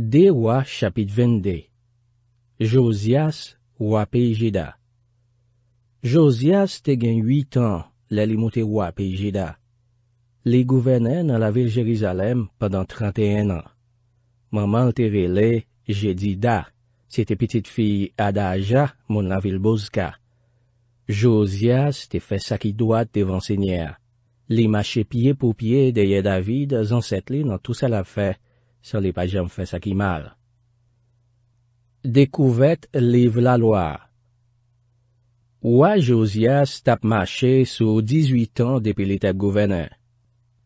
DE WA CHAPIT VENDE JOZIAS WA PEI JE DA Josias te gen 8 an lè li moutè wa pei je da. Li gouverne nan la vil Jerizalem padan 31 an. Maman te rele, je di da, se te pitit fi adaja moun la vil bozka. Josias te fè sakidwa te vansenyea. Li mache pie pou pie deye David zansetli nan tout sa la fè Sè li pa jèm fè sè ki mal. Dekouvet li vlalwa. Ou a Josias tap mache sou 18 an depilitek gouverne.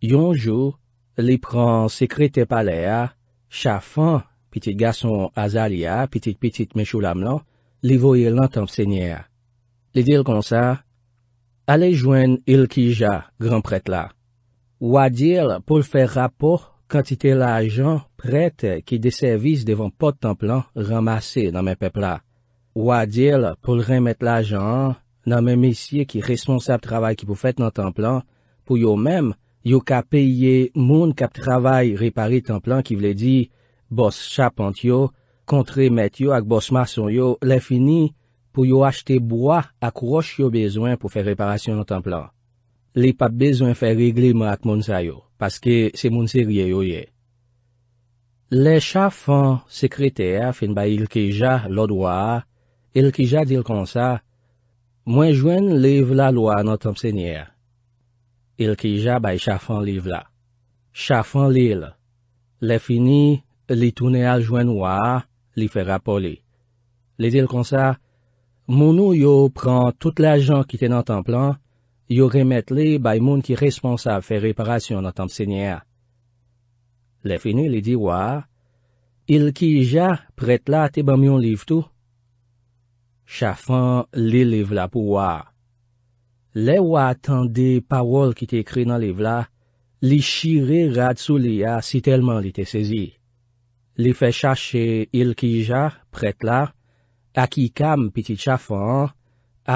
Yonjou li pran sekrete palea, chafan, piti gason azalia, piti piti mèchou lamlan, li voye lantan psenyea. Li dil konsa, ale jwen il ki ja, granpret la. Ou a dil pou l fè rapor, kantite la ajan prete ki de servis devan pot tan plan ramase nan men pepla. Ou a dil pou remet la ajan nan men mesye ki responsab travay ki pou fet nan tan plan, pou yo men, yo ka peye moun kap travay repari tan plan ki vle di, bos chapant yo, kontre met yo ak bos mason yo, le fini pou yo achete boya akouroche yo bezwen pou fe reparasyon nan tan plan. li pa bezwen fè regli mwak moun sayo, paske se moun sirye yo ye. Le chafan sekreter fin bay il ki ja lod waa, il ki ja dil konsa, mwen jwen liv la lwa nan tansenye. Il ki ja bay chafan liv la. Chafan liv. Le fini, li toune al jwen waa, li fè rapoli. Li dil konsa, moun ou yo pran tout la jan ki tenan tansenye, yo remet li bay moun ki responsab fè reparasyon nan tanp sènyè. Le finè li di wà, il ki ja, prèt la te bèm yon liv tou. Chafan li liv la pou wà. Le wà tan de pawol ki te kri nan liv la, li shire rad sou li ya si telman li te sezi. Li fè chache il ki ja, prèt la, ak i kam piti chafan,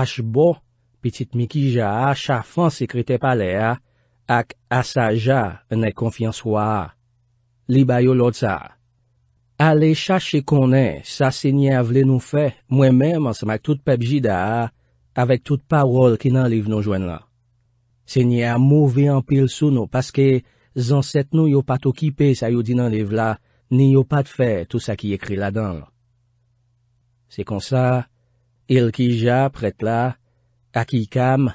asch bo chafan, Petit mi ki ja a, chafan se krete pale a, ak asa ja ene konfianswa a. Li bayo lout sa. Ale chache konen, sa se nye avle nou fe, mwen menman se mak tout pepji da a, avek tout parol ki nan liv nou jwen la. Se nye a mouve an pil sou nou, paske zanset nou yo pat okipe sa yo di nan liv la, ni yo pat fe tout sa ki ekri la dan. Se kon sa, il ki ja prete la, Akikam,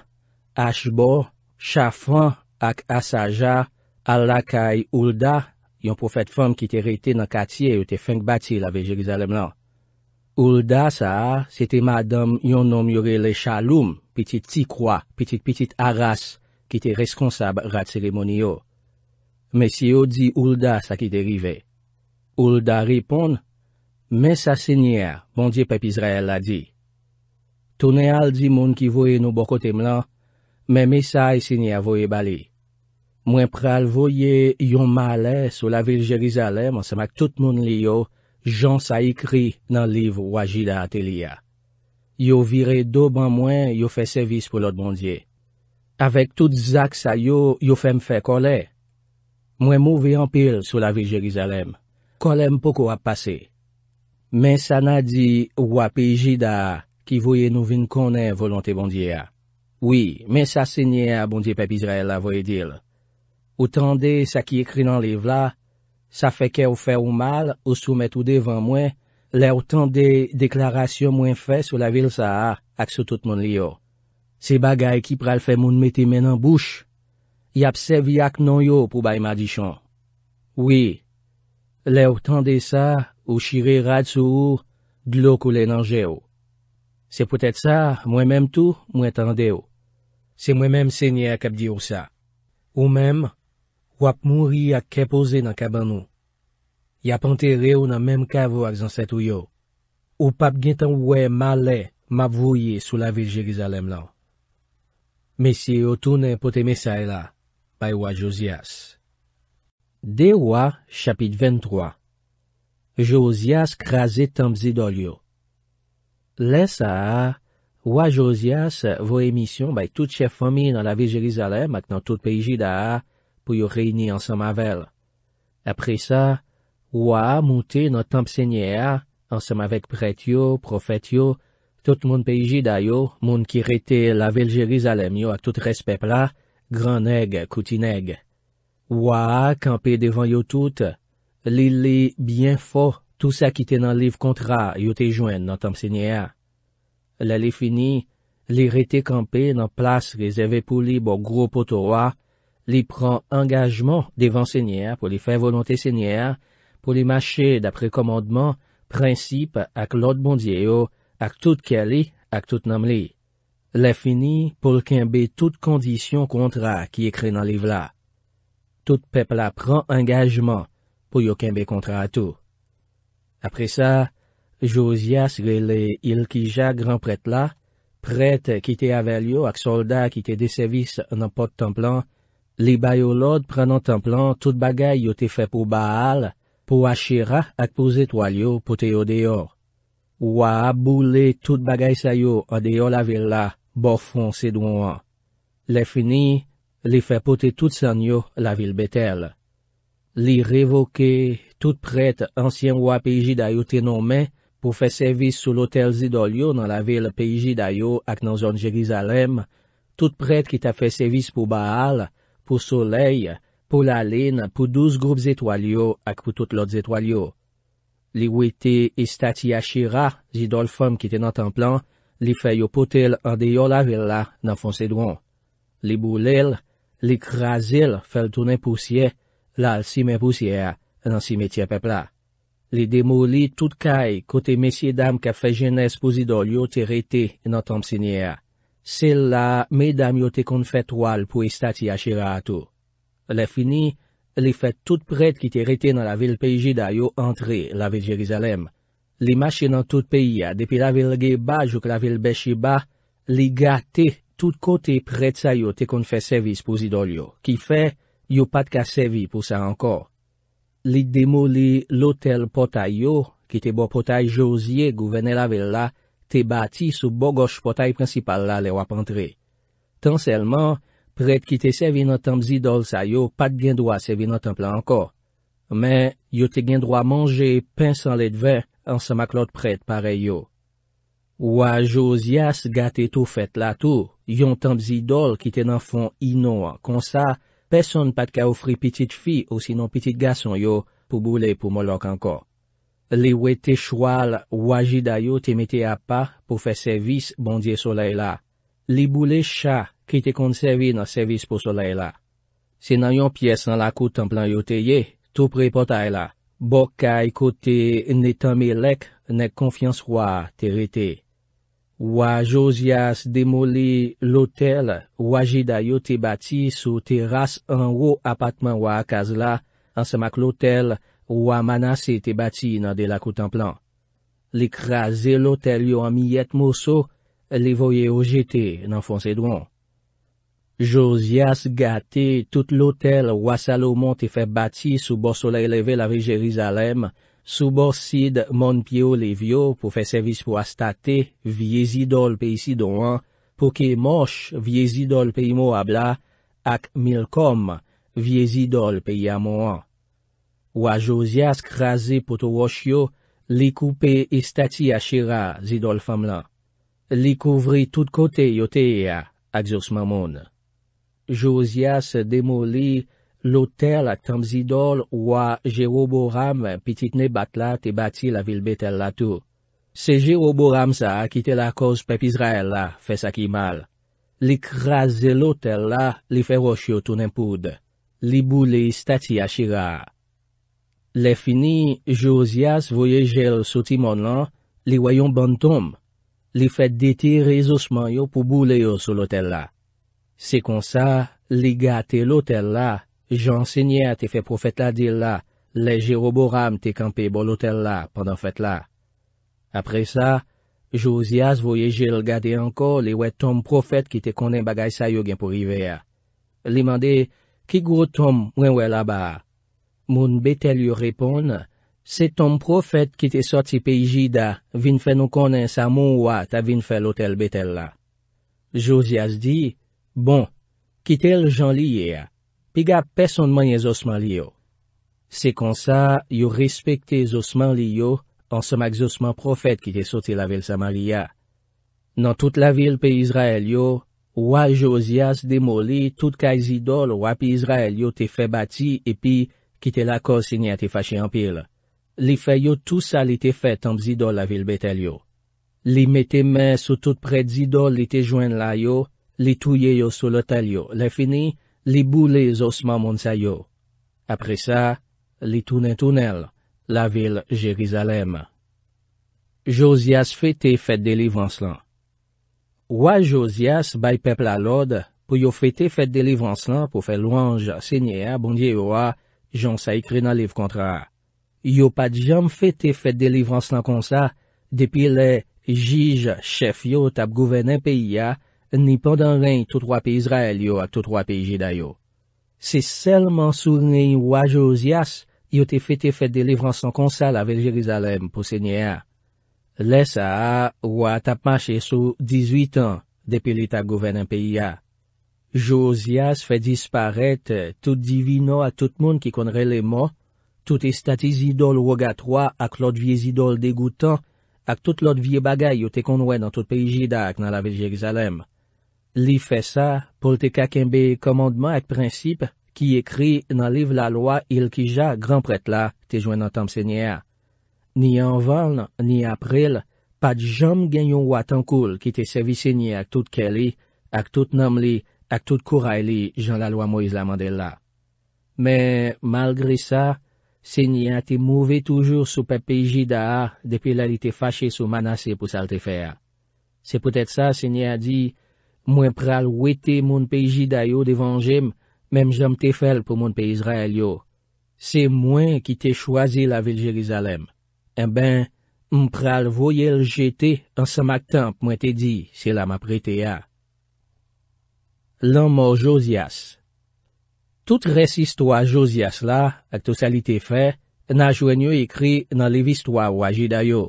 Ashbo, Chafran, ak Asaja, Alakay, Ulda, yon profet fem ki te reyte nan katiye ou te feng bati la ve Jerizalem lan. Ulda sa, se te madam yon nom yore le chaloum, pitit tikwa, pitit pitit aras, ki te reskonsab rad seremoniyo. Mesiyo di Ulda sa ki de rive. Ulda ripon, Mesasenye, mandye bon pepizrayal la di. Tounen al di moun ki voye nou bokote mlan, men mesay si ni avoye bali. Mwen pral voye yon male sou la vil Jerizalem, seman k tout moun li yo, jonsa ikri nan liv wajida ateli ya. Yo vire do ban mwen yo fe sevis pou lot mondye. Awek tout zak sa yo, yo fe mfe kole. Mwen mou ve yon pil sou la vil Jerizalem, kole mpoko ap pase. Men sana di wapijida a, ki voye nou vin konen volante bondye a. Oui, men sa se nye a bondye pepizre la voye dil. Ou tende sa ki ekri nan liv la, sa feke ou fe ou mal ou soumet ou devan mwen, le ou tende deklarasyon mwen fe sou la vil sa a ak se tout moun li yo. Se bagay ki pral fe moun meti men an bouch, yapse vi ak nou yo pou bay ma di chan. Oui, le ou tende sa ou shire rad sou ou glok ou le nan je ou. Se pou tèt sa, mwen mèm tou, mwen tan de ou. Se mwen mèm se nye akap di ou sa. Ou mèm, wap moun ri ak kepoze nan kabanou. Yap anter re ou nan mèm kavou ak zanset ou yo. Ou pap gintan wè malè, mabwoye sou la vil Jerizalem lan. Mesi, yo tou nè potè mesay la. Baywa Josias. De wwa, chapit 23. Josias krasè tan vzidol yo. Les a a, wwa Josias vo emisyon bay tout chèf fomi nan la vil Jerizalem ak nan tout peyji da a, pou yo reyni ansam a vel. Apre sa, wwa a moute nan Tampsenye a, ansam avek pret yo, profet yo, tout moun peyji da yo, moun ki rete la vil Jerizalem yo ak tout respepla, gran neg, kouti neg. Wwa a kampe devan yo tout, li li byen foh. tout sa ki te nan liv kontra yo te jwen nan tom sènyer. La li bon, bon fini, li rete kampe nan plas rezeve pou li bo gro potowa, li pran angajman devan sènyer pou li fè volante sènyer, pou li mache dapre komandman prinsip ak lot bondye yo, ak tout ke li, ak tout nam li. La fini pou l'kenbe tout kondisyon kontra ki ekre nan liv la. Tout pepla pran angajman pou yo kenbe kontra atou. Apre sa, Josias gwele il ki ja gran pret la, pret ki te avelyo ak solda ki te desevis nan pot templan, li bayo lod prenan templan tout bagay yo te fe pou baal, pou ashera ak pou zetwal yo pote yo deyo. Wa abou le tout bagay sa yo a deyo la vil la, bo fon se douan. Le fini, li fe pote tout san yo la vil betel. Li revoke... Tout prèt ansyen wap P.I.J. dayo tenonmen pou fè sevis sou l'hotel zidol yo nan la vil P.I.J. dayo ak nan zon Jerizalem, tout prèt ki ta fè sevis pou Baal, pou Soleil, pou Laline, pou douz group zetwal yo ak pou tout lot zetwal yo. Li wite istati e yashira zidol fom ki tenon tanplan, li fè yo pote l an deyo la vil la nan Fonseidon. Li boulel, li krasil fel tounen pousye, lal simen pousyea. nan si metye pepla. Li demou li tout kay kote mesye dam ka fe jenè spouzidol yo te rete nan Tomsenyea. Sel la, me dam yo te konfè troal pou estati ashera atou. Le fini, li fè tout prèt ki te rete nan la vil pejida yo antre la vil Jerizalem. Li mache nan tout peya, depi la vil geba jok la vil beshi ba, li ga te tout kote pretsa yo te konfè sevi spouzidol yo. Ki fè, yo pat ka sevi pou sa anko. Li demou li lotel potay yo, ki te bo potay Josie gouvene la vel la, te bati sou bo goch potay prinsipal la le wap antre. Tan selman, pret ki te sevin an tamsidol sa yo, pat gen dwa sevin an templan anko. Men, yo te gen dwa manje pen san let ven ansan mak lot pret pare yo. Wa Josias gate tou fet la tou, yon tamsidol ki te nan fon ino an konsa, Peson pat ka ofri pitit fi ou sinon pitit gason yo pou boule pou molok anko. Li we te chwal wajida yo te mete a pa pou fe servis bondye sole la. Li boule sha ki te kont servi nan servis pou sole la. Se nan yon pies nan la koutan plan yo te ye, tou pre pota la. Bo ka ikote ne tame lek ne konfianswa te rete. Wa Josias demole lotel wajida yo te bati sou teras an wou apatman wakaz la, ansamak lotel wamanase te bati nan de lakoutan plan. Likraze lotel yo an miyet moso, li voye ojete nan fonse dwan. Josias gate tout lotel wasa lo mont te fe bati sou boso la eleve la ve Jerizalem, Souborsid moun pyo levyo pou fe sevis pou astate vie zidol pe isidon an, pou ke mosh vie zidol pe imo abla, ak milkom vie zidol pe yamon an. Ou a Josias krasi pouto wosh yo, li koupe istati ashera zidol famla. Li kouvri tout kote yote ya, ak zosman moun. Josias demoli... L'otel atam zidol wwa Jerobo Ram pitit ne bat la te bati la vilbe tel la tou. Se Jerobo Ram sa akite la koz pep Izrael la, fe sakimal. Li kraze l'otel la, li fe roche yo tonen poud. Li boule yi stati yachira. Li fini, Josias voyeje yo sou timon lan, li wayon bantom. Li fet deti rezosman yo pou boule yo sou l'otel la. Se kon sa, li gate l'otel la. Jean Seigneur te fe profet la dir la, le Jérobo Ram te kampe bo l'hotel la, pandan fet la. Apre sa, Josias voyeje l'gade anko le we tom profet ki te konen bagay sa yo gen pou rive ya. Li mande, ki gwo tom wen we la ba? Moun betel yo repon, se tom profet ki te soti pe iji da, vin fe nou konen sa moun wa ta vin fe l'hotel betel la. Josias di, bon, kite l'jan liye ya. pi gap peson mwenye zosman li yo. Se konsa, yo respekte zosman li yo, ansamak zosman profet ki te sote la vil Samaria. Nan tout la vil pe Israel yo, waj yozias demoli tout kaj zidol wap Israel yo te fe bati, epi ki te lakosin ya te fache anpil. Li fe yo tout sa li te fet am zidol la vil Betel yo. Li mete men sou tout pred zidol li te jwen la yo, li touye yo sou lotal yo, li fini, li bou le osman moun sa yo. Apre sa, li tounen tounel, la vil Jerizalem. Josias fete fete de livrans lan. Wa Josias bay pepla lode pou yo fete fete de livrans lan pou fe louange, se nye a bondye yo a, jon sa ikre nan liv kontra. Yo pat jam fete fete de livrans lan kon sa, depi le jij chef yo tap gouvenen peyi a, ni pandan ren tout wapi Izrael yo ak tout wapi Jida yo. Se selman sounen waj Josias yote fete fete delivran san konsal avil Jerizalem pou senye a. Lesa a, wata apmache sou 18 an depilita goven en peyi a. Josias fete disparete tout divino a tout moun ki konrele mo, tout estati zidol woga 3 ak lot vie zidol degoutan, ak tout lot vie bagay yote konwen an tout peyi Jida ak nan avil Jerizalem. Li fè sa pou te kakenbe komondman ak prinsip ki ekri nan liv la loa il ki ja granpret la te jwen an tom sènyè a. Ni anvan, ni april, pat jom genyon waten koul ki te sevi sènyè ak tout ke li, ak tout nom li, ak tout kou ray li jan la loa Moïse la Mandela. Men, malgre sa, sènyè a te mouvè toujou sou pepeji da a depi la li te fachè sou manase pou salte fè a. Se pou tèt sa, sènyè a di... Mwen pral wete moun pe jidayo devan jem, menm jom te fel pou moun pe Izrael yo. Se mwen ki te chwazi la vil Jerizalem. E ben, mpral voyel jete an samak temp mwen te di, se la ma prete ya. LAN MO JOSIAS Tout res istwa Josias la, ak to sali te fe, nan jwen yo ekri nan lev istwa wajidayo.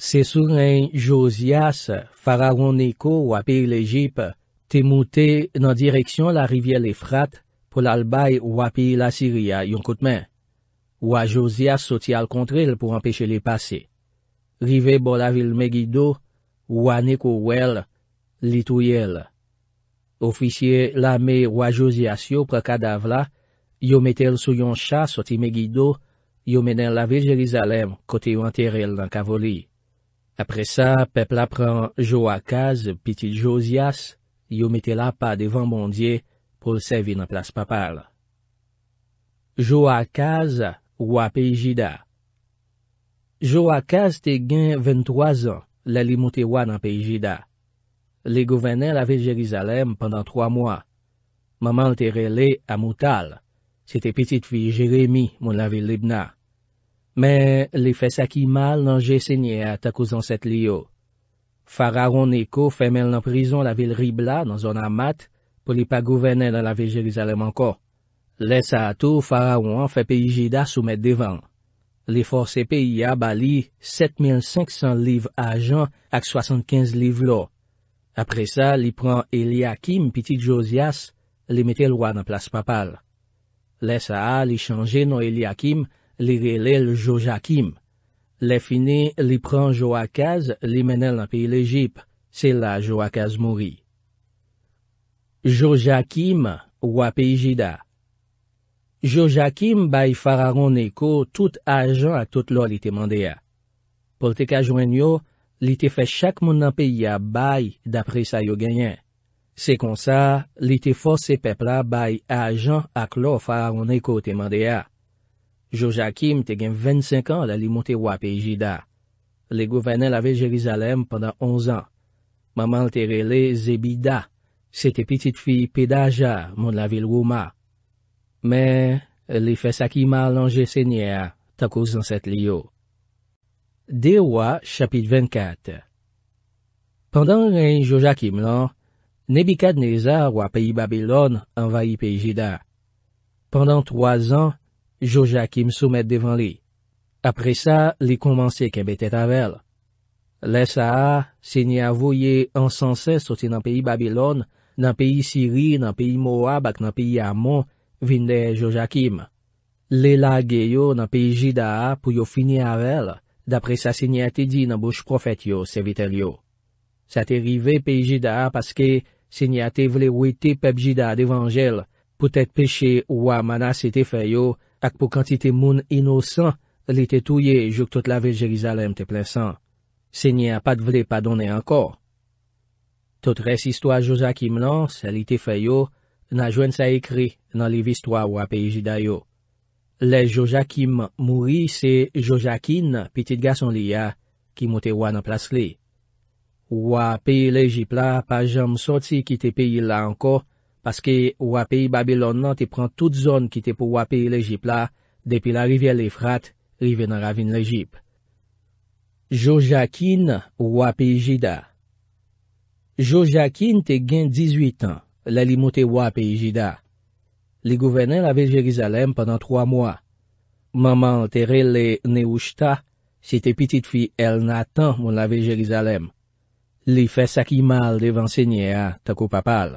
Se souren Josias, fararon Neko wapi l'Egypte, te moute nan direksyon la rivye l'Efrat pou l'albay wapi la Syria yon koutmen. Wajosias soti al kontrel pou empeshe li pase. Rive bol avil Megiddo, wane kouwel, li touyel. Oficier lame wajosias yo prekadavla, yo metel sou yon chas soti Megiddo, yo menen la vilje l'Isalem kote yon terrel nan kavoli. Apre sa, pepl apren Joakaz, pitit Josias, yo metela pa devan bondye pou lsevi nan plas papal. Joakaz ou api Jida Joakaz te gen 23 an lali mouti wana api Jida. Le govenen lave Jerizalem pandan 3 mwa. Maman te rele a moutal. Sete pitit fi Jeremi mou lave Libna. Men, li fè sè ki mal nan jè sènyè atakou zan sèt li yo. Fararon e ko fè mel nan prizon la vil ribla nan zon amat pou li pa gouvenè nan la vè jè rizalèman ko. Lè sa atou, fararon an fè pe i jida soumè devan. Li fòrse pe i a bali 7500 liv a ajan ak 75 liv lo. Apre sa, li pran Eliakim piti Josias, li metè lwa nan plas papal. Lè sa a li chanje nan Eliakim, Li relel Jojakim. Le fine, li pran Joakaz, li menen lan peyi lejip. Se la Joakaz mori. Jojakim wapijida Jojakim bay Fararoneko tout ajan ak tout lo li temande ya. Pol te ka jwen yo, li te fechak moun nan peyi ya bay dapre sa yo genyen. Se kon sa, li te fose pepla bay ajan ak lo Fararoneko temande ya. Joja Kim te gen 25 an la li monte wap e jida. Le gouvenen lave Jerizalem pendant 11 an. Maman te rele Zebida. Se te pitit fi pedaja moun la vil wouma. Men, li fe sakima lanje senyer, takou zanset li yo. De wa, chapit 24. Pendan ren Joja Kim lan, Nebika Dneza wap e yi Babylon anvayi pe jida. Pendan 3 an, Jojakim soumet devan li. Apre sa, li komanse kebetet avèl. Lè sa, se ni avoye ansansè sote nan peyi Babilon, nan peyi Siri, nan peyi Moab ak nan peyi Amon, vin de Jojakim. Lè la geyo nan peyi Jidaha pou yo fini avèl, dapre sa se ni ate di nan bouj profet yo se vitel yo. Sa te rive peyi Jidaha paske se ni ate vle wete pep Jidaha devan jel, pou te peche waman asite fè yo, ak pou kantite moun inosan li te touye jok tot la vej Jerizalem te plesan. Se nye apat vle padone ankor. Tot res istwa Jojakim lan, se li te feyo, nan jwen sa ekri nan li vistwa wap eji dayo. Le Jojakim mouri se Jojakin, pitit gason li ya, ki mote wana plas li. Wap eji lejipla, pa jom soti kite peyi la ankor, Paske w api Babylon nan te pran tout zon ki te pou w api l'Egypt la, depi la rivye l'Efrat, rivye nan ravine l'Egypt. Joja Kine w api Jida Joja Kine te gen 18 an, la li moute w api Jida. Li gouvenen lave Jerizalem panan 3 mwa. Maman te rele Neushta, si te pitit fi el natan moun lave Jerizalem. Li fe sakimal devan senye a tako papal.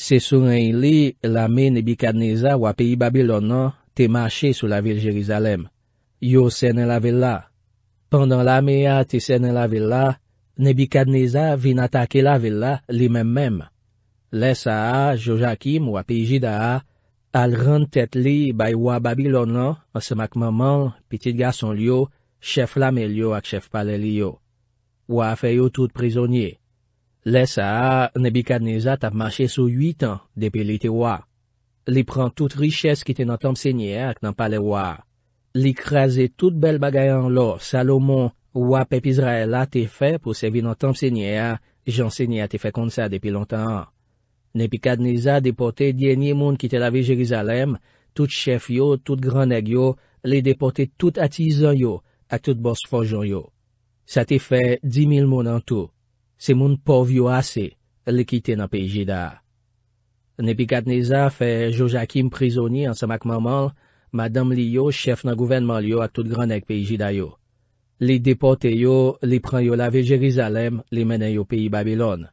Se souren li, la me Nebikadneza wap eyi Babylon nan te mache sou la vil Jerizalem. Yo senen la vil la. Pendan la me a te senen la vil la, Nebikadneza vin atake la vil la li men men. Le sa a, Jojakim wap eyi Jid a a, al rentet li bay wap Babylon nan, masemak maman, pitit gason li yo, chef la me li yo ak chef pale li yo. Wap eyo tout prizonye. Lesa, Nebikadneza tap mache sou 8 an depi li te wak. Li pran tout riches ki te nan Tampsenye ak nan pale wak. Li kreze tout bel bagay an lo, Salomon, wak Pepizraela te fe pou sevi nan Tampsenye a, jansenye a te fe kon sa depi lontan. Nebikadneza depote djenye moun ki te lave Jerizalem, tout chef yo, tout graneg yo, li depote tout atizan yo, ak tout bosforjon yo. Sa te fe 10.000 moun an tou. se moun pov yo ase, li kite nan peyi jida. N epi katneza, fe Jojakim prizoni an samak mamal, madam li yo, chef nan gouvenman li yo ak tout granek peyi jida yo. Li depote yo, li pran yo lave Jerizalem, li menen yo peyi Babylon.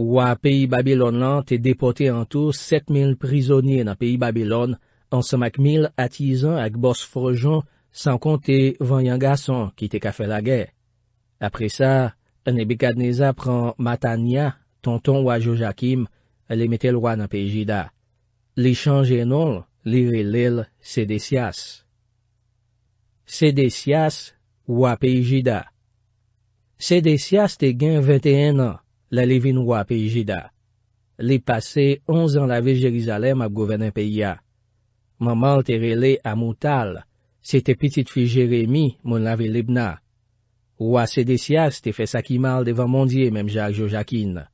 Ouwa peyi Babylon lan, te depote an tou set mil prizoni nan peyi Babylon, an samak mil atizan ak bos forjon, san konte vanyan gason ki te kafe la ge. Apre sa, Nebe Kadneza pran Matanya, tonton wajou Jakim, le metel wana pejida. Li chanje non, li relel Sedesias. Sedesias wapijida Sedesias te gen 21 an, le levine wapijida. Li pase 11 an lave Jerizalem ap govenen peya. Maman te rele amoutal, sete pitit fi Jeremie moun lave Libna. Ouwa sè de sias te fè sakimal devan mondye mèm Jacques Jojakine.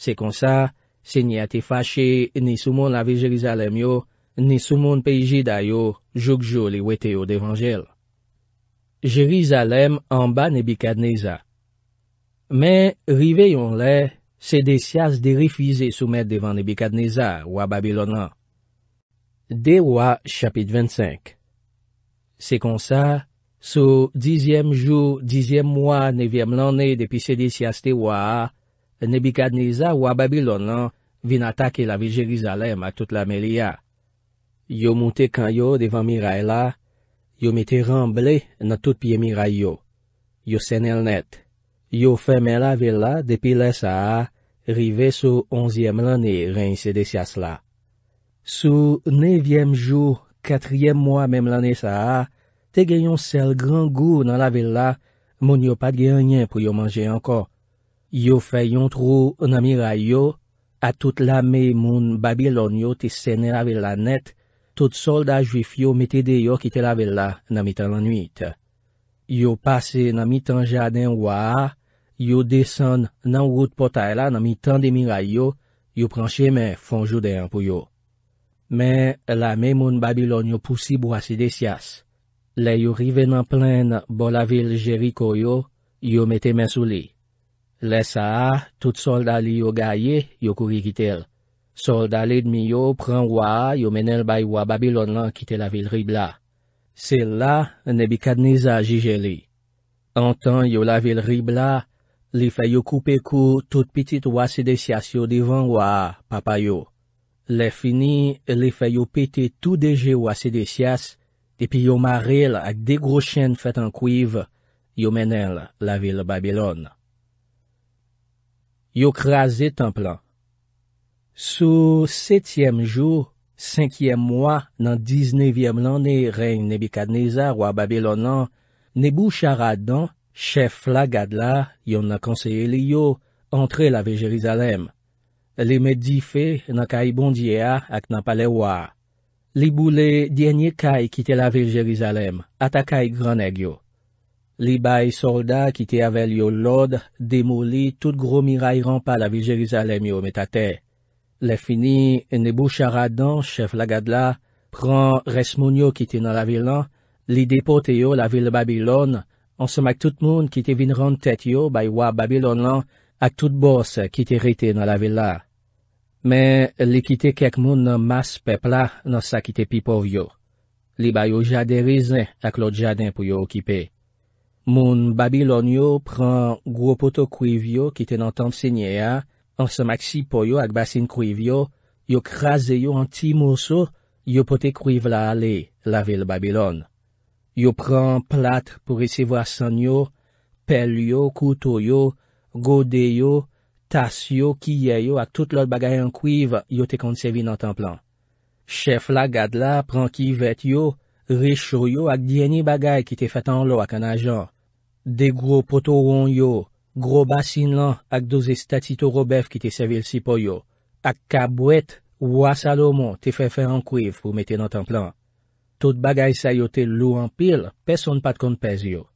Sè kon sa, sè nye ate fache ni soumon lave Jerizalem yo, ni soumon peyje dayo, jok jo li wete yo devan jel. Jerizalem an ba Nebikadneza. Mè, riveyon lè, sè de sias de rifize soumet devan Nebikadneza ouwa Babylonan. De wwa chapit 25. Sè kon sa, Sou dizyèm jou, dizyèm mwa, nevyèm lanè depi sedisyaste waa, nebi kadnisa waa Babylon lan, vin atake la vil Jerizalem a tout la Melia. Yo moutè kanyo devan miray la, yo metè ramble nan tout piye miray yo. Yo senel net. Yo femè la vila depi la saa, rive sou onzyèm lanè ren sedisyas la. Sou nevyèm jou, katryèm mwa mem lanè saa, Te genyon sel gran gou nan la vella, moun yo pat genyen pou yo manje ankon. Yo fè yon trou nan mi ray yo, a tout la me moun Babylon yo te sene la vella net, tout soldat juif yo mette de yo kite la vella nan mi tan lanuit. Yo pase nan mi tan jaden waa, yo desen nan wout potay la nan mi tan de mi ray yo, yo pranche men fonjou deyan pou yo. Men, la me moun Babylon yo poussi bo ase de sias. Le yo riven nan plen bo la vil Jeriko yo, yo mette men sou li. Le sa a, tout soldali yo gaye, yo kou yi kitel. Soldali dmi yo pran waa yo menel bay waa Babylon lan kite la vil rib la. Se la, nebi kadniza jije li. Antan yo la vil rib la, li feyo koupe kou tout pitit wase de sias yo divan waa papay yo. Le fini, li feyo pite tout deje wase de sias. epi yo maril ak de gro chen fèt an kuiv, yo menel la vil Babylon. Yo krasi tan plan. Sou setyem jou, senkyem mwa nan diznevyem lan ni reyn nebi kadneza wwa Babylon nan, ne bou chara dan, chef la gad la, yon nan konseye li yo, antre la ve Jerizalem. Le med di fe nan kaibondye a ak nan pale wwa. Li bou le djenye kaj kite la vil Jerizalem, ata kaj e graneg yo. Li bay solda kite avèl yo lod, demou li tout gro miray rampa la vil Jerizalem yo metate. Le fini, en e bou chara dan, chef lagad la, pran resmoun yo kite nan la vil nan, li depote yo la vil Babylon, ansamak tout moun kite vin rante tet yo bay wa Babylon lan, ak tout bors kite rete nan la vil la. Men, li kite kek moun nan mas pepla nan sa kite pipo vyo. Li bayo jade rize ak lo jade pou yo okipe. Moun Babylon yo pran gwo poto kwi vyo kite nan tanf sinye ya, ansa maksi po yo ak basin kwi vyo, yo kraze yo an ti mouso, yo pote kwi vla ale la vil Babylon. Yo pran plat pou resi vwa san yo, pel yo, kouto yo, gode yo, tas yo, kiye yo, ak tout lor bagay en kuiv yo te kontsevi nan tan plan. Chef la, gad la, pran ki vet yo, rechou yo, ak djeni bagay ki te fet an lo ak an ajan. De gro poto ron yo, gro basin lan, ak doze statito robev ki te sevil si po yo, ak kab wet, wwa salomo, te fefe en kuiv pou mete nan tan plan. Tout bagay sa yo te lou an pil, peson pat kont pes yo.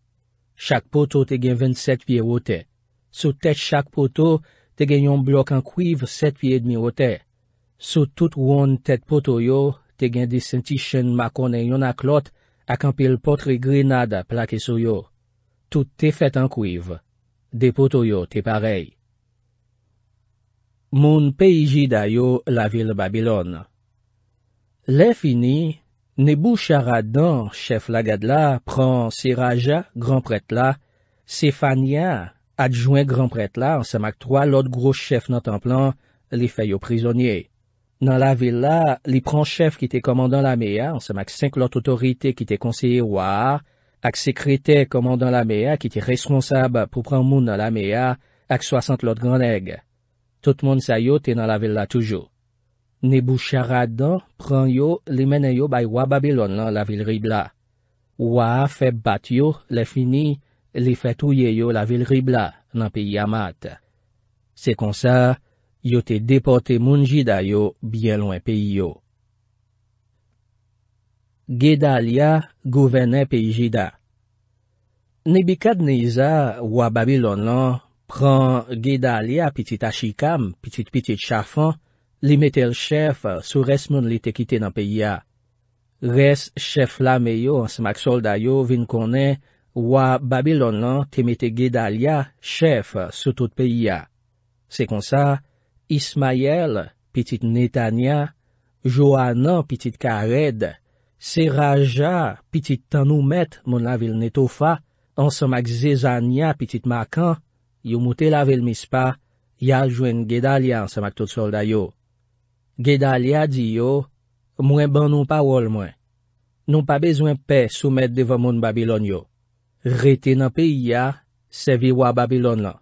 Chak poto te gen 27 pie wote. Sou te chak poto, te gen yon blok an kuiv set piye dmi wote. Sou tout woun tet potoyo, te gen disenti chen makone yon ak lot, ak an pil potri grenada plake sou yo. Tout te fet an kuiv. De potoyo te parey. Moun peji da yo la vil Babylon. Le fini, ne bouchara dan, chef lagad la, pran siraja, gran pret la, sefania, Adjouen granpret la, ansemak 3 lot groche chef nan templan, li feyo prizonye. Nan la vil la, li pran chef ki te komandan la mea, ansemak 5 lot otorite ki te konseye waa, ak sekrete komandan la mea ki te responsab pou pran moun nan la mea, ak 60 lot granleg. Tout moun sayo te nan la vil la toujou. Ne bou chara dan, pran yo, li menen yo bay waa Babylon lan la vil rib la. Waa fe bat yo, le fini. li fet ouye yo la vil ribla nan peyi amat. Se kon sa, yo te depote moun jida yo byen lwen peyi yo. GEDALYA GOUVENE PEYI JIDA Nebikad ne yiza wababi lon lan pran GEDALYA pitit asikam, pitit pitit chafan, li metel chef sou res moun li tekite nan peyi ya. Res chef la meyo an smak sol dayo vin konen Wwa Babilon lan temete Gedalia chef sou tout peyi ya. Se konsa, Ismayel, pitit Netanya, Johanan, pitit Kared, Seraja, pitit Tanoumet, moun lavel Netofa, ansamak Zezanya, pitit Makan, yu moutel lavel Mispa, yaljwen Gedalia ansamak tout solda yo. Gedalia di yo, mwen ban nou pa wol mwen. Nou pa bezwen pe soumet deva moun Babilon yo. Rete nan peyi ya, se viwa Babylon lan.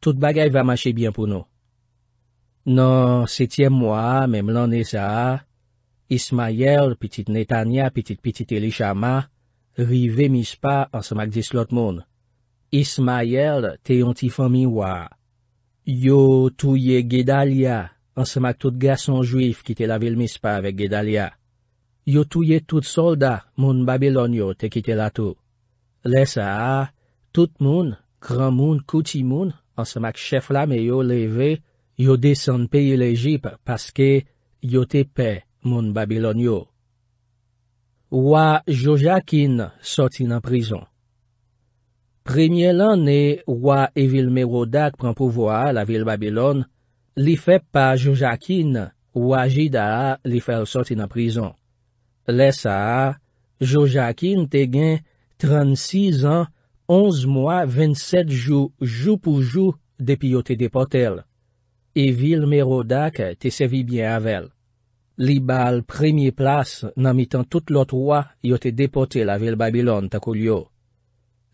Tout bagay va mache bien pou nou. Nan setyem mwa, menm lan e sa, Ismael, pitit Netanya, pitit-pitit Elishama, rive mispa ansamak dis lot moun. Ismael te yon ti fomi wa. Yo touye Gedalia ansamak tout gason juif ki te la vil mispa ve Gedalia. Yo touye tout solda moun Babylon yo te kite la tou. Lesa, tout moun, kran moun, kouti moun, ansamak chef la me yo leve, yo desen peye lejip, paske yo tepe moun Babylon yo. Wa Jojakin soti nan prizon. Premye lan e wa e vilme wodak pran pouvoa la vil Babylon, li fe pa Jojakin, wajida li fel soti nan prizon. Lesa, Jojakin te gen, 36 an, 11 mwa, 27 jou, jou pou jou, depi yo te depotel. E vil Merodak te sevi bien avel. Li bal premye plas nan mitan tout lot wwa yo te depotel avel Babylon takoulyo.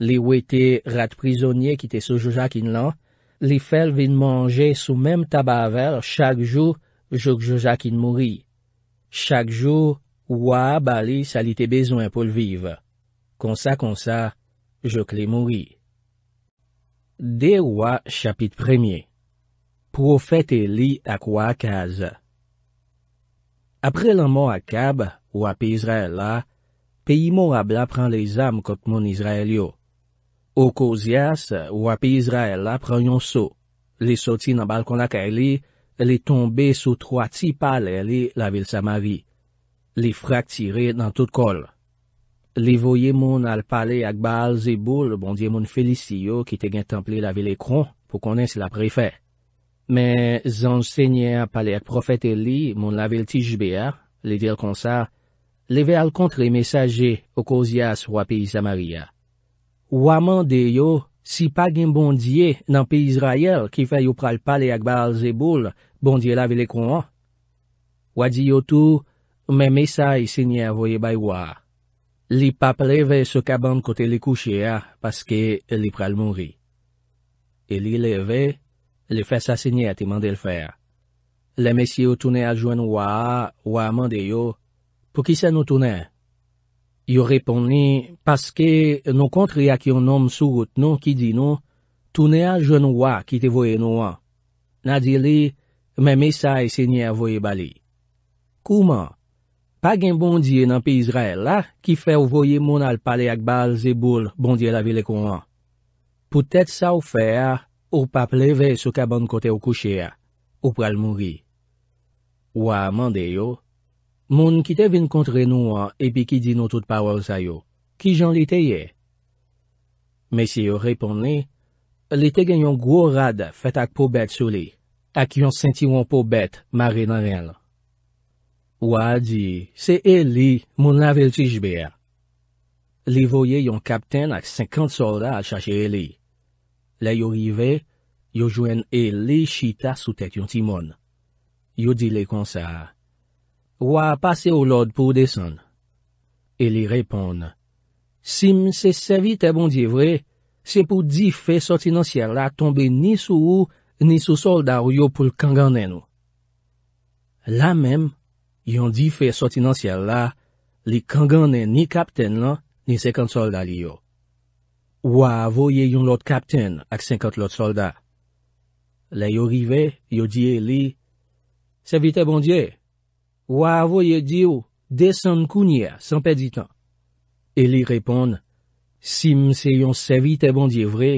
Li we te rat prizonye ki te sou Jojakin lan, li fel vin manje sou mem taba avel chak jou jo Jojakin mouri. Chak jou wwa bali sa li te bezwen pou l'vivre. konsa konsa, jok le moui. De wa chapit premye, profete li akwa akaze. Apre lan mo akab, wapi Izraela, pe imo abla pran le zam kotmon Izrael yo. Oko zyas, wapi Izraela pran yon so, le soti nan balkon akay li, le tombe sou troati pale li la vil samavi, le frak tire nan tout kol. Li voye moun al pale ak Baal Zebul bondye moun felisi yo ki te gen temple lave le kron pou konen se la prefe. Men zan se nye a pale ak profete li moun lave le tijbea, li dir kon sa, li ve al kontre mesaje okozias wapi Isamaria. Waman de yo si pa gen bondye nan pi Israel ki fe yo pral pale ak Baal Zebul bondye lave le kron. Wadi yo tou men mesaj se nye avoye baywa. Li pa ple ve se kabande kote li kouche a, paske li pral moun ri. E li le ve, li fè sa sinye a ti mande l'fer. Le mesye ou tounen aljouan waa, waa mande yo, pou ki sa nou tounen? Yo repouni, paske nou kontri a ki yon nom sou gout nou ki di nou, tounen aljouan waa ki te voye nou an. Na di li, me mesye sa yi sinye a voye bali. Kouman? pa gen bondye nan pi Izrael la ki fè ou voye moun al pale ak bal zeboul bondye la vil e kon an. Poutet sa ou fè a, ou pa pleve sou ka ban kote ou kouche a, ou pral moun ri. Ou a mande yo, moun ki te vin kontre nou an epi ki di nou tout pa wòl sa yo, ki jan li te ye. Me si yo repon li, li te gen yon gwo rad fet ak pou bet sou li, ak yon senti wan pou bet mare nan elan. Ou a di, se Eli moun lavel tijber. Li voye yon kapten ak 50 soldat a chache Eli. Le yo rive, yo jwen Eli chita sou tek yon timon. Yo di le konsa, Ou a pase ou lod pou desen. Eli repon, Si mse sevi te bon di vre, se pou di fe sotinansyar la tombe ni sou ou, ni sou soldat ou yo pou lkanganen ou. La mem, Yon di fe sotinansiyal la, li kangane ni kapten la, ni sekant solda li yo. Wa avoye yon lot kapten ak senkant lot solda. Le yo rive, yo diye li, Sevi te bondye, wa avoye diyo, de san kounye, san pedi tan. Eli repon, Si mse yon sevi te bondye vre,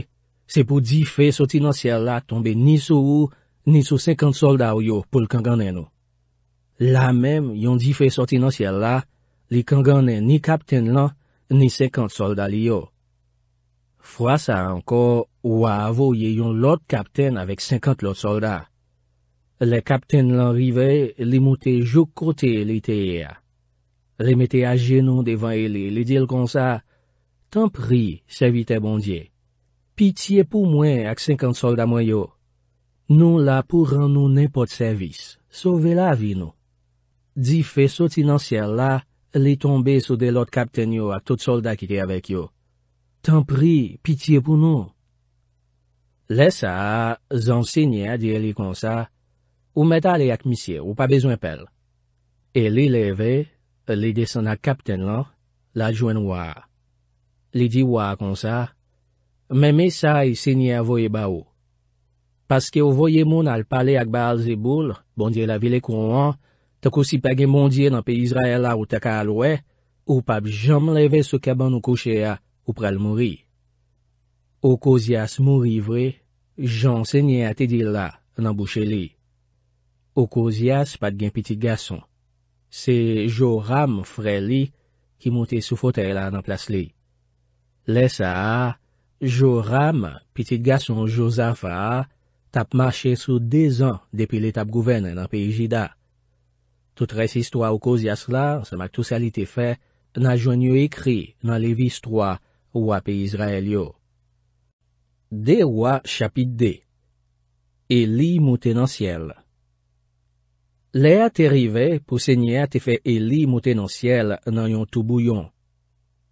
se pou di fe sotinansiyal la tombe ni sou ou, ni sou sekant solda yo pou lkanganen nou. La men, yon di fe soti nan siel la, li kangane ni kapten lan, ni 50 solda li yo. Fwa sa anko, wawo, ye yon lot kapten avek 50 lot solda. Le kapten lan rive, li moute jou kote li teyea. Li mete aje nou devan e li, li dil kon sa, «Tan pri, servite bondye, pitiye pou mwen ak 50 solda mwen yo. Nou la pou ran nou nepot servis, sove la vi nou. Di feso ti nan syer la, li tombe sou de lot kapten yo ak tout soldat ki te avek yo. Tan pri, pitiye pou nou. Le sa, zan sinye a diye li kon sa, ou meta li ak misye, ou pa bezwen pel. E li leve, li desen ak kapten lan, la jwen waa. Li di waa kon sa, me me sa yi sinye a voye ba ou. Paske ou voye moun al pale ak ba al ziboul, bon diye la vile kon an, Toko si pa gen mondye nan pe Israel la ou te ka alwe, ou pap jom leve sou kaban ou kouche ya ou pral mouri. Okozias mouri vre, jansenye atedil la nan boucheli. Okozias pat gen pitit gason. Se Jo Ram fre li ki monte sou fote la nan plas li. Lesa, Jo Ram, pitit gason Jo Zafar, tap mache sou dezan depi le tap gouvene nan pe Ijida. Tout resistwa ou kozi as la, se mak tou sali te fe, nan jwen yo ekri nan levis troa ou api Izrael yo. De wa chapit de. Eli mouten ansyel. Lea te rive pou se nye te fe Eli mouten ansyel nan yon tou bouyon.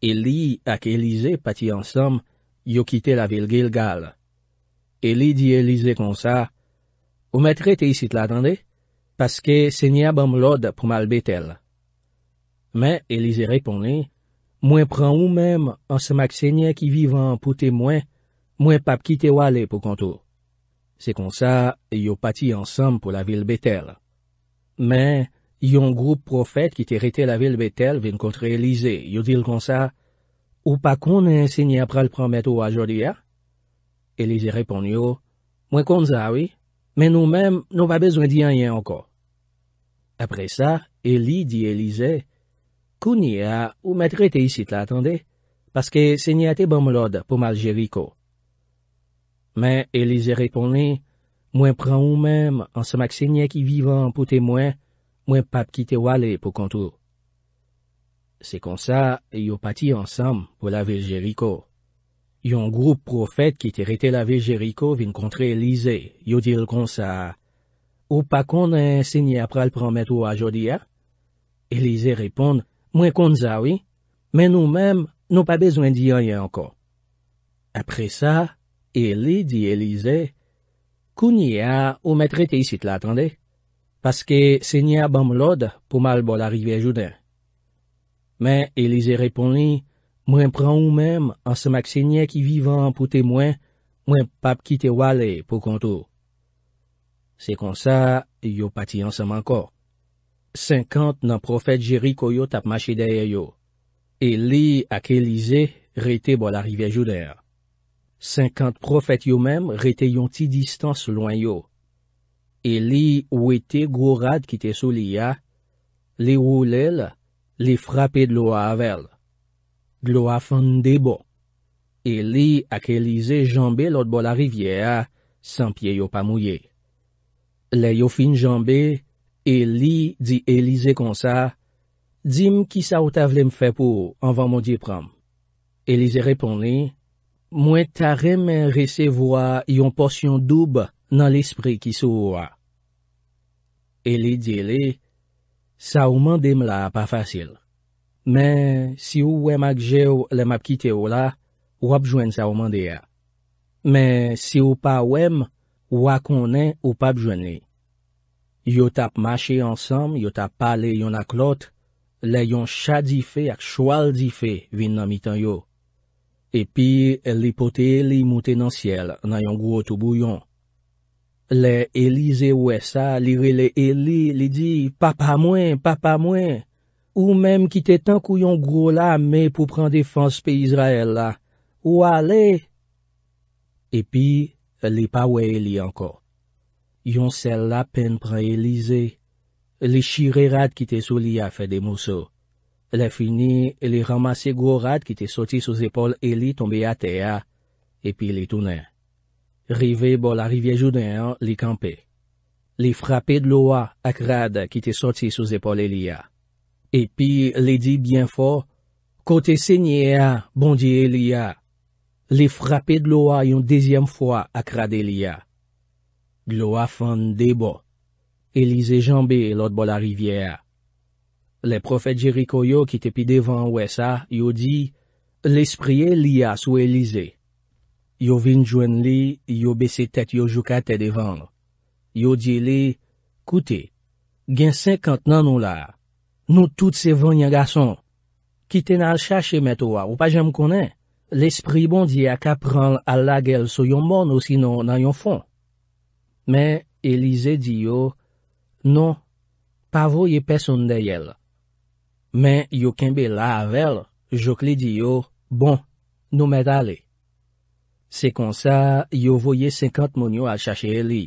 Eli ak Elize pati ansam yo kite la vil gil gal. Eli di Elize kon sa, ou metre te isit la dande? Paskè sènyè bèm lòd pou mèl bètèl. Mè, Elize reponè, mwen pran ou mèm an sèmak sènyè ki vivan pou tè mwen, mwen pap kitè wale pou kontou. Se kon sa, yo pati ansam pou la vil bètèl. Mè, yon group profèt ki tè rite la vil bètèl ven kontre Elize, yo dil kon sa, ou pa konè sènyè pral pran mètou a jodi a? Elize reponè yo, mwen kon zawi. mais nous-mêmes, nous pas besoin d'y rien encore. Après ça, Élie dit Élisée, Kounia, ou maître te ici, attendez, parce que Seigneur était bon l'ordre pour mal Mais Élisée répondit, Moi prends ou même, en ce Seigneur qui vivant pour témoin, moi pape qui te aller pour contour. C'est comme ça, ils ont parti ensemble pour la ville yon group profet ki te rete la vej Jericho vin kontre Elize, yo dil kon sa, ou pa konen se nye apral pranmet ou a jodi a? Eh? Elize repon, mwen kon za oui, men nou menm nou pa bezwen di a ye ankon. Apre sa, Eli di Elize, kounye a ou met rete isi te la atande, paske se nye abam lode pou mal bol arive jodi. Men Elize reponi, Mwen pran ou menm an se maksenye ki vivan pou te mwen, mwen pap ki te wale pou kontou. Se kon sa, yo pati an seman ko. Sankant nan profet Jeriko yo tapmache deye yo. E li ak elize rete bol arive joder. Sankant profet yo menm rete yon ti distans lwen yo. E li ou ete gwo rad ki te soli ya, li ou lel, li frape de lo avel. glo a fande bo. Eli ak Elize jambe lot bo la rivye a, san pie yo pa mouye. Le yo fin jambe, Eli di Elize konsa, dim ki sa ou ta vlem fe pou anvan modye pram. Elize repon li, mwen tare men rese voa yon porsyon dub nan l'espre ki sou owa. Eli di Eli, sa ou mandem la pa fasil. Men, si ou wèm ak je ou lèm ap kite ou la, ou ap jwen sa ou mande ya. Men, si ou pa wèm, wakounen ou pa ap jwen li. Yo tap mache ansam, yo tap pale yon ak lot, le yon chadife ak chwaldife vin nan mitan yo. Epi, li pote li mouten ansyel nan yon gwo toubou yon. Le elize ou e sa, li rele eli, li di, papa mwen, papa mwen. Ou mèm ki te tankou yon gwo la mè pou pran defanse pe Israel la. Ou alè? Epi, li pa wè Eli anko. Yon sel la pen pran Elize. Li shire rad ki te sou li a fè de mousso. La fini, li ramase gwo rad ki te soti sou zepol Eli tombe a te a. Epi, li tounen. Rive bol a rivye jouden an, li kampe. Li frape dlo a ak rad ki te soti sou zepol Eli a. Epi, li di byen fo, kote se nye a, bondye li a. Li frape glo a yon dezyem fo a krade li a. Glo a fande bo. Elize janbe lot bo la rivye a. Le profet Jeriko yo ki te pi devan wesa, yo di, l'esprie li a sou Elize. Yo vin jwen li, yo besi tet yo juka te devan. Yo di li, koute, gen senkant nanon la a. Nou tout se ven yon gason. Ki ten al chache met owa, ou pa jen m konen. L'esprit bon di a ka pran al la gel sou yon bon ou si nou nan yon fon. Men, Elize di yo, Non, pa voye peson dey el. Men, yo kembe la avel, Jokli di yo, Bon, nou met ale. Se kon sa, yo voye 50 mon yo al chache Eli.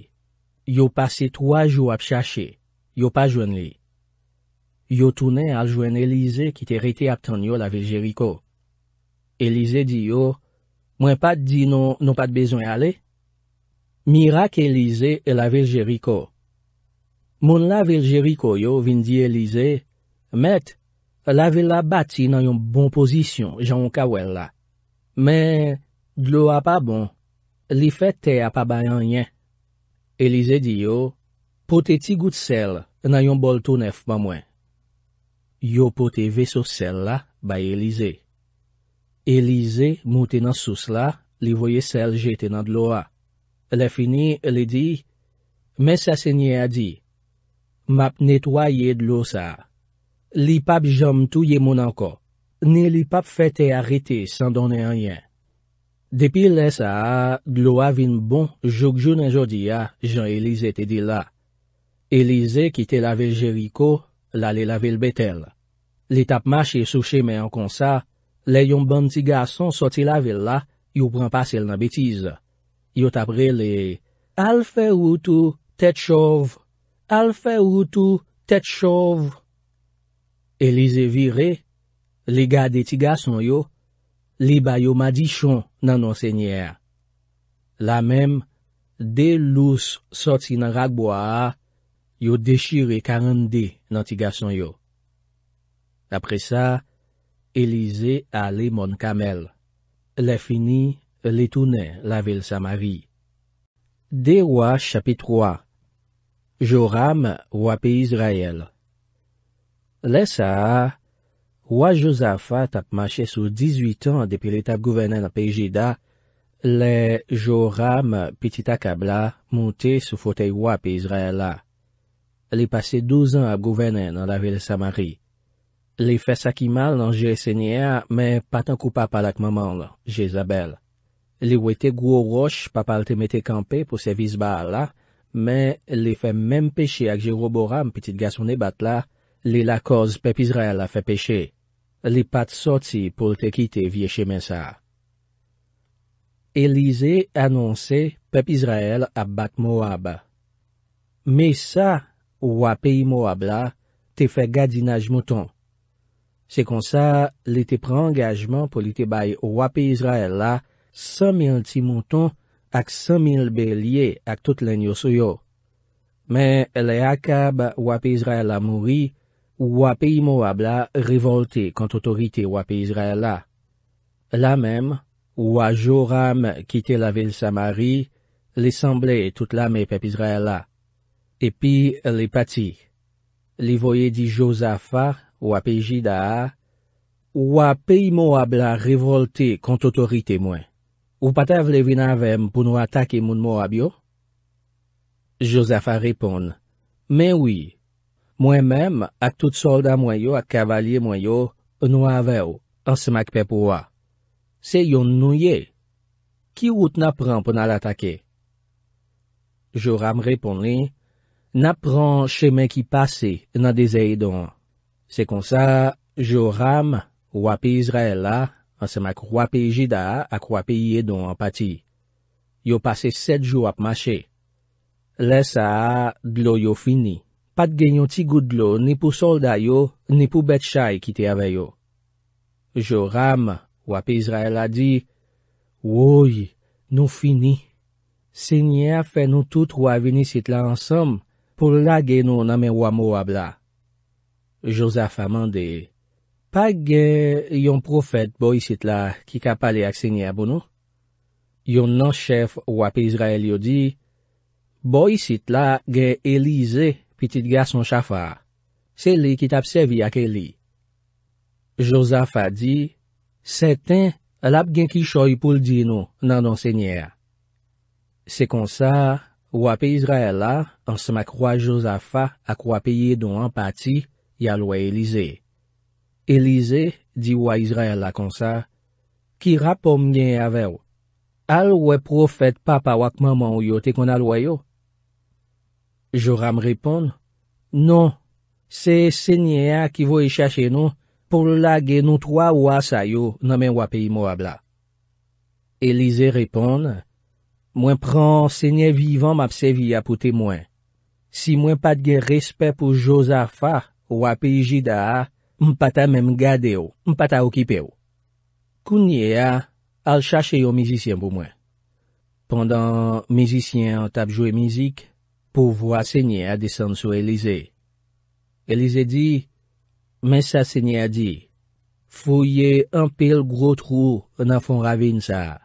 Yo pase 3 jou ap chache, yo pa jwen li. Yo toune aljwen Elize ki te rete aptan yo la Viljeriko. Elize di yo, mwen pat di nou non pat bezon ale. Mirak Elize e la Viljeriko. Moun la Viljeriko yo vin di Elize, met, la vil la bati nan yon bon pozisyon jan ou kawel la. Men, dlo apabon, li fet te apabayan nyen. Elize di yo, poteti gout sel nan yon bol toune fman mwen. Yo pote ve sou sel la, bay Elize. Elize, mouten an sous la, li voye sel jeten an dlo a. Le fini, le di, men sa senye a di, map netwaye dlo sa. Li pap jom touye moun anko, ni li pap fete arete san donen anyen. Depi le sa, dlo a vin bon, jok joun an jodi a, jan Elize te di la. Elize kite la veljeriko, la li lavel betel. Li tapmache souche men an konsa, le yon ban tiga asan soti la vel la, yo pran pasel nan betize. Yo tapre le, alfe woutou, tet chov, alfe woutou, tet chov. Elize vire, li gade tiga asan yo, li bayo madichon nan nonsenyer. La menm, de lous soti nan ragboa, yo deshire karande nan tiga asan yo. Apre sa, elize ale mon kamel. Le fini, le toune la vil Samari. De wa chapitro a. Joram wapi Izrael. Le sa a. Wa Josafa tap mache sou 18 an depi leta gouvenen api Jida. Le Joram petit akabla monte sou fotei wapi Izrael a. Le pase 12 an ap gouvenen an la vil Samari. Li fè sakimal nan jè sènyè a, mè pat an koupa palak maman la, jè zabel. Li wè te gwo roch pa pal te mette kampe pou se vis ba la, mè li fè mèm peche ak jè robora m piti gason e bat la, li la koz pep Izrael a fè peche. Li pat soti pou te kite vie chè mè sa. Elize anonsè pep Izrael a bat mo ab. Me sa wè pey mo ab la, te fè gadinaj mouton. Se kon sa, li te pre-engajman pou li te bay wapi e Izraela, san mil ti mouton ak san mil belye ak tout len yosuyo. Men, le akab wapi e Izraela mouri, wapi imo e wabla revolte kont otorite wapi Izraela. La men, wajoram kite la vil Samari, li sanble tout la me pep Izraela. Epi, li pati. Li voye di Jozafa, Ou api ji da, ou api mou ab la revolte kont otorite mwen. Ou patè vle vina avèm pou nou atake moun mou ab yo? Jozafa repon, men wè, mwen mèm ak tout soldat mwen yo, ak kavalyè mwen yo, nou avè ou, ansmak pe pou wè. Se yon nou ye, ki wout napran pou nou alatake? Joram repon li, napran chemè ki pase nan deseye don an. Se kon sa, Jo Ram, wapi Izrael la, ansemak wapi Ijida ak wapi Yedon an pati. Yo pase set jou ap mache. Le sa, glo yo fini. Pat genyon ti goud glo ni pou solda yo, ni pou bet chay ki te ave yo. Jo Ram, wapi Izrael la di, Woy, nou fini. Senye a fe nou tout wavini sit la ansam pou la genyon anmen wamo wab la. Jozafa mande, Pa gen yon profet bo yisit la ki kap pale ak sènyè bo nou? Yon nan chef wapé Izrael yo di, Bo yisit la gen Elize, pitit gason chafar. Se li ki tapsevi ak elie. Jozafa di, Sètè, lap gen ki choy pou l'di nou nan don sènyè. Se konsa, wapé Izrael la ansama kwa Jozafa ak wapèye don empati, Yalwe Elize. Elize, diwa Israel la konsa, ki rapom gen yavew, alwe profet papa wak maman ou yo te kon alwayo? Joram repon, Non, se senye a ki vo e chache nou pou lage nou troa wasa yo nomen wap e imo abla. Elize repon, Mwen pran senye vivan map se vi apote mwen. Si mwen pat gen respet pou Josafa, w api jida a, m pata mèm gade ou, m pata okipe ou. Kounye a, al chache yo mizisyen pou mwen. Pendan mizisyen tap jwe mizik, pou vwa sènyen a disan sou Elize. Elize di, mè sa sènyen a di, fwoye anpil gro trou nan fon ravine sa.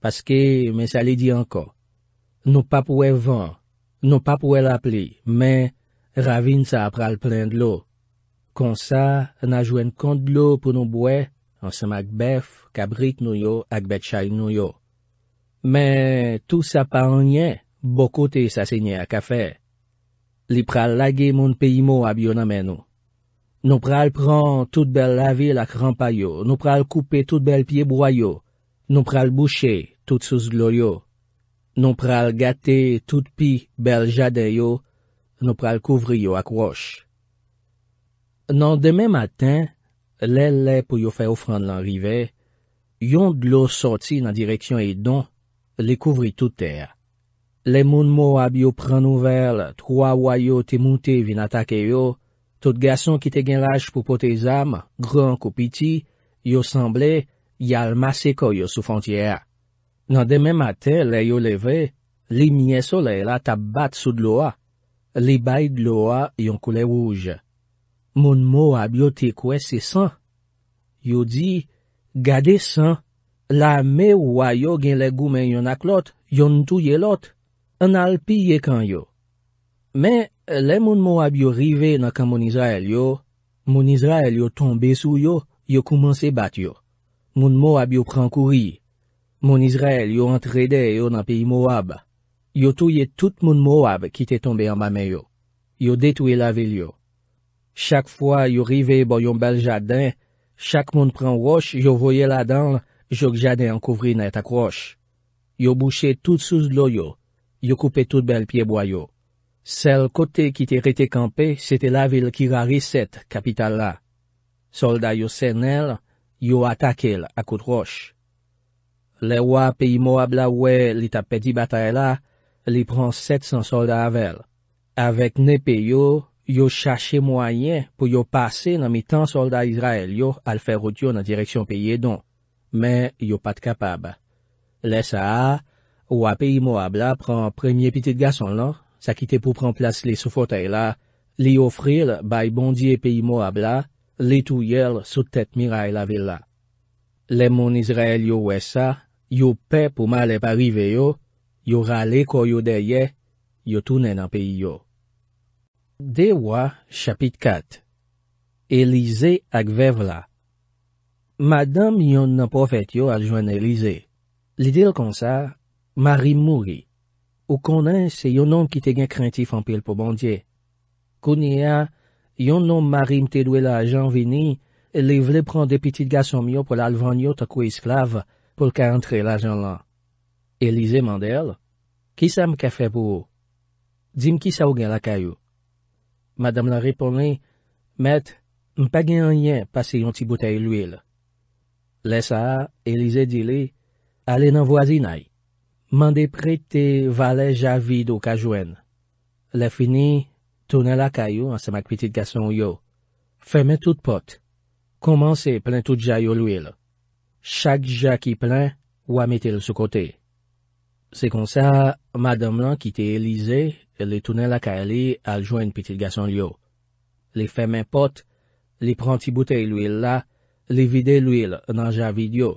Paske mè sa li di ankon, nou pa pou e ven, nou pa pou e la pli, mè, Ravin sa ap pral plen d'lo. Kon sa, an a jwen kont d'lo pou nou bwe, an semak bef, kabrik nou yo, ak bet chay nou yo. Men, tou sa pa anye, bokote sa se nye ak afe. Li pral lage moun peymo ab yon ameno. Nou pral pran tout bel lavil ak rampa yo, nou pral koupe tout bel piebwayo, nou pral buche tout suslo yo, nou pral gate tout pi bel jadeyo, nou pral kouvri yo ak wosh. Nan demè matin, lè lè pou yo fè ofran nan rive, yon glos soti nan direksyon e don, li kouvri tout ter. Lè moun mou ab yo pran nouvel, troa wwayo te mouti vin atake yo, tout gason ki te gen laj pou potes am, gran kou piti, yo semble, yal masekoy yo sou fontier. Nan demè matin, lè yo leve, li mien sole la tabat sou dloua, Li bayd lo a yon koule wouj. Moun mou a byo te kwe se san. Yo di, gade san, la me wwa yo gen legume yon ak lot, yon ntou ye lot, an alpi ye kan yo. Men, le moun mou a byo rive nan kan moun Izrael yo, moun Izrael yo tombe sou yo, yo kouman se bat yo. Moun mou a byo pran kouri. Moun Izrael yo antrede yo nan peyi mou a ba. Yo touye tout moun mouab ki te tombe an mameyo. Yo detouye la vil yo. Chak fwa yo rive bo yon bel jadin, chak moun pran roch yo voye la dan, jok jadin an kouvri net akroch. Yo bouché tout souz lo yo. Yo koupe tout bel pie boyo. Sel kote ki te rete kampe, sete la vil ki rari set kapital la. Solda yo senel, yo atake l akout roch. Le wap pe yi mouab la we li tap pe di batay la, li pran 700 solda avel. Awek ne pe yo, yo chache mwanyen pou yo pase nan mi tan solda Israel yo al fè rotyo nan direksyon pe ye don. Men, yo pat kapab. Le sa a, wap pe imo abla pran premye piti de gason lan, sa kite pou pran plas li sou fote la, li yo fril bay bondye pe imo abla, li tou yel sou tet miray la vila. Le moun Israel yo wè sa, yo pe pou male parive yo, Yo rale kwa yo deye, yo tounen an peyi yo. Dewa, chapit kat. Elize ak vev la. Madame yon nan profet yo aljwen Elize. Li dil konsa, Marim mouri. Ou konen se yon nom ki te gen krenti fanpil pou bondye. Kounye a, yon nom Marim te dwe la ajan vini, li vle pran de pitit gasom yo pou la alvanyo takwe isklav pou lka antre la ajan la. Elize mande al, ki sa m kefe pou ou? Dime ki sa ou gen lakay ou? Madame la repone, met, m pa gen anyen pase yon ti boutei l'ouil. Lesa, Elize dile, alen anvoazinay. Mande pre te vale javid ou kajwen. Le fini, tonen lakay ou ansa mak pitit gason yo. Feme tout pot. Komanse plen tout jay ou l'ouil. Chak jay ki plen, wame tel sou kotei. Se kon sa, madame lan ki te elize, le tounen la ka elie aljouen pitit gason yo. Le femen pot, le pranti boutei l'ouil la, le vide l'ouil nan javid yo.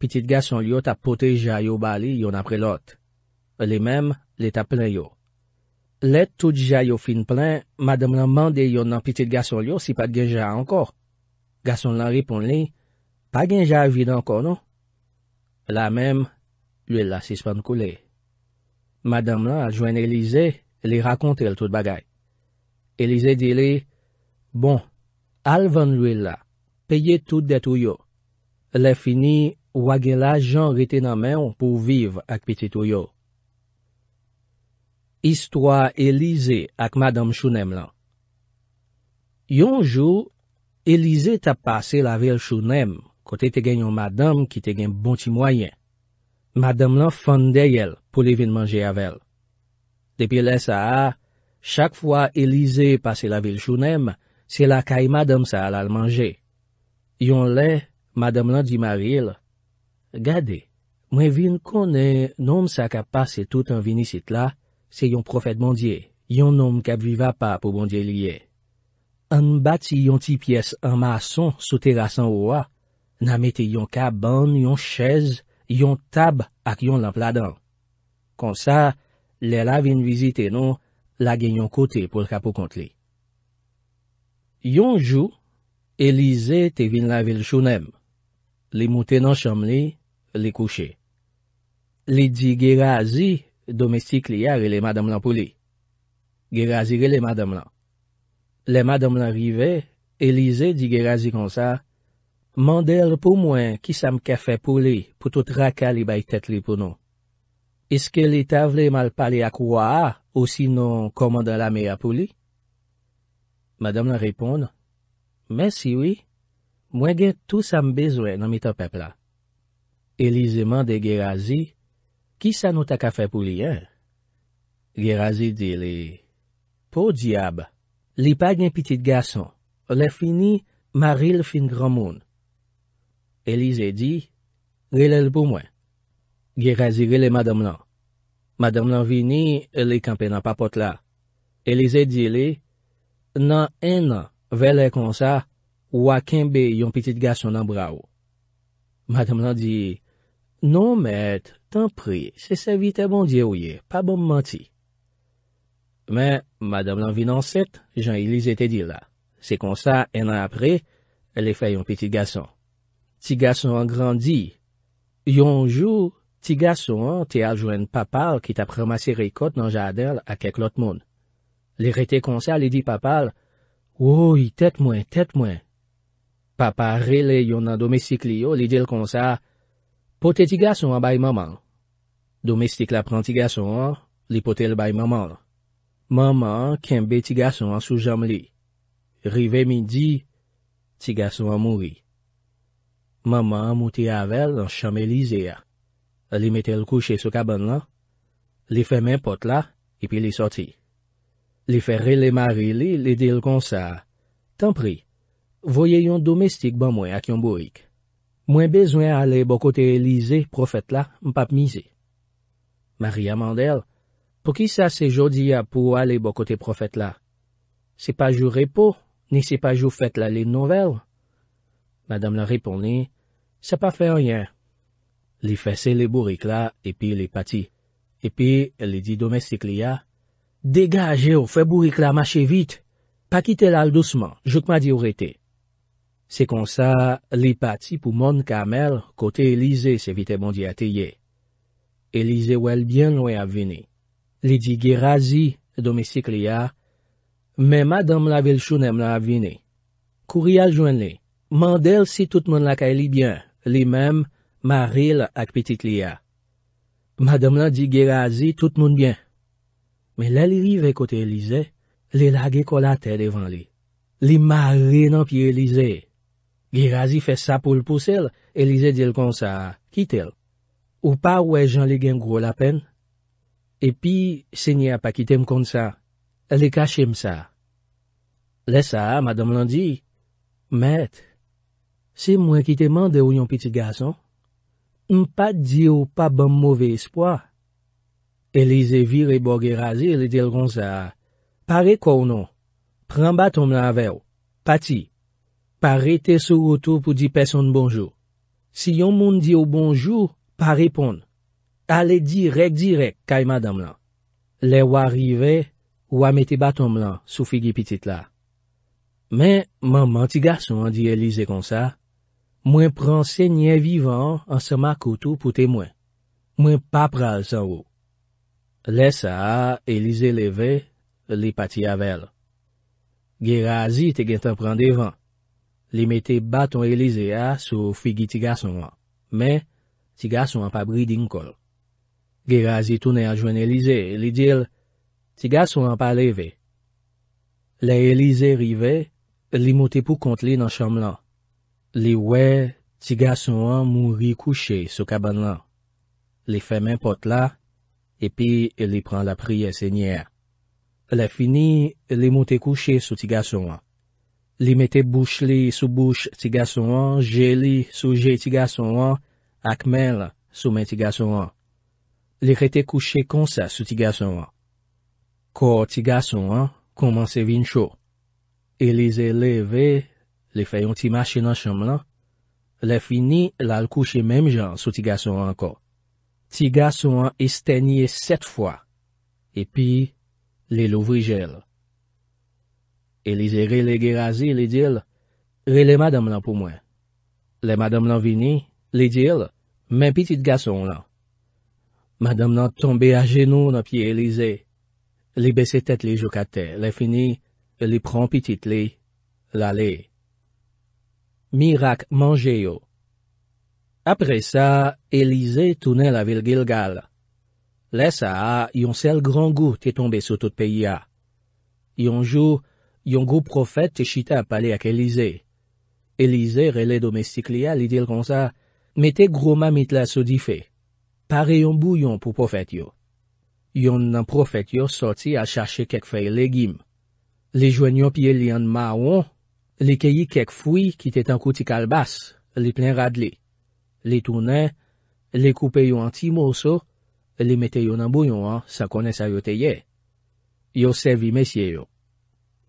Pitit gason yo ta pote jay yo bali yon apre lot. Le mem, le ta plen yo. Le tout jay yo fin plen, madame lan mande yon nan pitit gason yo si pat genja ankor. Gason lan ripon li, «Pa genja avid ankor nou?» La mem, Luella sispan kou le. Madame bon, la aljwen Elize, li rakonte l tout bagay. Elize dile, bon, alvan luella, peye tout det ou yo. Le fini, wage la jan rite nan men pou viv ak piti tou yo. Istwa Elize ak Madame Chounem lan. Yon jou, Elize ta pase la vel Chounem kote te gen yon madame ki te gen bonti mwayen. madame lan fande yel pou li vin manje avel. Depi le sa a, chak fwa elize pase la vil chounem, se la kay madame sa alal manje. Yon le, madame lan di ma vil, gade, mwen vin kone, nom sa ka pase tout an vini sit la, se yon profet mondye, yon nom ka bviva pa pou mondye liye. An bati yon ti pies an mason sou teras an owa, nan meti yon kaban, yon chez, yon tab ak yon lampla dan. Kon sa, lè la vin vizite nou, lage yon kote pou l kapou kont li. Yon jou, Elize te vin la vil chounem. Li mouten an chom li, li kouche. Li di gerazi domestik li ya re le madam lan pou li. Gerazi re le madam lan. Le madam lan rive, Elize di gerazi kon sa, Mandele pou mwen ki sam kafe pou li pou tout raka li bay tet li pou nou. Eske li tavle mal pale ak waa ou sinon komande la me a pou li? Madame la reponde. Mè si wè, mwen gen tout sam bezwen nan mita pepla. Elize mande Gerazi, ki sa nou ta kafe pou li, eh? Gerazi dile, Po diab, li pag gen pitit gason, le fini maril fin gramoun. Elize di, Rilel pou mwen. Gerazi rile madame lan. Madame lan vini, li kampe nan papot la. Elize dile, Nan enan vele konsa, wakimbe yon pitit gason nan bra ou. Madame lan di, Non met, tan pri, se se vit e bon di ou ye, pa bon manti. Men, madame lan vini anset, jan elize te dile la. Se konsa enan apre, le fay yon pitit gason. Ti gason an grand di. Yon jou, ti gason an te aljwen papal ki ta prema serikot nan jadel a keklot moun. Le rete konsa li di papal, Ou, tet mwen, tet mwen. Papa rele yon nan domestik li yo li dil konsa, Pote ti gason an bay maman. Domestik la pran ti gason an, li pote l bay maman. Maman ken be ti gason an sou jam li. Rive mi di, ti gason an moui. Maman mouti avel an chanm Elizea. Li metel kouche sou kaban lan. Li fèmen pot la, epi li soti. Li fère li mari li, li dil konsa. Tanpri, voye yon domestik ban mwen ak yon bouik. Mwen bezwen ale bokote Elize profet la, mpap mize. Maria mandel, pou ki sa se jodi a pou ale bokote profet la? Se pa jou repo, ni se pa jou fet la li nouvel? Madame la repone, Se pa fe ryen. Li fese li bourik la, epi li pati. Epi, li di domesik li ya, degaje ou fe bourik la, mache vit, pa kite lal douceman, jout ma di ou rete. Se kon sa, li pati pou mon kamel, kote Elize se vit e bondi ate ye. Elize ou el bien loue ap vini. Li di girazi, domesik li ya, men madan m la vil chou nem la ap vini. Kouri al jwen li. Mandel si tout moun lakay li byen, li mem, maril ak pitit li ya. Madem lan di Gerazi tout moun byen. Men lè li rive kote Elize, li lage kolatè devan li. Li maril nan pi Elize. Gerazi fè sa pou l pou sel, Elize dil kon sa, kitel. Ou pa wè jan li gen kwo la pen. Epi, se nye apakitem kon sa, li kachem sa. Lè sa, madem lan di, met. Se mwen ki te mande ou yon piti gason, mpa di ou pa bom mwove espwa. Elize vir e bogue razi, li di l kon sa, pare kon ou non, pran bat om la ave ou, pati, pare te sou otou pou di peson bonjou. Si yon moun di ou bonjou, pare pon, ale di rek di rek kay madam lan. Le wari ve, wame te bat om lan, sou figi piti la. Men, mwen manti gason, di Elize kon sa, Mwen pransenye vivan an sema koutou pou temwen. Mwen pap ral san ou. Lesa a, elize leve, li pati avel. Gerazi te gen tan prendevan. Li mette baton elize a sou figi tiga son an. Men, tiga son an pa bridinkol. Gerazi toune an jwen elize, li dil, tiga son an pa leve. Le elize rive, li moutepou kont li nan chanm lan. Li we, tiga son an moun ri kouche sou kaban lan. Li fe men pot la, epi li pran la priye senyer. La fini, li moun te kouche sou tiga son an. Li mette bouch li sou bouch tiga son an, jeli sou jey tiga son an, akmel sou men tiga son an. Li rete kouche konsa sou tiga son an. Ko tiga son an, koman se vin chou. Li ze leve... Li fayon ti machin an chanm lan. Li fin ni lal kouche menm jan sou ti gason an kon. Ti gason an este nye set fwa. E pi li louvri jel. Elize ri li gerazi li dil. Ri li madame lan pou mwen. Li madame lan vini. Li dil. Men pitit gason lan. Madame lan tombe a genou nan pi Elize. Li besetet li joukate. Li fin ni li pran pitit li. La li. Mirak manje yo. Apre sa, Elize toune la vil gil gal. Lè sa, yon sel gran gou te tombe sou tout peyi ya. Yon jou, yon gou profet te chita pale ak Elize. Elize rele domestik li ya li dil kon sa, me te grouman mit la sou di fe. Pare yon bou yon pou profet yo. Yon nan profet yo soti a chache kek fey legim. Li jwen yo pie li an ma won, Li keyi kek fwi ki te tankouti kal bas, li plen rad li. Li tounen, li koupe yo an ti mousou, li mete yo nan bouyon an, sa konen sa yo teye. Yo sevi mesye yo.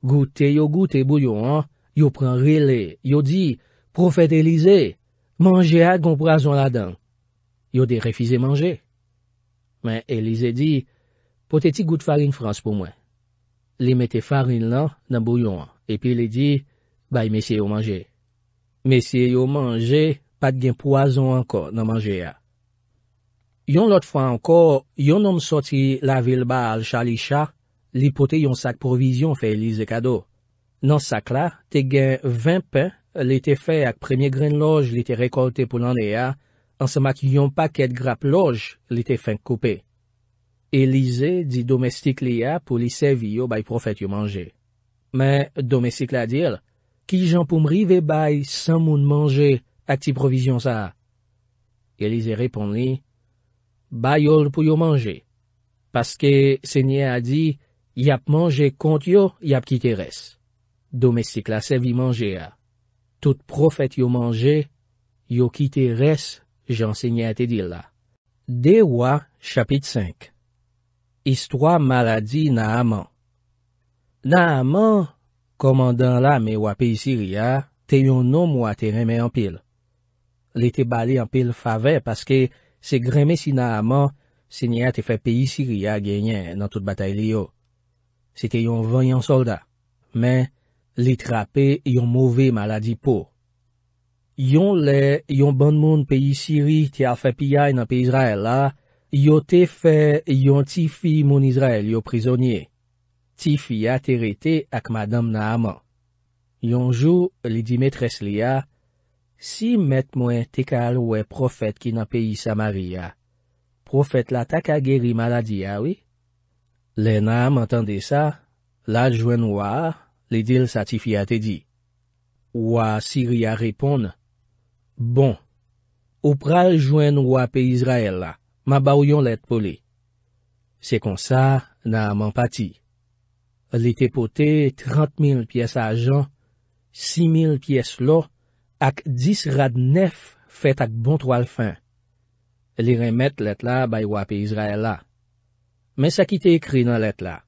Goute yo goute bouyon an, yo pran rile, yo di, Profet Elize, manje a gomprason la dan. Yo de refize manje. Men, Elize di, poteti goute farin frans pou mwen. Li mete farin lan nan bouyon an, epi li di, bay mesye yo manje. Mesye yo manje, pat gen poazon anko nan manje ya. Yon lot fwa anko, yon nom soti la vil ba al chali chak, li pote yon sak provizyon fe Elize kado. Nan sak la, te gen 20 pen lite fe ak premye gren loj lite rekolte pou nan de ya, ansa mak yon paket grap loj lite fen kope. Elize di domestik li ya pou li sevi yo bay profet yo manje. Men domestik la dil, Ki jan pou mrive bay san moun manje ak ti provizyon sa a? Elize repon li, Bayol pou yo manje. Paske senye a di, Yap manje kont yo, yap ki teres. Dome si klas evi manje a. Tout profet yo manje, Yo ki teres, jan senye a te dil la. Dewa, chapit 5 Histwa maladi na aman Na aman, Komandan la me wa peyi Syria, te yon nom wa te reme anpil. Le te bale anpil fave, paske se greme sinaman, se nye a te fe peyi Syria genyen nan tout batay li yo. Se te yon vanyan soldat, men, le trape yon mouve maladi pou. Yon le yon ban moun peyi Syria te al fe piyay nan peyi Israel la, yo te fe yon ti fi moun Israel yo prizonye. Tifi a terete ak madam na aman. Yonjou, li di metres li a, si met mwen tekal we profet ki nan peyi Samari a, profet la tak a geri maladi a we? Le na am antande sa, la jwen waa, li dil sa Tifi a te di. Waa siri a repon, bon, ou pral jwen waa pey Izrael la, ma ba ou yon let poli. Se kon sa, na am anpati. Li te pote 30.000 piyes a jan, 6.000 piyes lo, ak 10 rad nef fet ak bon to al fin. Li remet let la bay wapi Izrael la. Men sa ki te ekri nan let la.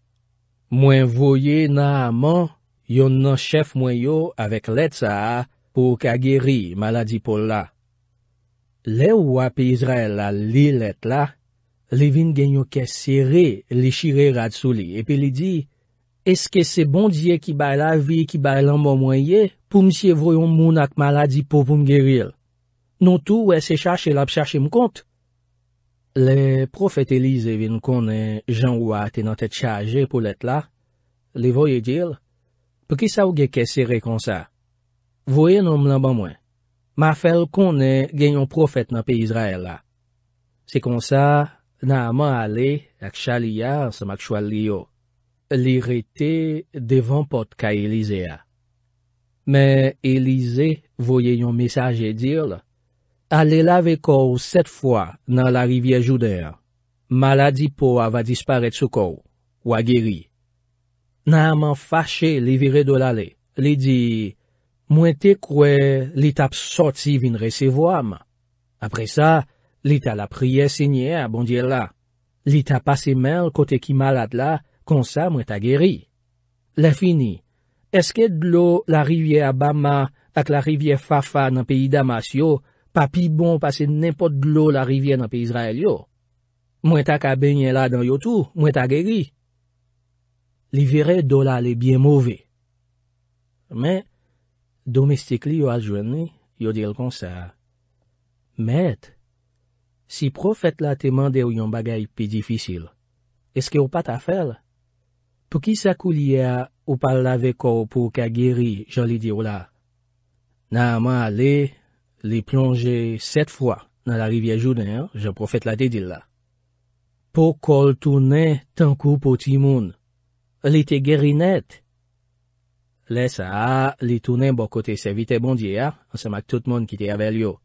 Mwen voye nan aman, yon nan chef mwen yo avèk let sa pou kageri maladi pou la. Le wapi Izrael la li let la, li vin genyo kes sere li shire rad sou li, epi li di, Eske se bondye ki bay la viye ki bay lamban mwenye pou msiye voyon moun ak maladi pou pou mgeril? Non tou wè se chache lap chache mkont? Le profet Elize vin konen jan wate nan tet chaje pou let la. Li voye dil. Pe ki sa ouge kesere konsa? Voye nom lamban mwen. Ma fel konen genyon profet nan pe Izrael la. Se konsa nan a man ale ak chaliyar sa mak chwal liyo. li rete devan pot ka Elizea. Me, Elize voye yon mesaj e dirle, ale lave kou set fwa nan la rivye joudè. Maladi pou ava disparet sou kou, wagiri. Na aman fache li vire do lale, li di, mwen te kwe li tap soti vin resevo ama. Apre sa, li ta la priye sinye a bondye la. Li ta pase mel kote ki malade la konsa mwen ta geri. Le fini, eske dlo la rivye Abama ak la rivye Fafa nan peyi Damas yo, pa pi bon pase nepot dlo la rivye nan peyi Israel yo. Mwen ta ka benye la dan yo tou, mwen ta geri. Li verè do la li byen mouve. Men, domestik li yo aljweni, yo di el konsa. Met, si profet la te mande ou yon bagay pi difisil, eske ou pat a fel? Pou ki sa kou liye a ou pal lave kou pou ka geri, joli di ou la. Na a man ale, li plonge set fwa nan la rivye jounen, je profet la te dil la. Po kol toune tankou pou ti moun. Li te geri net. Le sa a li toune bokote se vite bon diye a, an se mak tout moun ki te avèl yo.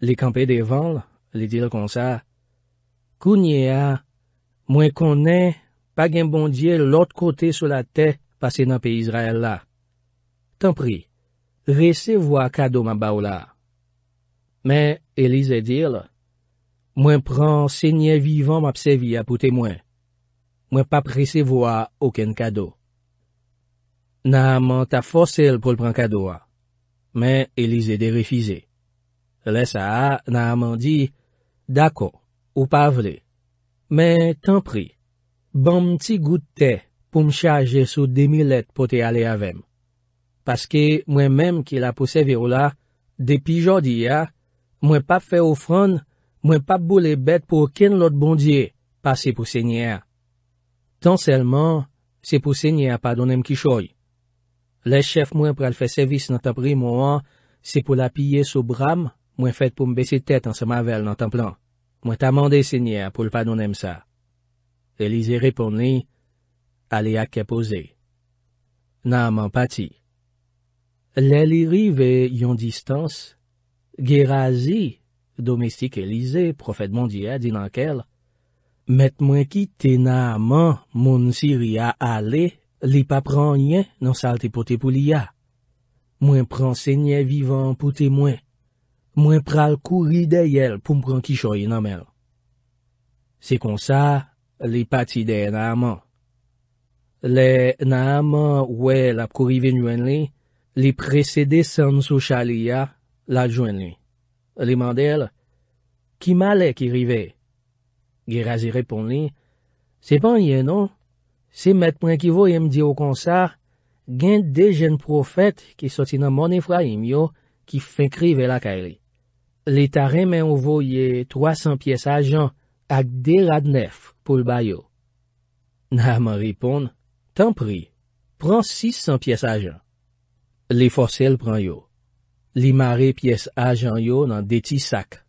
Li kampe devan, li dil kon sa. Kou niye a, mwen konen... pa gen bondye lot kote sou la te pase nan pe Izrael la. Tan pri, resevo a kado man ba ou la. Men, elize dirle, mwen pran senye vivan mapsevi apote mwen. Mwen pa presevo a oken kado. Na man ta fosel pou l'pran kado a. Men, elize de refize. Lesa a, na man di, dako, ou pa vle. Men, tan pri, ban mti gout te pou m chaje sou demilet pou te ale avem. Paske mwen menm ki la pou se virou la, depi jodi ya, mwen pap fe ofran, mwen pap bou le bet pou ken lot bondye, pa se pou se nye a. Tan selman, se pou se nye a padonem ki choy. Le chef mwen prel fe sevis nan ta pri mwen, se pou la pye sou bram, mwen fet pou m besi tet an se mavel nan tan plan. Mwen ta mande se nye a pou l padonem sa." Elize repon li, ale a kepoze. Na man pati. Le li rive yon distans, gerazi, domestik Elize, profet mondye, di nankel, met mwen ki te na man moun siri a ale, li pa pran nyen nan salte pote pou li ya. Mwen pran senye vivan pote mwen. Mwen pral kou ride yel pou mwen ki choye nanmel. Se kon sa, li pati de naaman. Le naaman we la pou rive nwen li, li prese de san sou chali ya, la jwen li. Li mandel, ki male ki rive? Gerazire pon li, se pan ye non, se met prekivo yem di yo konsa, gen de jen profet ki sotina moun efra yim yo ki finkri vela ka ele. Li tare men ovo ye 300 pies ajan ak de radnef, pou l'bay yo. Nanman ripon, tanpri, pran 600 piyes ajan. Li forcel pran yo. Li mare piyes ajan yo nan deti sak.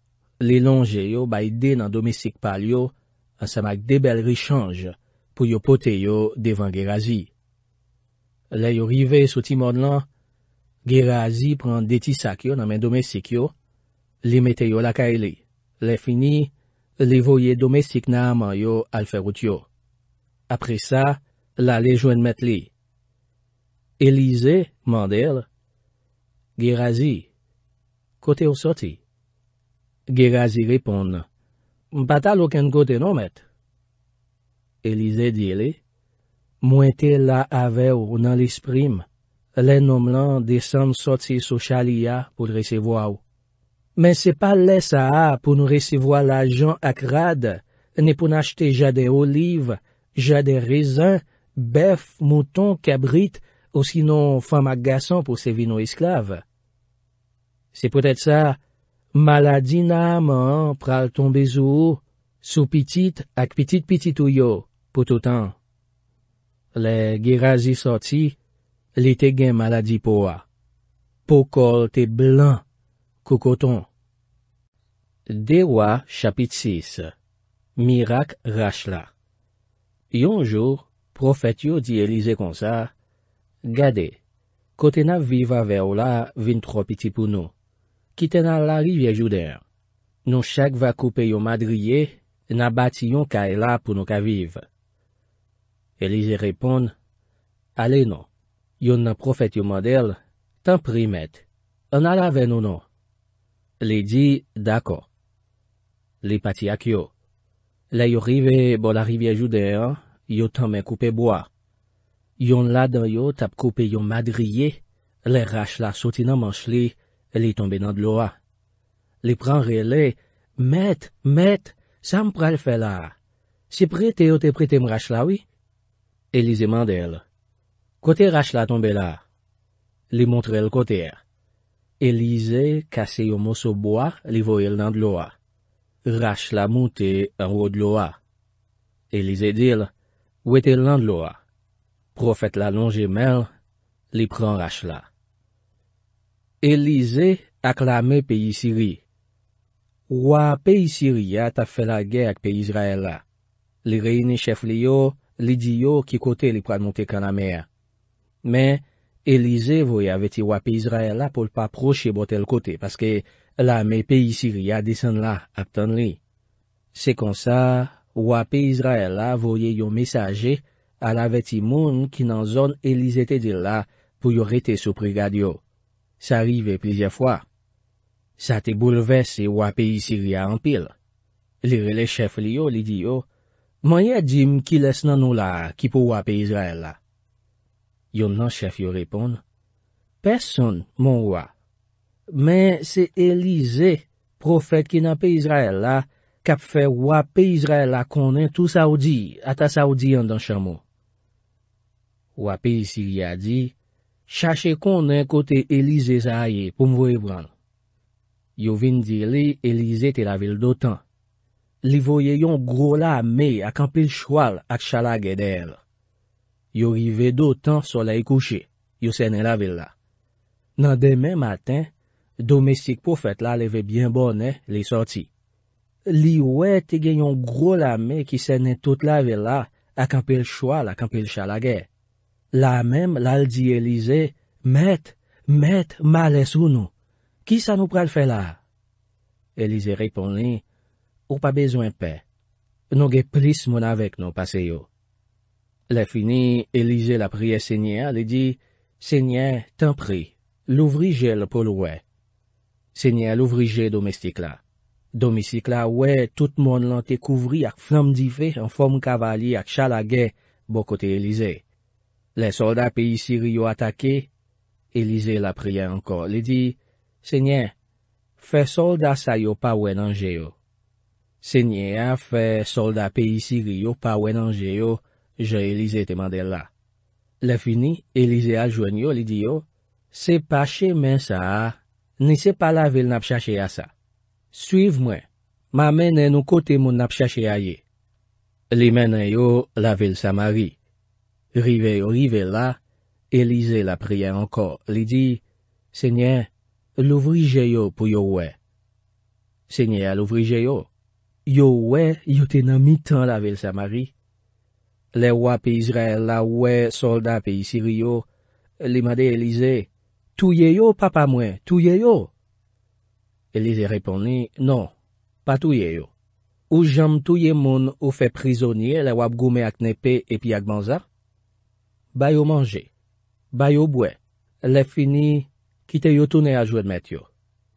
Li longe yo, bay de nan domestik pal yo, an sa mak debel richanj, pou yo pote yo devan Gerazi. Le yo rive sou timon lan, Gerazi pran deti sak yo nan men domestik yo, li mete yo laka ele. Le fini, Li voye domestik nan man yo alferout yo. Apre sa, la lejwen met li. Elize mandel. Gerazi. Kote ou soti? Gerazi repon. Bata loken kote nou met. Elize dile. Mwente la ave ou nan lisprim. Le nom lan de san soti sou chali ya pou dresevwa ou. men se pa lesa a pou nou resevoa la jan ak rad, ne pou n'achete ja de oliv, ja de rezan, bef, mouton, kabrit, ou sinon famak gason pou sevi nou esklav. Se pou tèt sa, maladi na man pral ton bezou, sou pitit ak pitit pitit ou yo, pou toutan. Le girazi soti, li te gen maladi pou a. Pou kol te blan, koukoton. DEWA CHAPIT SIS MIRAK RACHLA YON JOUR, PROFET YO DI ELIZE KON SA, GADE, KOTE NA VIVA VE OLA VIN TROPITI POU NO, KITE NA LA RIVYE JOUDER, NON CHAK VA KOUPE YO MADRIYE, NA BATI YON KAELA POU NO KAVIV. ELIZE REPON, ALE NO, YON NA PROFET YO MADEL, TAN PRIMET, ANA LA VEN O NO. LE DI, DAKO. Li pati ak yo. Le yo rive bo la rivye jouder, yo tamen koupe boa. Yon la dan yo tap koupe yon madriye, le rash la soti nan manch li, li tombe nan dloa. Li pran rele, met, met, sa mpral fe la. Si prete yo te prete m rash la, wi? Elize mandel. Kote rash la tombe la? Li montre l kote. Elize kase yon moso boa li voel nan dloa. Rash la moute an wou de lo a. Elize dil, wete lan de lo a. Profet la non jemel, li pran Rash la. Elize ak lame peyi siri. Wwa peyi siri ya ta fe la ge ak peyi Israel la. Li reyini chef li yo, li di yo ki kote li pran moute kaname a. Men, Elize voye aveti wwa peyi Israel la pou l pa proche botel kote, paske, La me peyi Syria disen la, ap ton li. Se kon sa, wap e Israel la voye yo mesaje ala veti moun ki nan zon elizete dir la pou yo rete sou prigadyo. Sa rive plizye fwa. Sa te boulevese wap e Syria an pil. Lire le chef li yo li di yo, mwenye dim ki les nan ou la ki pou wap e Israel la. Yon nan chef yo repon, person moun wap. men se Elize, profet ki nan pe Izrael la, kap fe wap pe Izrael la konen tou Saudi ata Saudi yon dan chamo. Wap pe Isir ya di, chache konen kote Elize sa aye pou mwoye bran. Yo vin di li, Elize te la vil do tan. Li voye yon gro la me ak anpil chwal ak chala gede el. Yo rive do tan solei kouche, yo se nen la vil la. Nan demen maten, Domestik pou fèt lal evè byen bon eh, lè sorti. Li wè te gen yon gro lame ki sènen tout la vè la akampèl chwa lakampèl chal agè. La mèm lal di Elize, mèt, mèt, malè sou nou. Ki sa nou pral fè la? Elize repon lè, ou pa bezwen pe. Nogue plis moun avèk nou pase yo. Lè fini, Elize la priè sènyè, lè di, sènyè, tan pri, louvri jèl pou lwè. Senye louvrije domestik la. Domestik la we, tout moun lan te kouvri ak flam di ve an fom kavali ak chalage bo kote Elize. Le solda pe isi ryo atake, Elize la priye anko. Li di, senye, fe solda sayo pa wen anje yo. Senye a fe solda pe isi ryo pa wen anje yo, je Elize te mande la. Le fini, Elize a jwen yo, li di yo, se pache men sa a. Nise pa la vil nap chache a sa. Suiv mwen. Ma menen nou kote moun nap chache a ye. Li menen yo la vil Samari. Rive yo rive la, Elize la prien ankor. Li di, Senye, louvrije yo pou yo we. Senye louvrije yo. Yo we, yo tena mi tan la vil Samari. Le wapi Izrael la we solda pe Isirio. Li mwade Elize yo. Touye yo, papa mwen? Touye yo? Elize reponi, Non, pa touye yo. Ou jom touye moun ou fe prizonye le wap goume ak nepe epi ak manza? Bayo manje. Bayo bwe. Le fini, kite yo tounen a jwen met yo.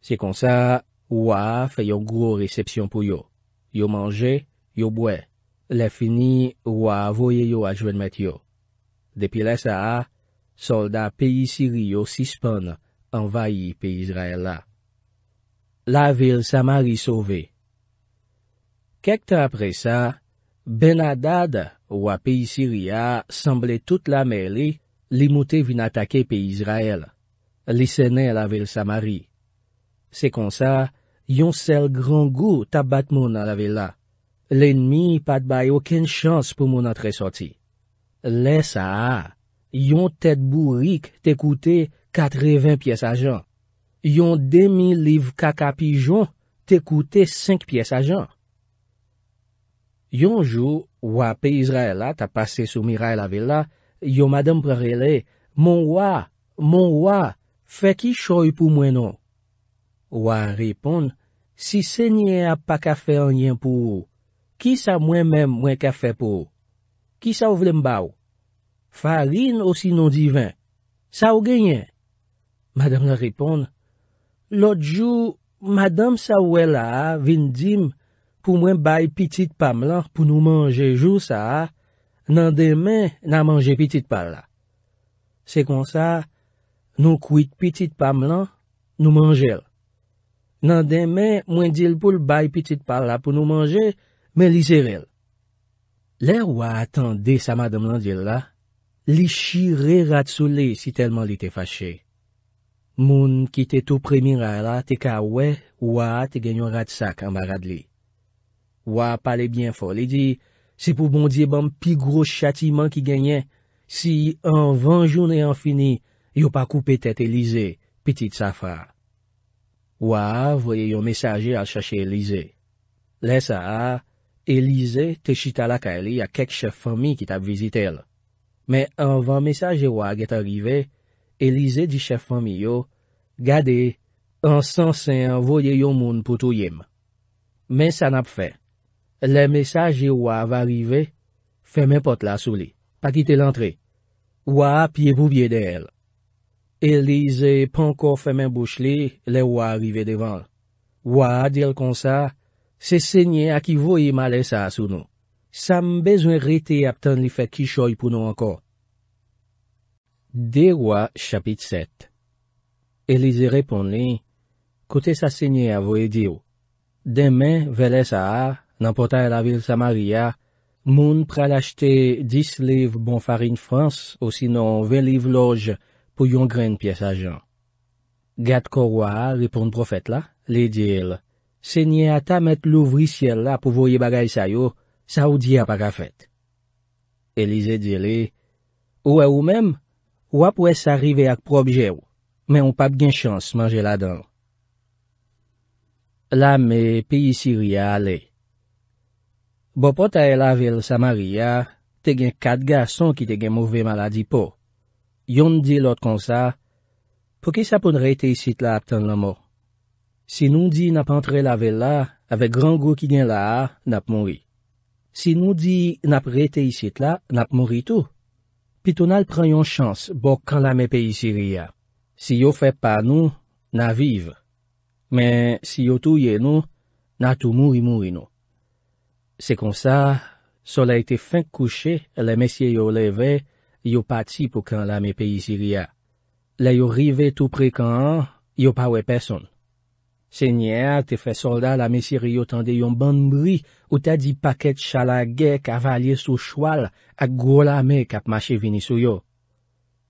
Se kon sa, waa feyon gwo resepsyon pou yo. Yo manje, yo bwe. Le fini, waa avoye yo a jwen met yo. Depi la sa a, Soldat P.I.S.I.R.I. yo sispon, envayi P.I.S.I.R.I. la. La vil Samari sove. Kekte apre sa, Benadad wa P.I.S.I.R.I. a semble tout la mele, li moute vin atake P.I.S.I.R.I. la. Li sene la vil Samari. Se kon sa, yon sel gran gou tabat moun la vil la. Lenmi patbay oken chans pou moun antre soti. Le sa a. yon tet bou rik te koute katrevin pyes a jan, yon demi liv kaka pijon te koute senk pyes a jan. Yon jou, wap e Izraela, ta pase sou miray la vila, yon madame prerele, mon wap, mon wap, fe ki choy pou mwen nou? Wap ripon, si se nye ap pa ka fe anyen pou ou, ki sa mwen men mwen ka fe pou ou? Ki sa ou vle mba ou? Farin osi nou di vin. Sa ou genyen? Madame la ripon. L'ot jou, madame sa ou el la, vin dim pou mwen bay piti de pam lan pou nou manje jou sa, nan demen nan manje piti de pam la. Se kon sa, nou kuit piti de pam lan, nou manjel. Nan demen, mwen dil pou l'bay piti de pam la pou nou manje, men liser el. Lè ou a atan de sa madame lan dil la? Li chi re rad sou li si telman li te fache. Moun ki te tou premira la, te ka we, waa te genyon rad sak an barad li. Waa pale bien fol, li di, si pou bondye bom pi gro chati man ki genyen, si an vanjounen an fini, yo pa koupe tet Elize, pitit safra. Waa voye yo mesaje al chache Elize. Lesa a, Elize te chitala ka li a kek chef fami ki tap vizite el. Men anvan mesaje wak get arrive, elize di chef anmi yo, gade, an sansen voye yon moun pou tou yem. Men sa nap fe. Le mesaje wak va arrive, fe men pot la sou li, pa kite lantre. Wak ap ye boubye de el. Elize pan ko fe men bouch li, le wak arrive devan. Wak a dil kon sa, se se nye ak y voye ma lesa sou nou. Sam bezwen rete ap tan li fek kishoy pou nou ankon. Dewa chapit set. Elize repon li, Kote sa senye avoye diyo. Demen veles a, nan potay la vil Samaria, moun pral achte dis liv bon farin Frans, osinon ve liv loj pou yon gren pyes ajan. Gad korwa, repon profet la, li diyo, senye ata met louvri siel la pou voye bagay sayo, Sa ou di apak afet. Elize dile, ou e ou mem, wap wè s'arive ak probje ou, men ou pap gen chans manje la den. La me peyi siri a ale. Bo pot a e la vil sa mariya, te gen kat ga son ki te gen mouve maladi po. Yon di lot kon sa, pou ki sa pou nre te isit la ap tan la mo? Si nou di nap antre la vil la, avek gran go ki gen la a, nap moui. Si nou di nap rete isit la, nap mori tou. Pi tonal preyon chans bo kan lame pe isiri ya. Si yo fe pa nou, na vive. Men si yo tou ye nou, na tou moui moui nou. Se kon sa, sola ete feng kouche, le mesye yo leve, yo pati pou kan lame pe isiri ya. Le yo rive tou prekan, yo pa we person. Senyè, te fè soldat la me Siriyo tende yon ban mbri ou ta di pakèd chalage kavalyè sou chwal ak gwo la me kap mache vini sou yo.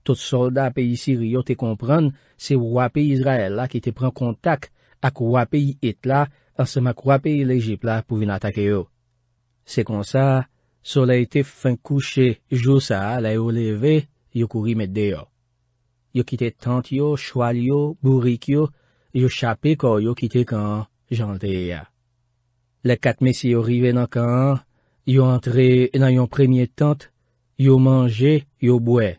Tot soldat pe yi Siriyo te kompran, se wapè Israel la ki te pran kontak ak wapè yi et la ansen mak wapè yi lèjip la pou vin atake yo. Se konsa, sole yi te fèn kouche, jousa la yo leve, yo kouri met deyo. Yo ki te tant yo, chwal yo, bourik yo. yo chapi kor yo kite kan jan de ya. Le kat mesi yo rive nan kan, yo antre nan yon premye tant, yo manje, yo bwe.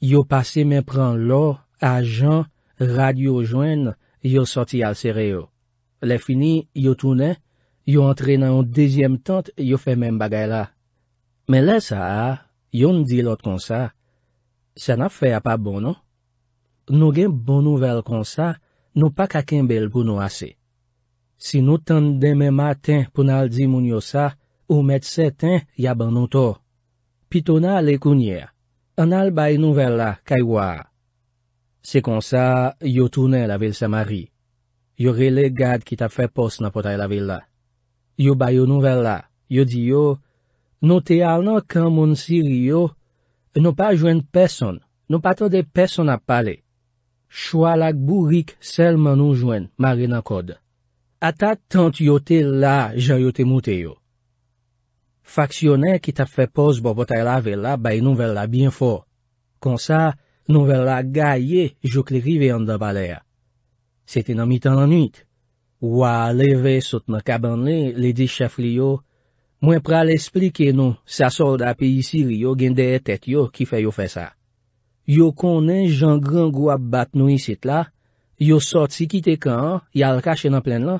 Yo pase men pran lo, a jan, radio jwen, yo soti al sere yo. Le fini, yo toune, yo antre nan yon dezyem tant, yo fe men bagay la. Men le sa, yo n di lot kon sa, se na fe a pa bon non. Nou gen bon nouvel kon sa, Nou pa kaken bel pou nou ase. Si nou tan deme maten pou nal di moun yo sa, ou met se ten, ya ban nou to. Pi tona le kounye, an al bay nouvel la, kaj waa. Se kon sa, yo toune la vil Samari. Yo rele gad ki ta fe pos na potay la vil la. Yo bay yo nouvel la, yo di yo, nou te al nou kan moun siri yo, nou pa jwen peson, nou pa to de peson ap pale. Chwa lak bourik selman nou jwen, marina kod. Ata tante yote la jan yote mouteyo. Faksyonè ki tap fe pos bo bota la ve la bay nou ver la bin fo. Kon sa, nou ver la gaye jok li rive yon da balea. Sete nan mitan lan nit. Ou a leve sot nan kaban le, le di chafli yo. Mwen pral esplike nou sa sold api isi yo gen deye tet yo ki fe yo fe sa. Yo konen jan gran gwa bat nou yisit la, yo sot si kite kan, ya l kache nan plen la,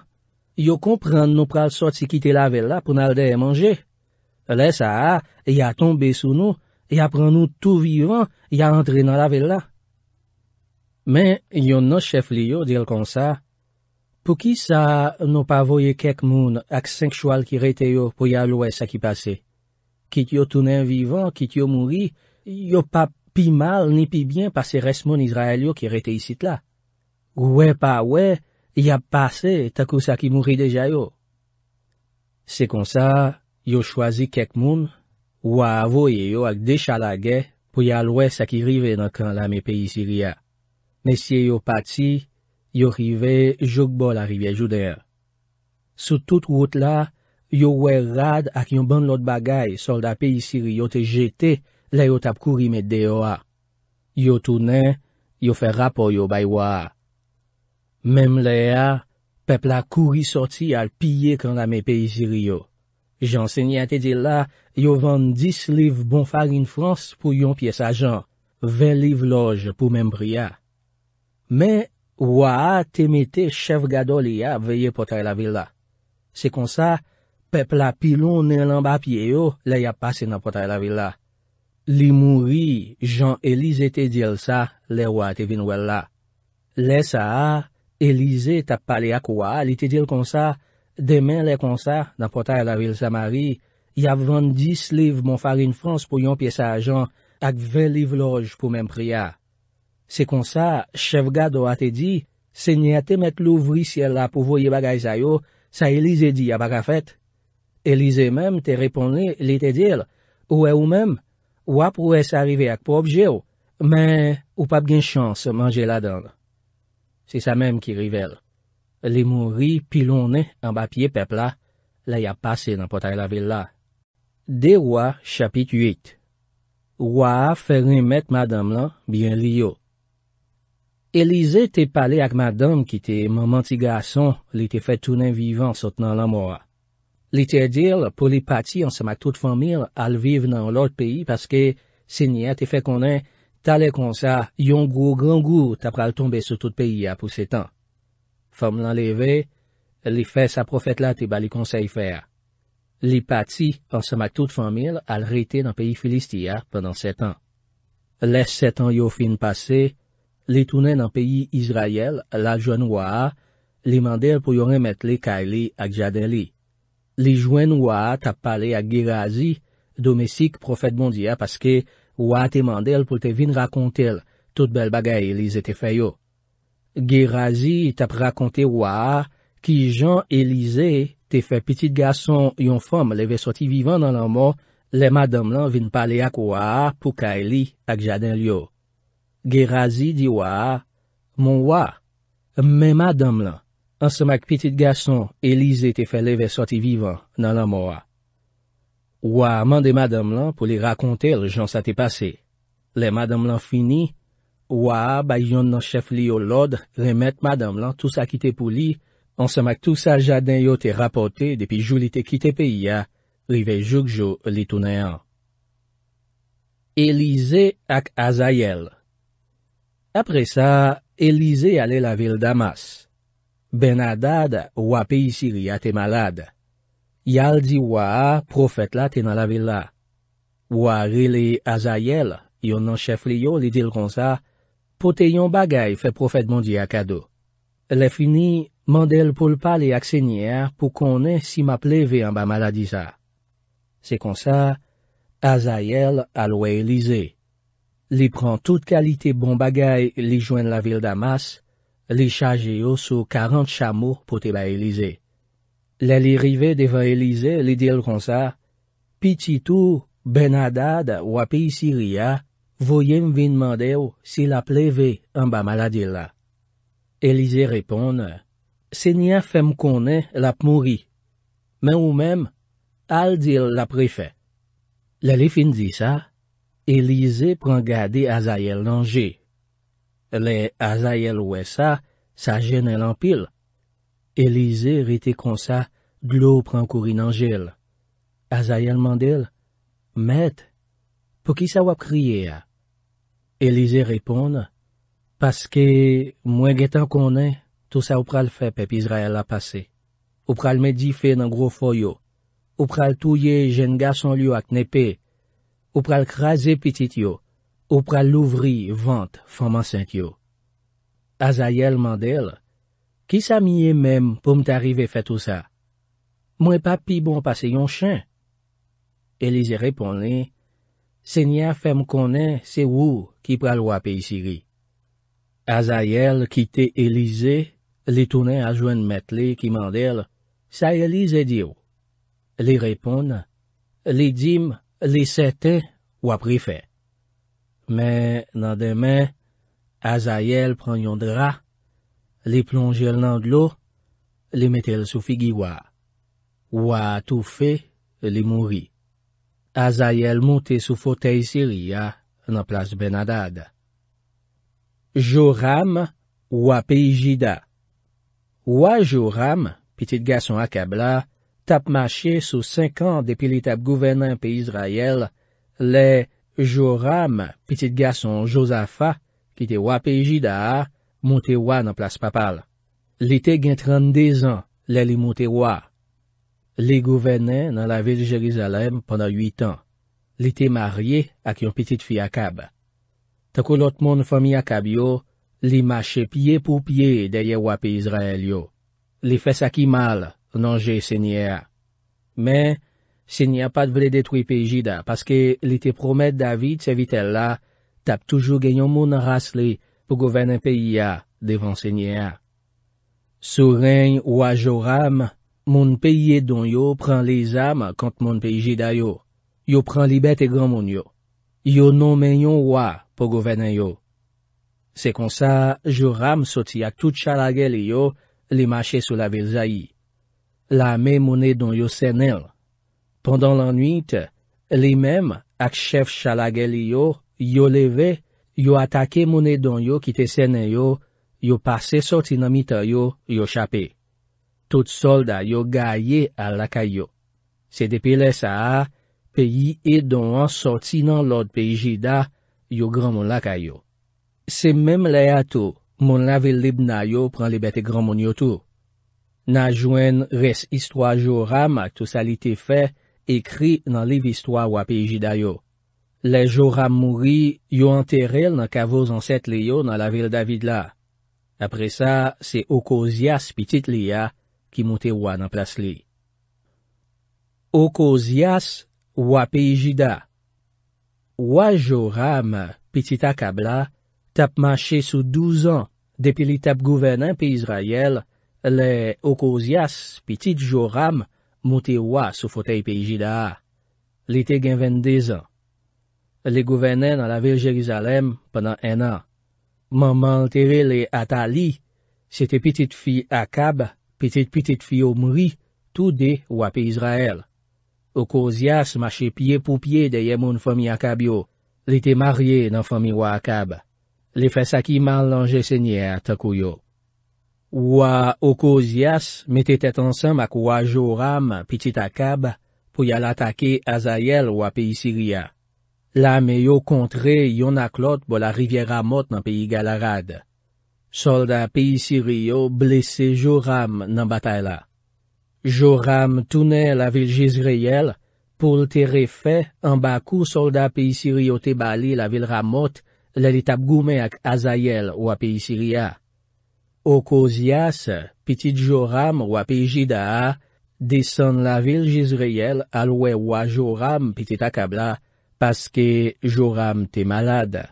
yo kompran nou pral sot si kite la vel la pou nal deye manje. Le sa, e ya tombe sou nou, e ya pran nou tou vivan, e ya entre nan la vel la. Men, yo nou chef li yo, diyo l kon sa, pou ki sa nou pa voye kek moun ak senk chwal ki rete yo pou ya l oue sa ki pase. Kit yo tounen vivan, kit yo mouri, yo pap, Pimal nipi byen pa se resmon Izrael yo ki rete isit la. Gwe pa we, y ap pase takou sa ki mouri deja yo. Se kon sa, yo chwazi kek moun, wawo ye yo ak deshala ge pou yalwe sa ki rive nan kan la me peyi Siria. Nesye yo pati, yo rive jok bol a rive joder. Sou tout wot la, yo we rad ak yon ban lot bagay solda peyi Siria te jete Le yo tap kouri met deyo a. Yo tounen, yo fe rapo yo baywa a. Mem le a, pepla kouri soti al piye kanda me pe isiri yo. Janse nye atedila, yo vande 10 liv bonfar in Frans pou yon piye sajan, 20 liv loj pou mem priya. Men, waa temete chev gado li a veye potay la vila. Se konsa, pepla pilon nen anba piye yo le ya pase nan potay la vila. Li mouri, jan Elize te dil sa, le wate vin wè la. Le sa a, Elize tap pale ak wwa, li te dil konsa, demen le konsa, nan potay la vil Samari, ya vran 10 liv moun farin Frans pou yon piye sa a jan, ak 20 liv loj pou men priya. Se konsa, chev gado a te di, se nye a te met louvri siel la pou voye bagay zay yo, sa Elize di ya baga fet. Elize menm te repon li, li te dil, ou e ou menm? Ou ap prouè s'arive ak pou obje ou, men ou pa bgen chans manje la dan. Se sa menm ki rivel. Li moun ri pilonè an bapye pepla, la ya pase nan potay la vil la. De wwa chapit 8 Wwa fè rin met madame lan byen li yo. Elize te pale ak madame ki te maman ti gason li te fè tounen vivan sot nan la moua. Li te dir pou li pati an se mak tout famil al vive nan lort peyi paske se nye te fe konen talen kon sa yon gwo gran gwo tapra al tombe se tout peyi ya pou setan. Fem lan leve, li fe sa profet la te bali konsey fer. Li pati an se mak tout famil al rete nan peyi Filistia penan setan. Les setan yo fin pase, li tounen nan peyi Israel la joun waa, li mandel pou yon remet li kaili ak jaden li. Li jwen waa tap pale ak Gerazi, domesik profet mondia, paske waa te mandel pou te vin rakontel, tout bel bagay elize te feyo. Gerazi tap rakonte waa ki jan elize te fe petit gason yon fom, le ve soti vivan nan nan mo, le madam lan vin pale ak waa pou ka elize ak jaden liyo. Gerazi di waa, Mon waa, me madam lan, Ansemak pitit gason, Elize te fele ve soti vivan nan la moa. Waa mande madam lan pou li rakonte le jansate pase. Le madam lan fini, waa bay yon nan chef li yo lod, le met madam lan tout sa ki te pou li, ansemak tout sa jaden yo te rapote depi jou li te kite pe iya, li ve jouk jou li tou neyan. Elize ak Azayel Apre sa, Elize ale la vil Damas. Ben a dad wap e isiri ate malade. Yal di waa profet la tena la vil la. Waa rile aza yel yon nan chef li yo li dil kon sa, pote yon bagay fe profet mondi akado. Le fini, mandel pou lpa li akse nyer pou konen si ma pleve an ba maladi sa. Se kon sa, aza yel alwe elize. Li pran tout kalite bon bagay li jwen la vil damas, Li chaje yo sou karant chamou pote ba Elize. Le li rive deva Elize li dil kon sa, Petitou, Benadad ou api Siria, voyen vi nmande yo si la pleve amba maladila. Elize repon, Senya fem konen la pmouri, men ou men, al dil la prefe. Le li fin di sa, Elize prangade a zayel nanje. Le aza yel wè sa, sa jen el anpil. Elize rite kon sa, glou pran kourin anjel. Aza yel mandel, Mèt, pou ki sa wap kriye a? Elize repon, Paske mwen getan konen, tout sa ou pral fè pep Izrael la pase. Ou pral medji fè nan gro foyo. Ou pral touye jen gason liyo ak nepe. Ou pral krasè pitit yo. Ou pral louvri vante foman sent yo. Azayel mandel, Ki sa miye mem pou mt'arive fet ou sa? Mwen pa pi bon pase yon chan. Elize repone, Senya fem konen se ou ki pral wap e isiri. Azayel kite Elize, Li tonen a jwen metle ki mandel, Sa Elize diyo. Li repone, Li dim li sete wap rifen. Men nan demen, Azayel pren yon dra, li plonjel nan glou, li metel sou figiwa. Wa toufe, li mouri. Azayel mouti sou fotei siri ya, nan plas benadad. Joram, wa peyijida. Wa Joram, pitit gason akabla, tapmache sou 5 an depilitap gouvenan peyizrayel, le, Joram, pitit gason Josafa, ki te wap eji da a, monte wwa nan plas papal. Li te gen 32 an lè li monte wwa. Li gouverne nan la vil Jerizalem pwanda 8 an. Li te marye ak yon pitit fi akab. Tako lot mon fomi akab yo, li mache pie pou pie deye wap e Israel yo. Li fese akimal nan je senye a. Men, Se nye apat vle detwi pejida, paske li te promet David se vitel la, tap toujou genyon moun aras li pou govenen peyi ya devan se nye a. Sou reyn wajoram, moun peyiye don yo pran li zam kont moun pejida yo. Yo pran libet e gran moun yo. Yo non menyon waj pou govenen yo. Se konsa, joram soti ak tout chalagel yo li mache sou la vil zayi. La ame moun e don yo senel Pendan l'anuit, li mem ak chef chalageli yo, yo leve, yo atake mounedon yo ki te sene yo, yo pase sorti nan mita yo, yo chapi. Tout solda yo gaye al lakay yo. Se depi lesa a, peyi edon an sorti nan lot peyi jida, yo gran moun lakay yo. Se mem le ato, moun lave libna yo pran li bete gran moun yo tou. Na jwen res istwa jo ramak tou salite fey, ekri nan liv istwa wapijida yo. Le Joram mouri yo anteril nan kavoz anset li yo nan la vil David la. Apre sa, se Okozias pitit li ya ki mouti wan nan plas li. Okozias wapijida Wajoram pitit akabla tap mache sou douzan depi li tap gouvenan pi Israel le Okozias pitit Joram mouti wwa sou fotei pe iji da ha. Li te gen 22 an. Li gouverne nan la vil Jerizalem penan en an. Man manl tere li ata li, sete pitit fi akab, pitit pitit fi omri, tou de wwa pe Israel. Ou kozi as mache pie pou pie deye moun fomi akab yo, li te marye nan fomi wwa akab. Li fes aki manl lanje senye a takou yo. Wa Okozias mette tet ansam ak wa Joram, piti takab, pou yal atake Azayel ou api Syriya. La me yo kontre yon ak lot bo la rivye Ramot nan peyi Galarad. Solda api Syriyo blese Joram nan batay la. Joram toune la vil Jezreel pou lte refe an bakou solda api Syriyo te bali la vil Ramot lelit ap goume ak Azayel ou api Syriya. Okozias, pitit Joram wapijida a, disan la vilj Izrael alwe waj Joram pitit akabla, paske Joram te malade.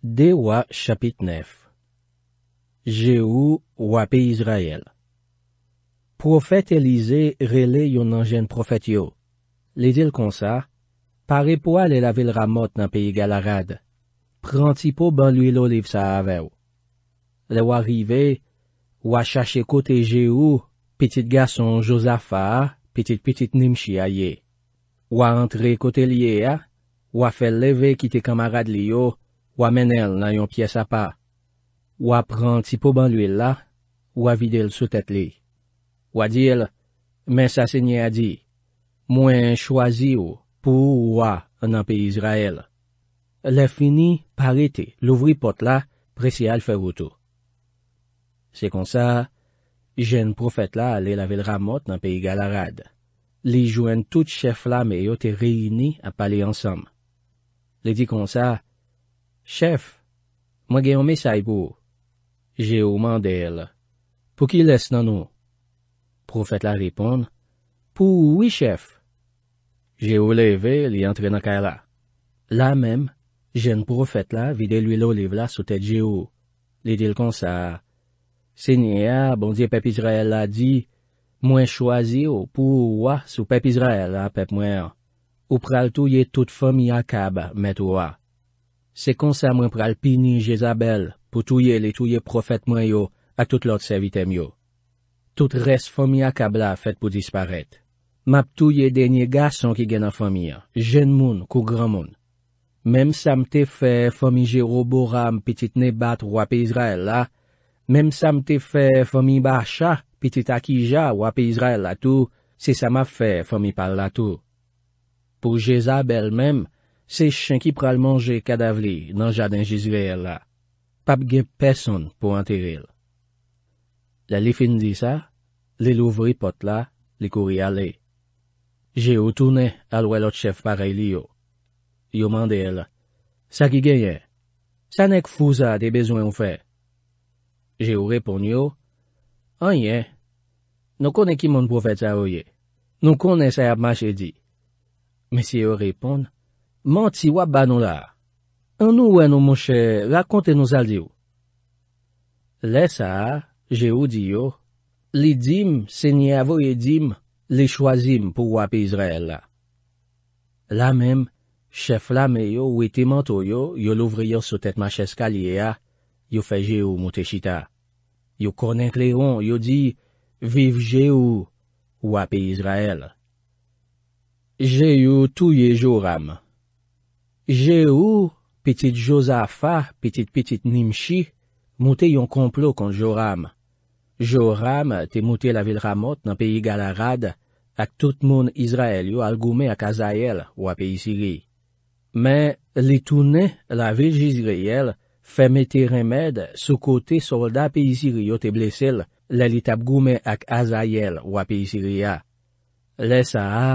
Dewa chapit nef. Je ou wapij Izrael. Profet Elize rele yon anjen profet yo. Le dil konsa, pare po ale la vil ramot nan peyi galarade. Prenti po ban luy lo liv sa avew. Le wa rive, wa chache kote je ou, petit gason Josafar, petit-petit Nimshi a ye. Wa entre kote liye a, wa fe leve kite kamarad li yo, wa menel nan yon pyesa pa. Wa pran ti pou ban luy la, wa vide l sotet li. Wa dil, men sa se nye a di, mwen chwazi ou pou ou wa nan pey Izrael. Le fini parete louvri pot la, presi al fe wotou. Se kon sa, jen profet la le lavel ramot nan peyi galarad. Li jwen tout chef la me yo te reyni a pali ansam. Li di kon sa, Chef, mwen gen yon mesay pou. Je ou mandel. Pou ki les nan nou? Profet la ripon, Pou oui, chef. Je ou leve li antre nan kala. La men, jen profet la vide luy l'oliv la sou tet je ou. Li dil kon sa, Se nye bon a, bon diye pep Izrael la di, mwen chwazi ou pou ou wa sou pep Izrael la pep mwen an, ou pral touye tout fomi akab met ou wa. Se konsa mwen pral pini Jezabel pou touye li touye profet mwen yo ak tout lot se vitem yo. Tout res fomi akab la fet pou disparet. Map touye denye gason ki gen an fomi a, jen moun kou gran moun. Mem sa mte fe fomi Jero Boram pitit ne bat wap Izrael la, Mem sa mte fe fomi ba cha, pi te taki ja wapizre la tou, se sa ma fe fomi pal la tou. Pou Jezabel menm, se chen ki pral manje kadavli nan jadin Jezreel la. Pap ge peson pou anteril. La lifin di sa, li louvri pot la, li kouri ale. Je ou toune alwe lot chef pareli yo. Yo mande el. Sa ki genye. Sa nek fouza de bezwen ou fey. Je ou repon yo, Anye, oh, nou konen ki moun profet sa ouye, nou konen sa ap mache di. Mesye ou repon, Man ti wap banon la, an nou wè nou monshe, lakonte nou zal di ou. Le sa a, je ou di yo, li dim se nye avoye dim, li chwazim pou wap Izrael la. La mem, chef la me yo wite manto yo, yo louvri yo sou tet mache skalye ya, yo fè Géou moutè Chita. Yo konen kleron, yo di, Viv Géou, wapè Izrael. Géou touye Joram. Géou, petit Josafa, petit-petit Nimshi, moutè yon komplot kon Joram. Joram te moutè la vil Ramot nan peyi Galarad ak tout moun Izrael yo algoume ak Azayel wapè Isiri. Men, li toune la vil Jizreel Fèm ete remèd sou kote soldat pe isir yo te blesel lè li tabgoume ak aza yel wap pe isir ya. Lè sa a,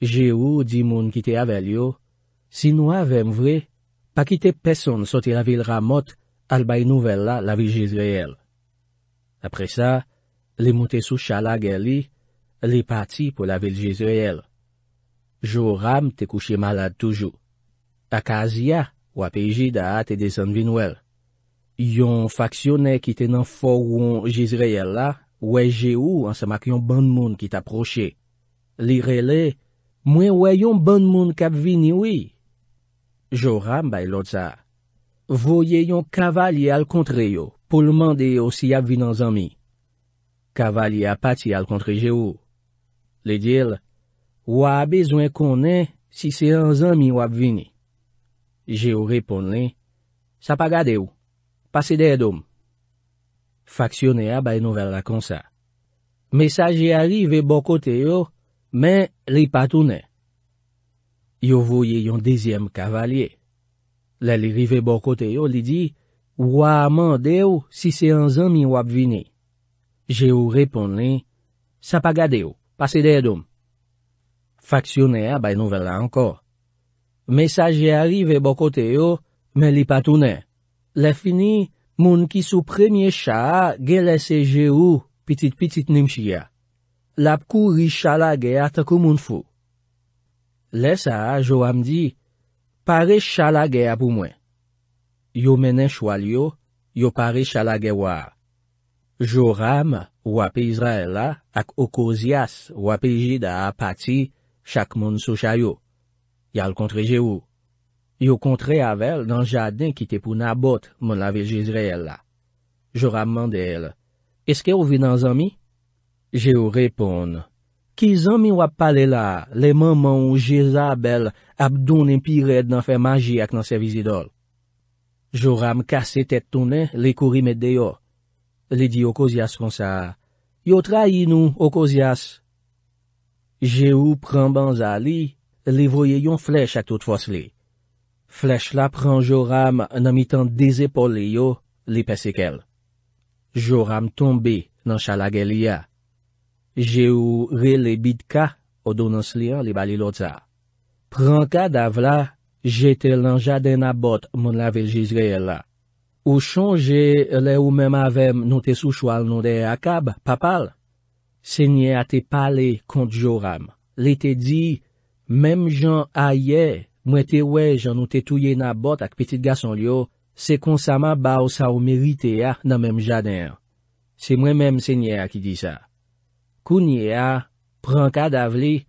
je ou di moun ki te avèl yo, si nou avèm vre, pa ki te peson sote la vil ramot albay nouvel la la vil Jezreel. Apre sa, li moutesou chala gèli, li pati pou la vil Jezreel. Jou ram te kouche malad toujou. Ak azi ya. Wap eji da ate de san vin wel. Yon faksyonè ki tenan fo woun jizreye la, wè je ou ansamak yon ban moun ki taproche. Li rele, mwen wè yon ban moun kap vini wè. Joram bay lot sa. Voye yon kavali al kontre yo, pou l'mande yo si ap vin an zami. Kavali apati al kontre je ou. Li dil, wè a bezwen konè si se an zami wap vini. Je ah, bon bon ou repon li, Sa pa gade ou, pase de edom. Faksyon e a ah, bay nouvel la kon sa. Mesa je a rive bo kote yo, men li patounen. Yo voye yon dezyem kavalyen. Le li rive bo kote yo, li di, Ou a amande ou si se an zan mi wap vine. Je ou repon li, Sa pa gade ou, pase de edom. Faksyon e a bay nouvel la ankor. Mesaje arri ve bokote yo, me li patoune. Le fini, moun ki sou premye shaa ge lese je ou pitit-pitit nimchi ya. Lab kou ri shala ge atakou moun fou. Le sa, jo amdi, pare shala ge apou mwen. Yo mene chwal yo, yo pare shala ge waa. Jo ram wapi Izraela ak okozias wapi jida apati chak moun sou shayo. Yal kontre je ou. Yo kontre avel nan jaden ki te pou nabot moun la vil Jezreel la. Joram mande el. Eske ou vi nan zami? Je ou repon. Ki zami wap pale la le maman ou Jezabel ap don empired nan fe magi ak nan se vizidol? Joram kase tet tonen li kuri mede yo. Li di Okosias kon sa. Yo trai nou, Okosias. Je ou pran banza li. li voye yon flesh ak tout fos li. Flesh la pran Joram nan mitan dezepole yo li pesikel. Joram tombe nan chalage li ya. Je ou re le bid ka odonans li an li bali lotza. Pran ka dav la, jete lanja dena bot moun lavel jizre la. Ou chanje le ou mem avem nou te sou chwal nou de akab papal. Senye ate pale kont Joram. Li te di, Mem jan a ye, mwen te we jan nou te touye nan bot ak petit gason liyo, se konsama ba ou sa ou merite ya nan menm jaden. Se mwen menm se nye a ki di sa. Kounye a, pran ka dav li,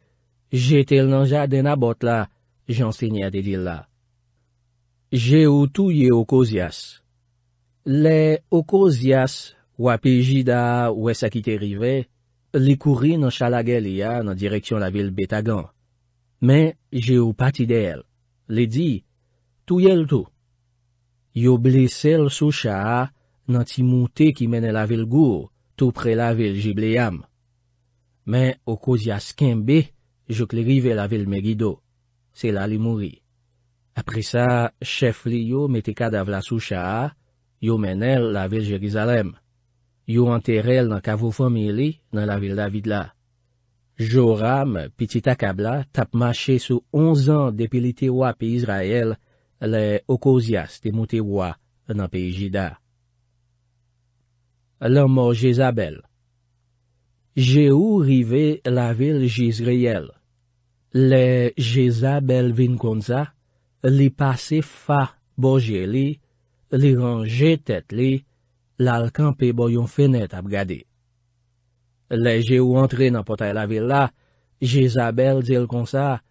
jete l nan jaden nan bot la, jan se nye a de dil la. Je ou touye Okozias. Le Okozias, wapijida ou esakite rive, li kouri nan chalage li ya nan direksyon la vil Betagan. Men, je ou pati de el. Le di, tou yel tou. Yo ble sel sou chaha nan ti moute ki mene la vil gou, tou pre la vil jibleyam. Men, ou kozi askenbe, jok le rive la vil megido. Se la li mouri. Apre sa, chef li yo mete kadav la sou chaha, yo mene la vil Jerizalem. Yo anter el nan kavou fome li nan la vil la vid la. Joram, piti Takabla, tapmache sou onzan depilite wapi e Izrael, le okozias te mouti wap nan pejida. Le mor Jezabel Je ou rive la vil Jezrael? Le Jezabel vin konza, li pase fa boje li, li ranje tet li, lal kampe boyon fenet ap gade. Le je ou antre nan potay la vil la, Jezabel dil kon sa,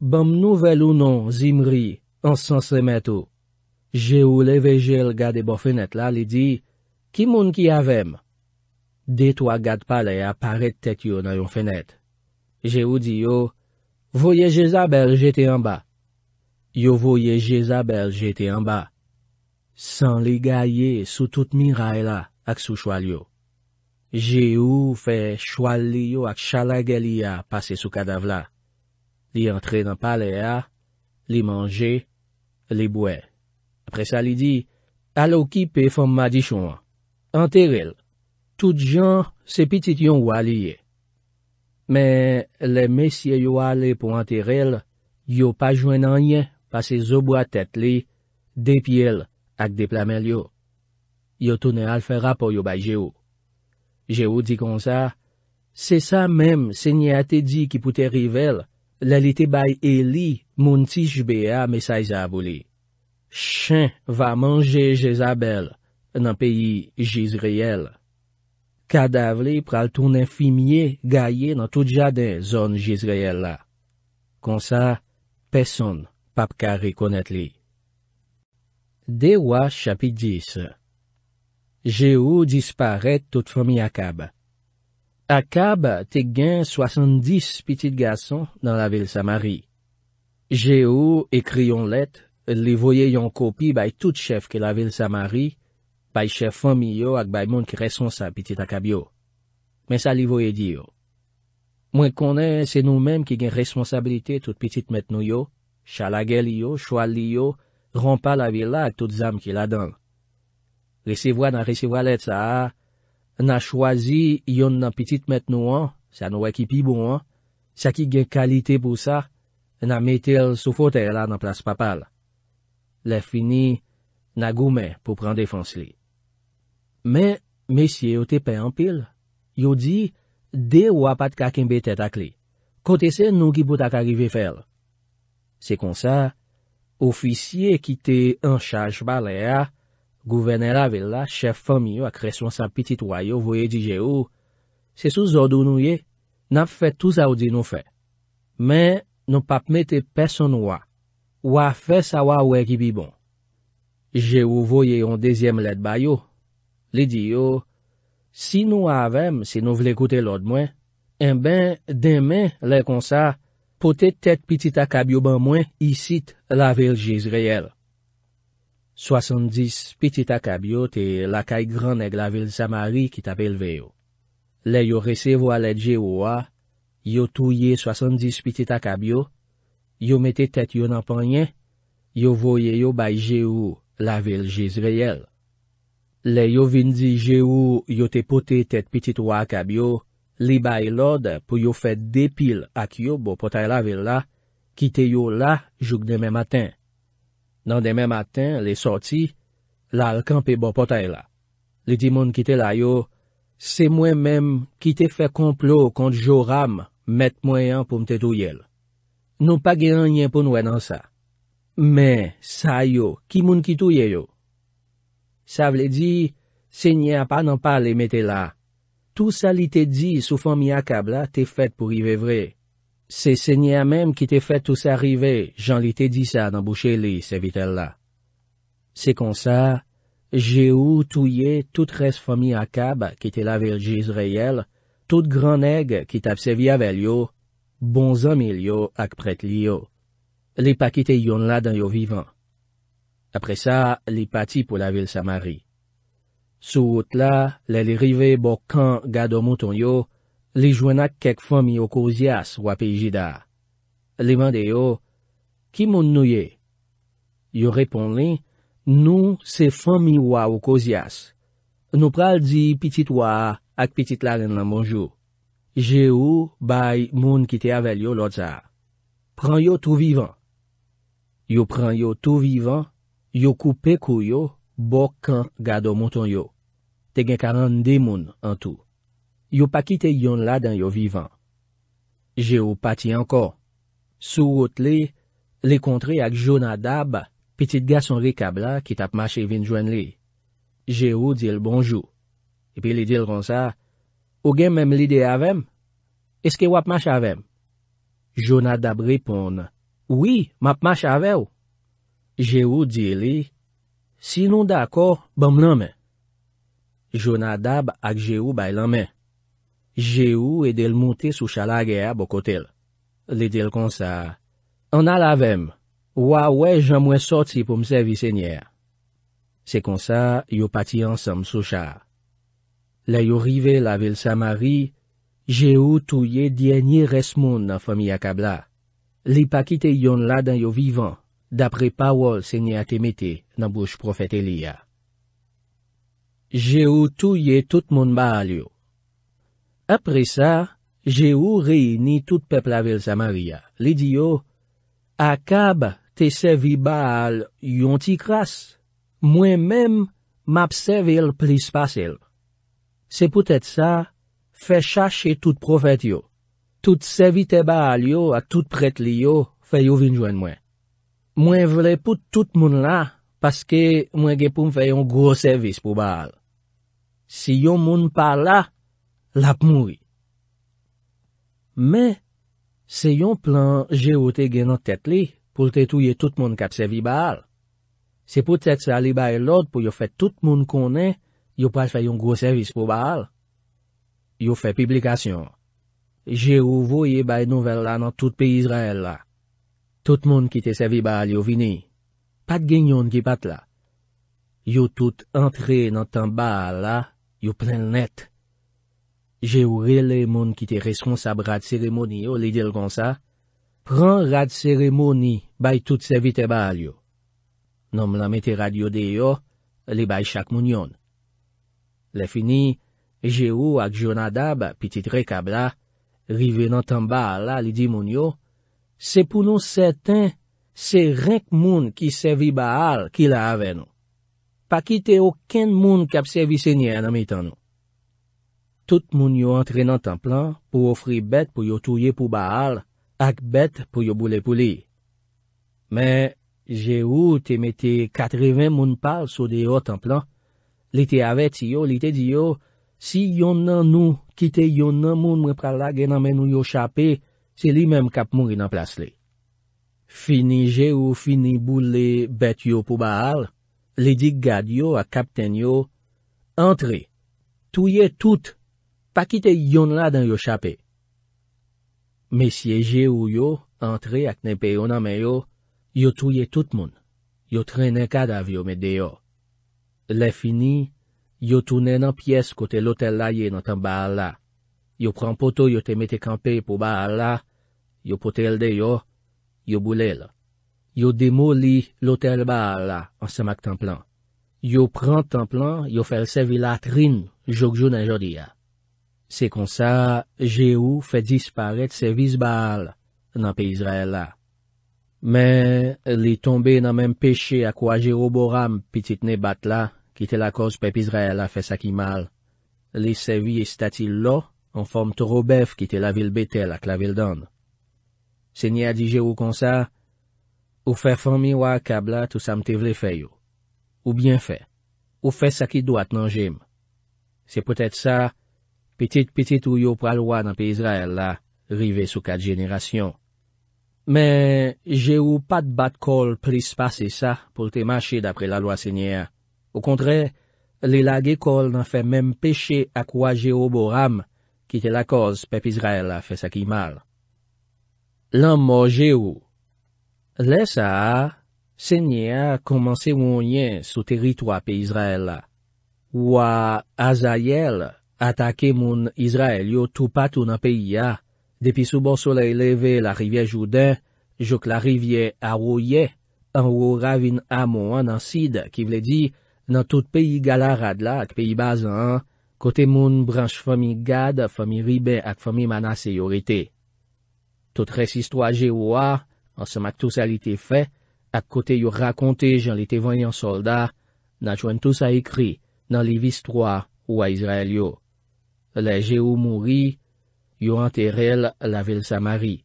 bam nouvel ou non zimri ansan semet ou. Je ou leve jel gade bo fenet la li di, Kimoun ki avem? De toa gade pa le aparet tek yo nan yon fenet. Je ou di yo, Voye Jezabel jeti an ba. Yo voye Jezabel jeti an ba. San li gaye sou tout mi ray la ak sou chwal yo. Je ou fe chwal li yo ak chalage li a pase sou kada vla. Li entre nan pale a, li manje, li bwe. Apre sa li di, alo ki pe fom ma di chouan. Anteril, tout jan se pitit yon waliye. Me, le mesye yo ale pou anteril, yo pa jwen anye pase zo bwa tet li, depil ak deplamel yo. Yo tounen al fera pou yo bay je ou. Je ou di kon sa, se sa mem se nye ate di ki poute rivel, lalite bay Eli moun ti jbea mesay zabou li. Shen va manje Jezabel nan peyi Jezreel. Kada vli pral ton enfimye gaye nan tout jaden zon Jezreel la. Kon sa, peson pap kare konat li. De wa chapi disa. Je ou disparète tout fomi akab. Akab te gen soasandis pitit gason dan la vil Samari. Je ou ekri yon let, li voye yon kopi bay tout chef ke la vil Samari, bay chef fomi yo ak bay moun ki resonsa pitit akab yo. Men sa li voye di yo. Mwen konen se nou menm ki gen resonsabilite tout pitit met nou yo, chalage li yo, chwal li yo, rampa la vil la ak tout zam ki la deng. resevoa nan resevoa let sa a, nan chwazi yon nan pitit met nou an, sa nou ekipi bou an, sa ki gen kalite pou sa, nan metel sou fote la nan plas papal. Le fini, nan gome pou pran defans li. Men, mesye yo te pe an pil, yo di, de wapat kakimbe tet ak li, kote se nou ki bout ak arive fel. Se kon sa, ofisye ki te an chaj bal e a, Gouvenè la vil la, chèf fèm yo ak resyon sa pitit wè yo voye di je ou, se sou zodo nou ye, nap fè tou zaudi nou fè. Men, nou pap metè person wè, wè fè sa wè wè ki bi bon. Je ou voye yon dezyem led bay yo, li di yo, si nou avèm se nou vle koute lòd mwen, en ben, demè lè konsa, pote tèt pitit akabyo ban mwen y sit la vil Jezreel. 70 pitit akabyo te lakay gran ek la vil Samari ki tapel veyo. Le yo resevo ale dje ou a, yo touye 70 pitit akabyo, yo mete tet yon apanyen, yo voye yo bay dje ou la vil Jezreel. Le yo vindi dje ou yo te pote tet pitit wakabyo, li bay lode pou yo fet depil ak yo bo potay la vil la, kite yo la joug demen maten. Nan demè matin, lè sorti, lal kanpe bo potay la. Lè di moun ki te layo, se mwen mèm ki te fè komplo kont joram mèt mwen an pou mte touyèl. Nou pa gen an nyen pou nouè e nan sa. Mè, sa yo, ki moun ki touyè yo. Sa vle di, se nyen apan an pa lè mèt te la. Tou sa li te di soufan mi akab la, te fèt pou y vevreye. Se se nye a mem ki te fè tou sa rive, jan li te di sa nan bouchè li, se vitel la. Se kon sa, je ou tou ye tout res fomi akab ki te la vil Jizreel, tout gran eg ki te apsevi avèl yo, bon zomil yo ak pret li yo. Li pa ki te yon la dan yo vivan. Apre sa, li pati pou la vil Samari. Sou wot la, li li rive bo kan gado mouton yo, Li jwenak kek fomi wakouziyas wapi e jida. Li mande yo, ki moun nou ye? Yo repon li, nou se fomi wakouziyas. Nou pral di pitit wak ak pitit lal en lan bonjou. Je ou bay moun ki te aval yo lot sa. Pran yo tou vivan. Yo pran yo tou vivan, yo koupe kou yo, bokan gado mouton yo. Te gen karande moun an tou. yo pa kite yon la dan yo vivan. Je ou pati anko. Sou wot li, li kontre ak Jona Dab, pitit gason rekab la, ki tap mache vin jwen li. Je ou dil bonjou. Epi li dil ronsa, ou gen mem li de avem? Eske wap mache avem? Jona Dab repon, Oui, map mache avew. Je ou di li, Sinon da akor, bom nan men. Jona Dab ak Je ou bay lan men. Je ou edel mouti sou chalage a bokotel. Le del konsa, An alavem, Wa we jan mwen sotsi pou msevi senye. Se konsa, yo pati ansam sou chal. Le yo rive la vil Samari, Je ou touye diyenye resmon nan fomi akabla. Li pakite yon la dan yo vivan, Dapre pawol senye atemete nan bouj profete liya. Je ou touye tout moun ba al yo. Apre sa, jè ou reyni tout pepl avil Samaria. Li di yo, akab te sevi baal yon ti kras. Mwen menm map sevi el plis pas el. Se pou tèt sa, fe chache tout profet yo. Tout sevi te baal yo a tout pret li yo fe yo vin jwen mwen. Mwen vle pou tout moun la, paske mwen ge pou mfe yon gro sevis pou baal. Si yon moun pa la, Lap moui. Me, se yon plan je ou te gen nan tet li, pou te touye tout moun kat sevi baal, se pou tèt sa li bay lòd pou yo fè tout moun konè, yo pas fè yon gwo servis pou baal, yo fè publikasyon. Je ou vouye bay nouvel la nan tout pi Israel la. Tout moun ki te sevi baal yo vini. Pat gen yon ki pat la. Yo tout antre nan tan baal la, yo plen net. Je ou re le moun ki te reswons ap rad seremoni yo li dil kon sa, pran rad seremoni bay tout se vit e ba al yo. Nom la me te rad yo de yo, li bay chak moun yon. Le fini, je ou ak jona dab, pitit rekab la, rive nan tan ba al la li di moun yo, se pou nou seten, se rek moun ki se vit ba al ki la ave nou. Pa ki te oken moun ki ap se vit se nye nan me tan nou. tout moun yo antre nan templan pou ofri bet pou yo touye pou baal ak bet pou yo boule pou li. Men, je ou te mette katreven moun pal sou de yo templan, li te avet si yo, li te di yo, si yon nan nou kite yon nan moun mwen pral la genan men nou yo chapi, se li menm kap moun rinan plas li. Fini je ou fini boule bet yo pou baal, li di gadyo ak kapten yo, antre, touye tout, akite yon la dan yo chapè. Me siyeje ou yo, antre ak nepe yon ame yo, yo touye tout moun, yo trenen kadav yo me deyo. Le fini, yo tounen an piyes kote lotel la ye nan tan ba al la. Yo pran poto yo te mette kampe pou ba al la, yo potel deyo, yo boule la. Yo demoli lotel ba al la ansan mak tan plan. Yo pran tan plan, yo fel se vilat rin jok joun an jodi ya. Se kon sa, je ou fè dispare tsevis baal nan pe Izrael la. Men, li tombe nan men peche akwa jero boram pitit ne bat la ki te la kos pep Izrael la fè saki mal. Li sèvi estati lo an form torobef ki te la vil betel ak la vil dan. Se nye a di je ou kon sa, ou fè fè miwa kabla tout sa mte vle fè yo. Ou bien fè. Ou fè saki doat nan jem. Se pwetet sa, Petit-petit ou yo pralwa nan pe Izrael la, rive sou kat jenerasyon. Men, je ou pat bat kol plis pase sa pou te mache dapre la lwa senye a. Ou kontre, li la ge kol nan fe men peche akwa je ou bo ram, ki te la koz pe pe Izrael la fe sakimal. Lan mo je ou. Le sa a, senye a komanse wonyen sou teritwa pe Izrael la. Ou a aza yele. Atake moun Izrael yo tou pat ou nan peyi ya, depi sou bon sole leve la rivye jouden, jok la rivye a woye, an wou ravin a moun nan sid ki vle di nan tout peyi galarad la ak peyi bazan, kote moun branj fomi gad, fomi ribe ak fomi manase yo rete. Tout res istwa je wwa, an semak tout sa li te fe, ak kote yo rakonte jan li te vanyan solda, nan chwen tout sa ekri nan li vis troa wwa Izrael yo. Le Jehou mouri yo anterel la vil Samari.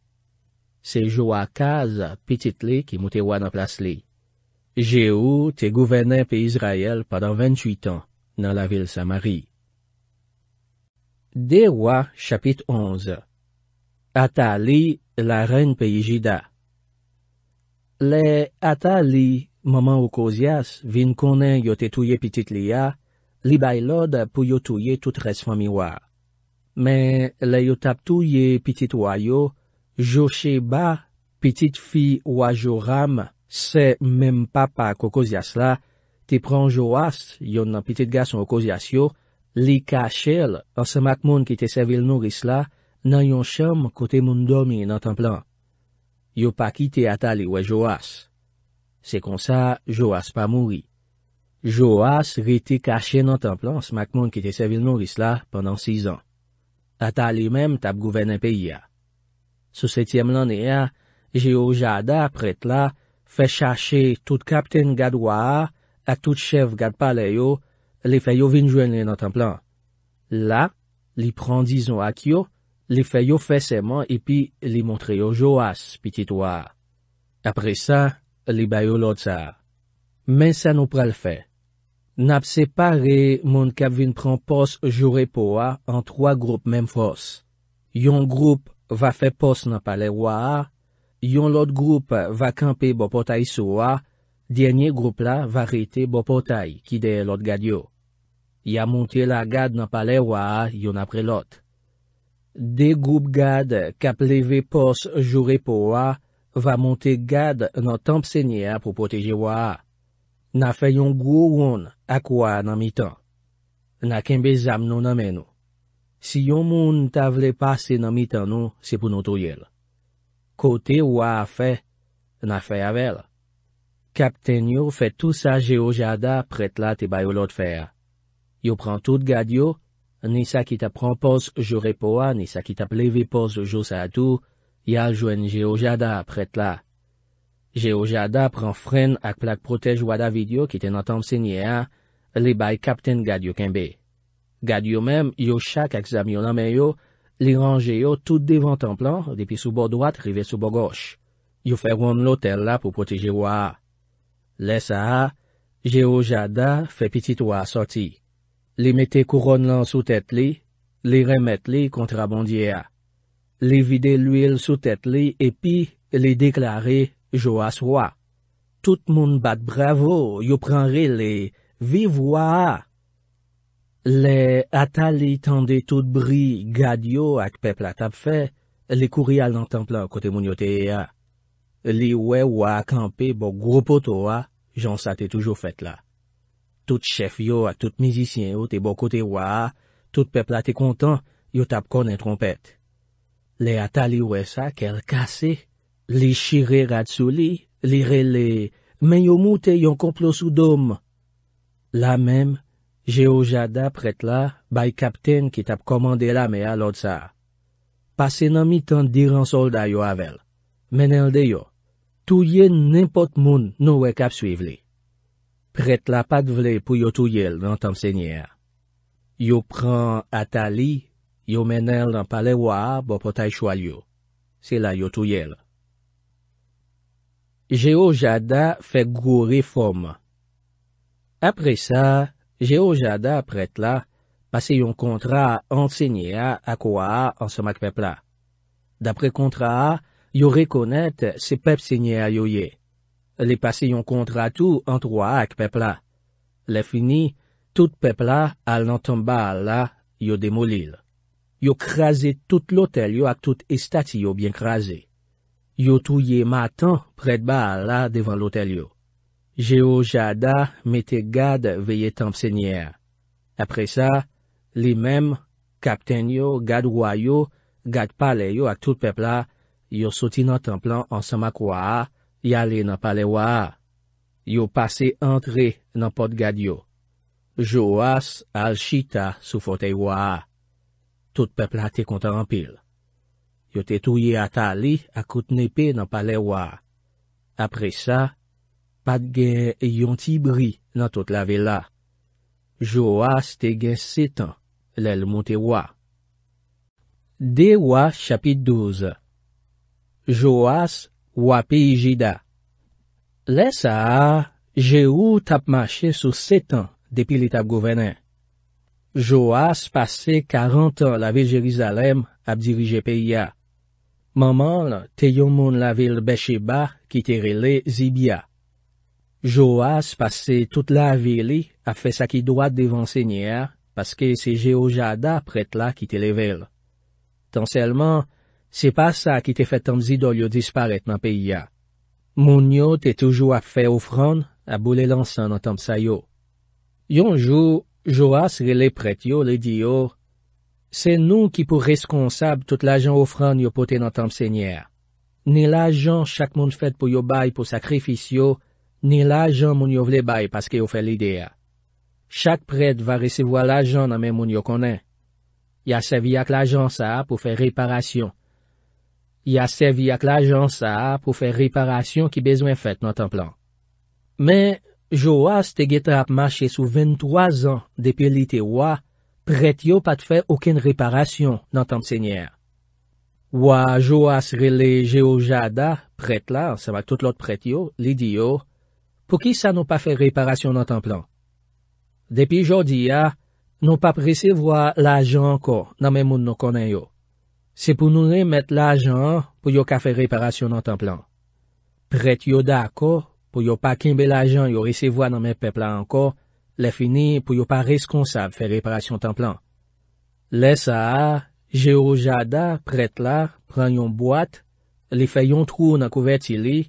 Sejou akaz pititli ki moutewa nan plasli. Jehou te gouvene pe Yisrael padan 28 an nan la vil Samari. Dewa chapit 11 Atali la ren pe Yijida Le Atali maman Okosias vin konen yo tetouye pititli ya li bay lode pou yo touye tout res famiwa. Men, le yo tap touye pitit wayo, jo che ba, pitit fi wajoram, se menm papa kokozyas la, te pran jowas, yon nan pitit gason kokozyasyo, li ka chel, ansemak moun ki te sevil nouris la, nan yon cham kote moun domi nan tanplan. Yo pa ki te atali wajowas. Se kon sa, jowas pa mouri. Joas riti kache nan templan smakmon ki te se vil nouris la pendant 6 an. A ta li mem tab gouvenen peyi ya. Sou 7e lan e a, je yo jada apret la, fe chache tout kapten gadwa a, a tout chev gadpa le yo, li fe yo vin joen le nan templan. La, li prendi zon ak yo, li fe yo fe seman, e pi li montre yo Joas pitit wa. Apre sa, li bayo lot sa. Men sa nou prel fey. Nap separe moun kap vin pran pos jure po a an 3 group menm fos. Yon group va fe pos nan pale waa, yon lot group va kampe bo potay sou a, djenye group la va reyte bo potay ki de lot gadyo. Ya monte la gade nan pale waa yon apre lot. De group gade kap leve pos jure po a, va monte gade nan tampsenye a pou poteje waa. Na fe yon gwo woun akwa nan mi tan. Na kembe zam nou nan men nou. Si yon moun ta vle pase nan mi tan nou, se pou nou to yel. Kote wwa a fe, na fe avel. Kapten yo fe tout sa jeo jada prete la te bayo lot fe a. Yo pran tout gadyo, ni sa ki ta pran pos jore po a, ni sa ki ta pleve pos jo sa a tou, ya jwen jeo jada prete la. Jehojada pran fren ak plak protej wadavidyo ki te natanm senye a, li bay kapten gadyo kenbe. Gadyo mem yo chak ak zamyon anmen yo, li ranje yo tout devan tanplan depi sou bo doat rive sou bo goch. Yo fe woun lotel la pou proteje waa. Lesa a, Jehojada fe pitit waa sorti. Li mette koron lan sou tet li, li remet li kontra bondye a. Li vide l'wil sou tet li epi li deklare a. Jo aswa, tout moun bat bravo, yo pranre le, vivwa a. Le ata li tende tout bri, gadyo ak pepla tap fe, li kouri al nantan plan kote moun yo te e a. Li we wakampi bo gro poto a, jan sa te toujou fet la. Tout chef yo ak tout mizisyen yo te bo kote wak, tout pepla te kontan, yo tap konen trompet. Le ata li we sa kel kasey. Li shire rad sou li, li rele, men yo moute yon koplo sou dom. La mem, Jehojada pret la, bay kapten ki tap komande la me alot sa. Pase nan mi tan diran solda yo avel. Menel de yo, touye nimpot moun nouwe kap suive li. Pret la pat vle pou yo touye l nan tanp senyer. Yo pran ata li, yo menel nan pale wa bo potay chwa yo. Se la yo touye l. Geo Jada fè gourifom. Apre sa, Geo Jada pret la, pase yon kontra ansegnya akwa ansem ak pepla. Dapre kontra a, yo rekonet se pepsegnya yo ye. Le pase yon kontra tou antwa ak pepla. Le fini, tout pepla al nan tamba la yo demolil. Yo krasi tout lotel yo ak tout istati yo bien krasi. Yo touye matan pred ba la devan lotel yo. Je ou jada mette gad veye tanp senyer. Apre sa, li mem, kapten yo, gad waya yo, gad pale yo ak tout pepla, yo soti nan tanplan ansama kwa a, yale nan pale waya. Yo pase antre nan pot gadyo. Jo as al chita sou fote waya. Tout pepla te konta rampil. Pyo te touye ata li akout nepe nan pale wwa. Apre sa, pat gen yon ti bri nan tout la ve la. Joas te gen setan lel monte wwa. De wwa chapit douze. Joas wwa pe ijida. Lesa a, je ou tap mache sou setan depi li tap govenen. Joas pase karentan la ve Jerizalem ap dirije pe iya. Maman te yon moun la vil beche ba ki te rile zibya. Joas pase tout la vil li ap fe sa ki doa devan senye a, paske se je ou jada prete la ki te levele. Tan selman, se pa sa ki te fe tam zidol yo disparetman pe ya. Moun yo te toujou ap fe ofran, ap boule lansan an tam sayo. Yon jou, Joas rile prete yo le diyo, Se nou ki pou reskonsab tout l'ajan ofran yo pote nan tanp senyer. Ne l'ajan chak moun fèt pou yo bay pou sakrifis yo, ne l'ajan moun yo vle bay paske yo fè l'idea. Chak prèt va resevo l'ajan nan men moun yo konen. Ya sevi ak l'ajan sa pou fè reparasyon. Ya sevi ak l'ajan sa pou fè reparasyon ki bezwen fèt nan tanp lan. Men, jo waz te getrap mache sou 23 an depi li te wwa, prèt yo pat fè ouken reparasyon nan tanp sènyèr. Waj ou asre le je ou jada, prèt la, sa va tout lot prèt yo, lidi yo, pou ki sa nou pa fè reparasyon nan tanp lan? Depi jodi ya, ah, nou pa presevwa la jan ko nan men moun nou konen yo. Se pou nou ne met la jan pou yo ka fè reparasyon nan tanp lan. Prèt yo da ko pou yo pa kimbe la jan yo resevwa nan men pepla anko, le fini pou yo pa reskonsab fè reparasyon tan plan. Le sa a, je ou jada, pret la, pran yon boat, li fè yon trou nan kouverti li,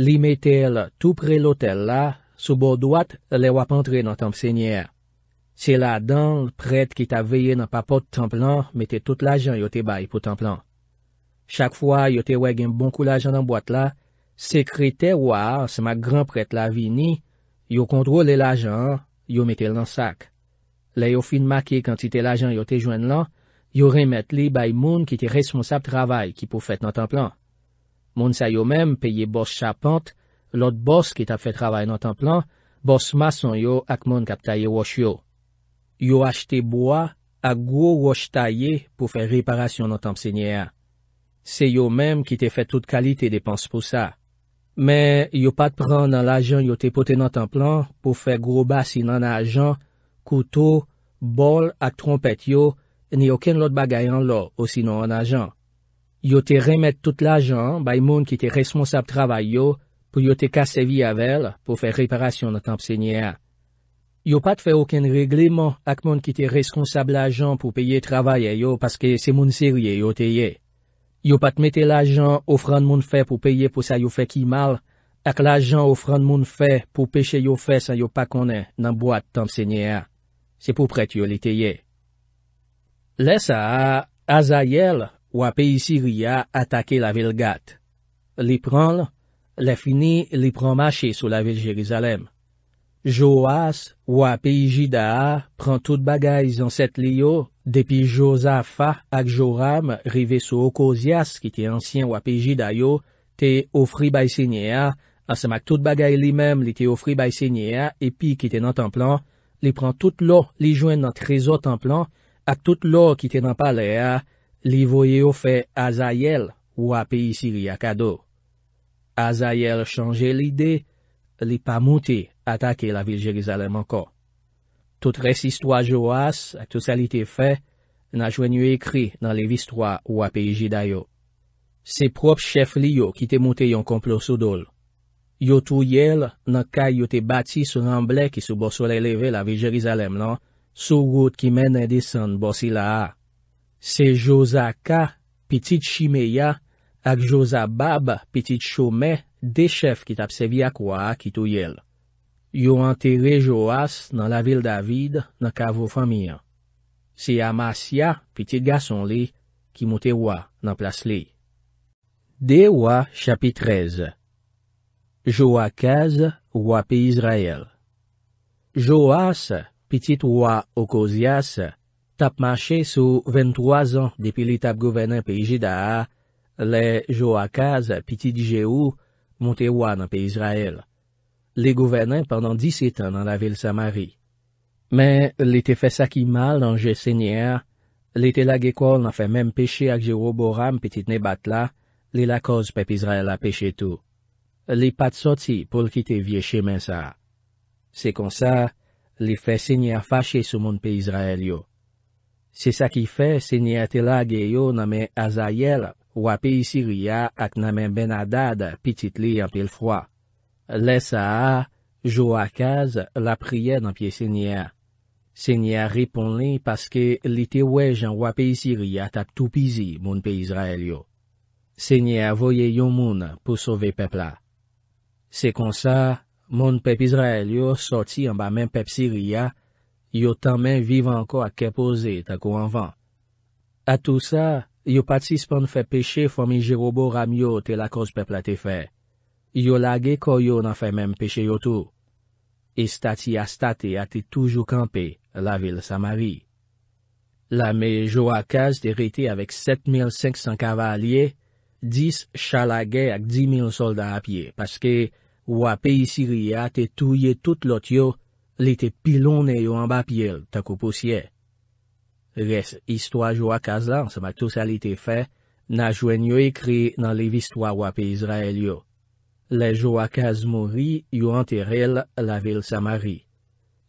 li metel tout pre l'otel la, sou bo doat, le wap antre nan tanp senyer. Se la dan, pret ki ta veye nan pa pot tan plan, metel tout la jan yo te bay pou tan plan. Chak fwa yo te wegen bon kou la jan nan boat la, se krite waa, se ma gran pret la vini, yo kontrole la jan an, Yo metel nan sak. Le yo fin make kantite la jan yo te jwen lan, yo remet li bay moun ki te responsab travay ki pou fet nan tan plan. Moun sa yo menm peye bos chapant, lot bos ki tap fet travay nan tan plan, bos mason yo ak moun kap tayye wosh yo. Yo achte boa ak gwo wosh tayye pou fe reparasyon nan tan psenye a. Se yo menm ki te fet tout kalite depans pou sa. Men, yo pat pran nan lajan yo te pote nan tan plan pou fe gro basi nan lajan, koutou, bol ak trompet yo, ni oken lot bagay an lo osi nan lajan. Yo te remet tout lajan bay moun ki te responsab travay yo pou yo te kasevi avel pou fe reparasyon nan tan psenye a. Yo pat fe oken regleman ak moun ki te responsab lajan pou peye travay yo paske se moun sirye yo te ye. Yo pat mette l'ajan ou fran moun fe pou peye pou sa yo fe ki mal, ak l'ajan ou fran moun fe pou peche yo fe sa yo pa konen nan boad tanp se nye a. Se pou pret yo li teye. Les a a, aza yel, wap e si ria, atake la vil gat. Li pran l, li fini, li pran mache sou la vil Jerizalem. Jo as, wap e ji da a, pran tout bagay zan set li yo, Depi Jozafa ak Joram rive sou Okozias ki te ansyen wapijidayo, te ofri baysenye a, asem ak tout bagay li mem li te ofri baysenye a, epi ki tenan templan, li pran tout lo li jwen nan trezo templan, ak tout lo ki tenan pale a, li voye yo fe Azayel wapijisiri akado. Azayel chanje li de, li pa mouti atake la vilje gizalem anko. Tout res istwa jo as, ak tout sa li te fe, nan jwen yu ekri nan le vistwa ou api ji dayo. Se prop chef li yo ki te moute yon komplosou dol. Yo tou yel nan ka yo te bati sou namble ki sou bo sole leve la ve Jerizalem lan, sou gout ki men edesan bo si la a. Se josa ka, pitit shime ya, ak josa bab, pitit chome, de chef ki tapsevi akwa ki tou yel. Yo anteri Joas nan la vil David nan kavou fami an. Se ya Masya, pitit gason li, ki mouti wwa nan plas li. De wwa chapit trez. Joa Kaz wwa pi Izrael. Joas, pitit wwa Okozias, tap mache sou 23 an depi li tap govenan pi Jidaha, le Joa Kaz, pitit Jehu, mouti wwa nan pi Izrael. Li gouvenen pwennon disi tan nan la vil Samari. Men, li te fè sakimal nan jè sènyer, li telage kol nan fè mèm peche ak Jero Boram pitit ne bat la, li la koz pep Izraela peche tou. Li pat soti pou l'kite vie chèmen sa. Se konsa, li fè sènyer fache sou moun pe Izrael yo. Se sakifè, sènyer telage yo nan men Azayel wapè Isiria ak nan men Benadad pitit li apil fwa. Lè sa a, jou akaz la prièd an piye sènyè. Sènyè ripon li paske li te wè jan wapèy siriyat ap tou pizi moun pey Izrael yo. Sènyè avoye yon moun pou sove pepla. Se kon sa, moun pep Izrael yo soti an ba men pep siriyat, yo tan men vive anko ak kepo zè tako anvan. A tou sa, yo patis pan fè peche fò mi jirobo ram yo te la kos pepla te fèy. yo lage koyo nan fe mem peche yo tou. E stati a stati ate toujou kampe la vil Samari. La me Joakaz te rete avek 7500 kavalye, 10 chalage ak 10 000 solda apye, paske wap e Siria ate touye tout lot yo le te pilone yo an bapye l tako pousye. Res, histwa Joakaz lan, sema tou salite fe, nan jwen yo ekre nan lev histwa wap e Izrael yo. le Joakaz Mori yo anter el la vil Samari.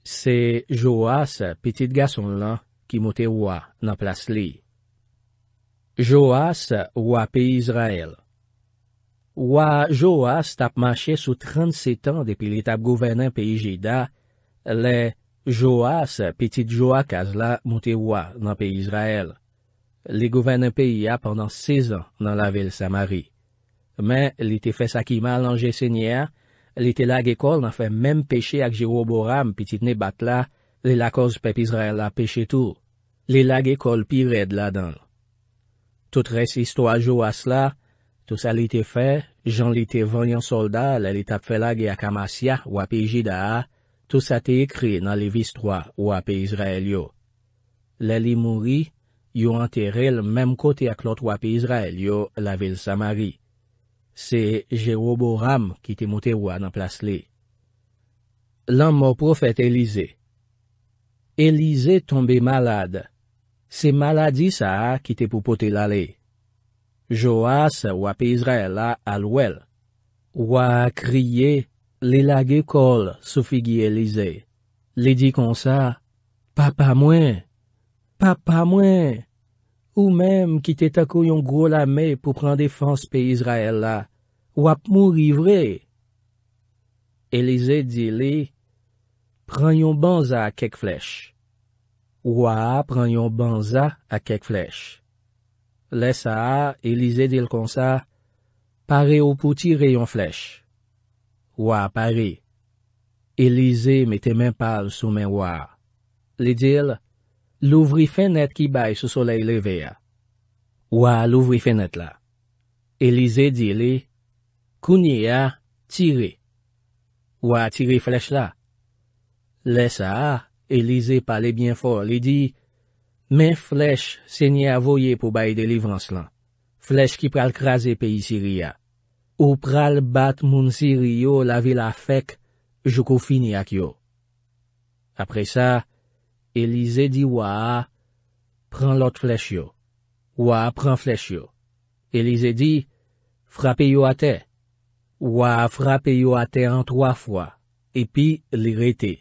Se Joas, petite gason lan, ki mouti wwa nan plas li. Joas wwa pey Izrael Wwa Joas tap mache sou 37 an depi l'etap gouven nan pey Jida, le Joas, petite Joakaz lan, mouti wwa nan pey Izrael. Li gouven nan pey ya pendant 6 an nan la vil Samari. Men, li te fè sakima lanje sènyè a, li te lage kol nan fè mèm peche ak Jiroboram pitit ne bat la, li lakoz pep Izrael la peche tou. Li lage kol pi red la dan. Tout resis to a jo as la, tout sa li te fè, jan li te vanyan solda lè li tap fè lage ak Amasya wap e Jidaha, tout sa te ekri nan le vis 3 wap e Izrael yo. Lè li mouri, yo anterè lè mèm kote ak lot wap e Izrael yo la vil Samari. Se Jehobo Ram ki te motewa nan plas li. Lan mou profet Elize. Elize tombe malade. Se maladi sa ki te pou pote lale. Joas wapi Izraela alwel. Waa kriye, li lage kol sou figi Elize. Li di kon sa, Papa mwen! Papa mwen! Ou mem ki te takoyon gwo la me pou pran defans pe Izraela. Wap mou rivre? Elize di li, Pranyon banza a kek flech. Waa pranyon banza a kek flech. Lesa, Elize dil konsa, Pare ou pouti reyon flech. Waa pare. Elize mette men pal sou men waa. Li dil, Louvri fenet ki bay sou solei levea. Waa louvri fenet la. Elize di li, Kounye a, tire. Wa a tire flech la. Lesa a, Elize pale bien fol, li di, men flech se nye a voye pou baye de livrans lan. Flech ki pral kras e peyi siri a. Ou pral bat moun siri yo la vil a fek, jou kou fini ak yo. Apre sa, Elize di wa a, pran lot flech yo. Wa a pran flech yo. Elize di, frape yo a tey. Ou a frape yo ate an troa fwa, epi li rete.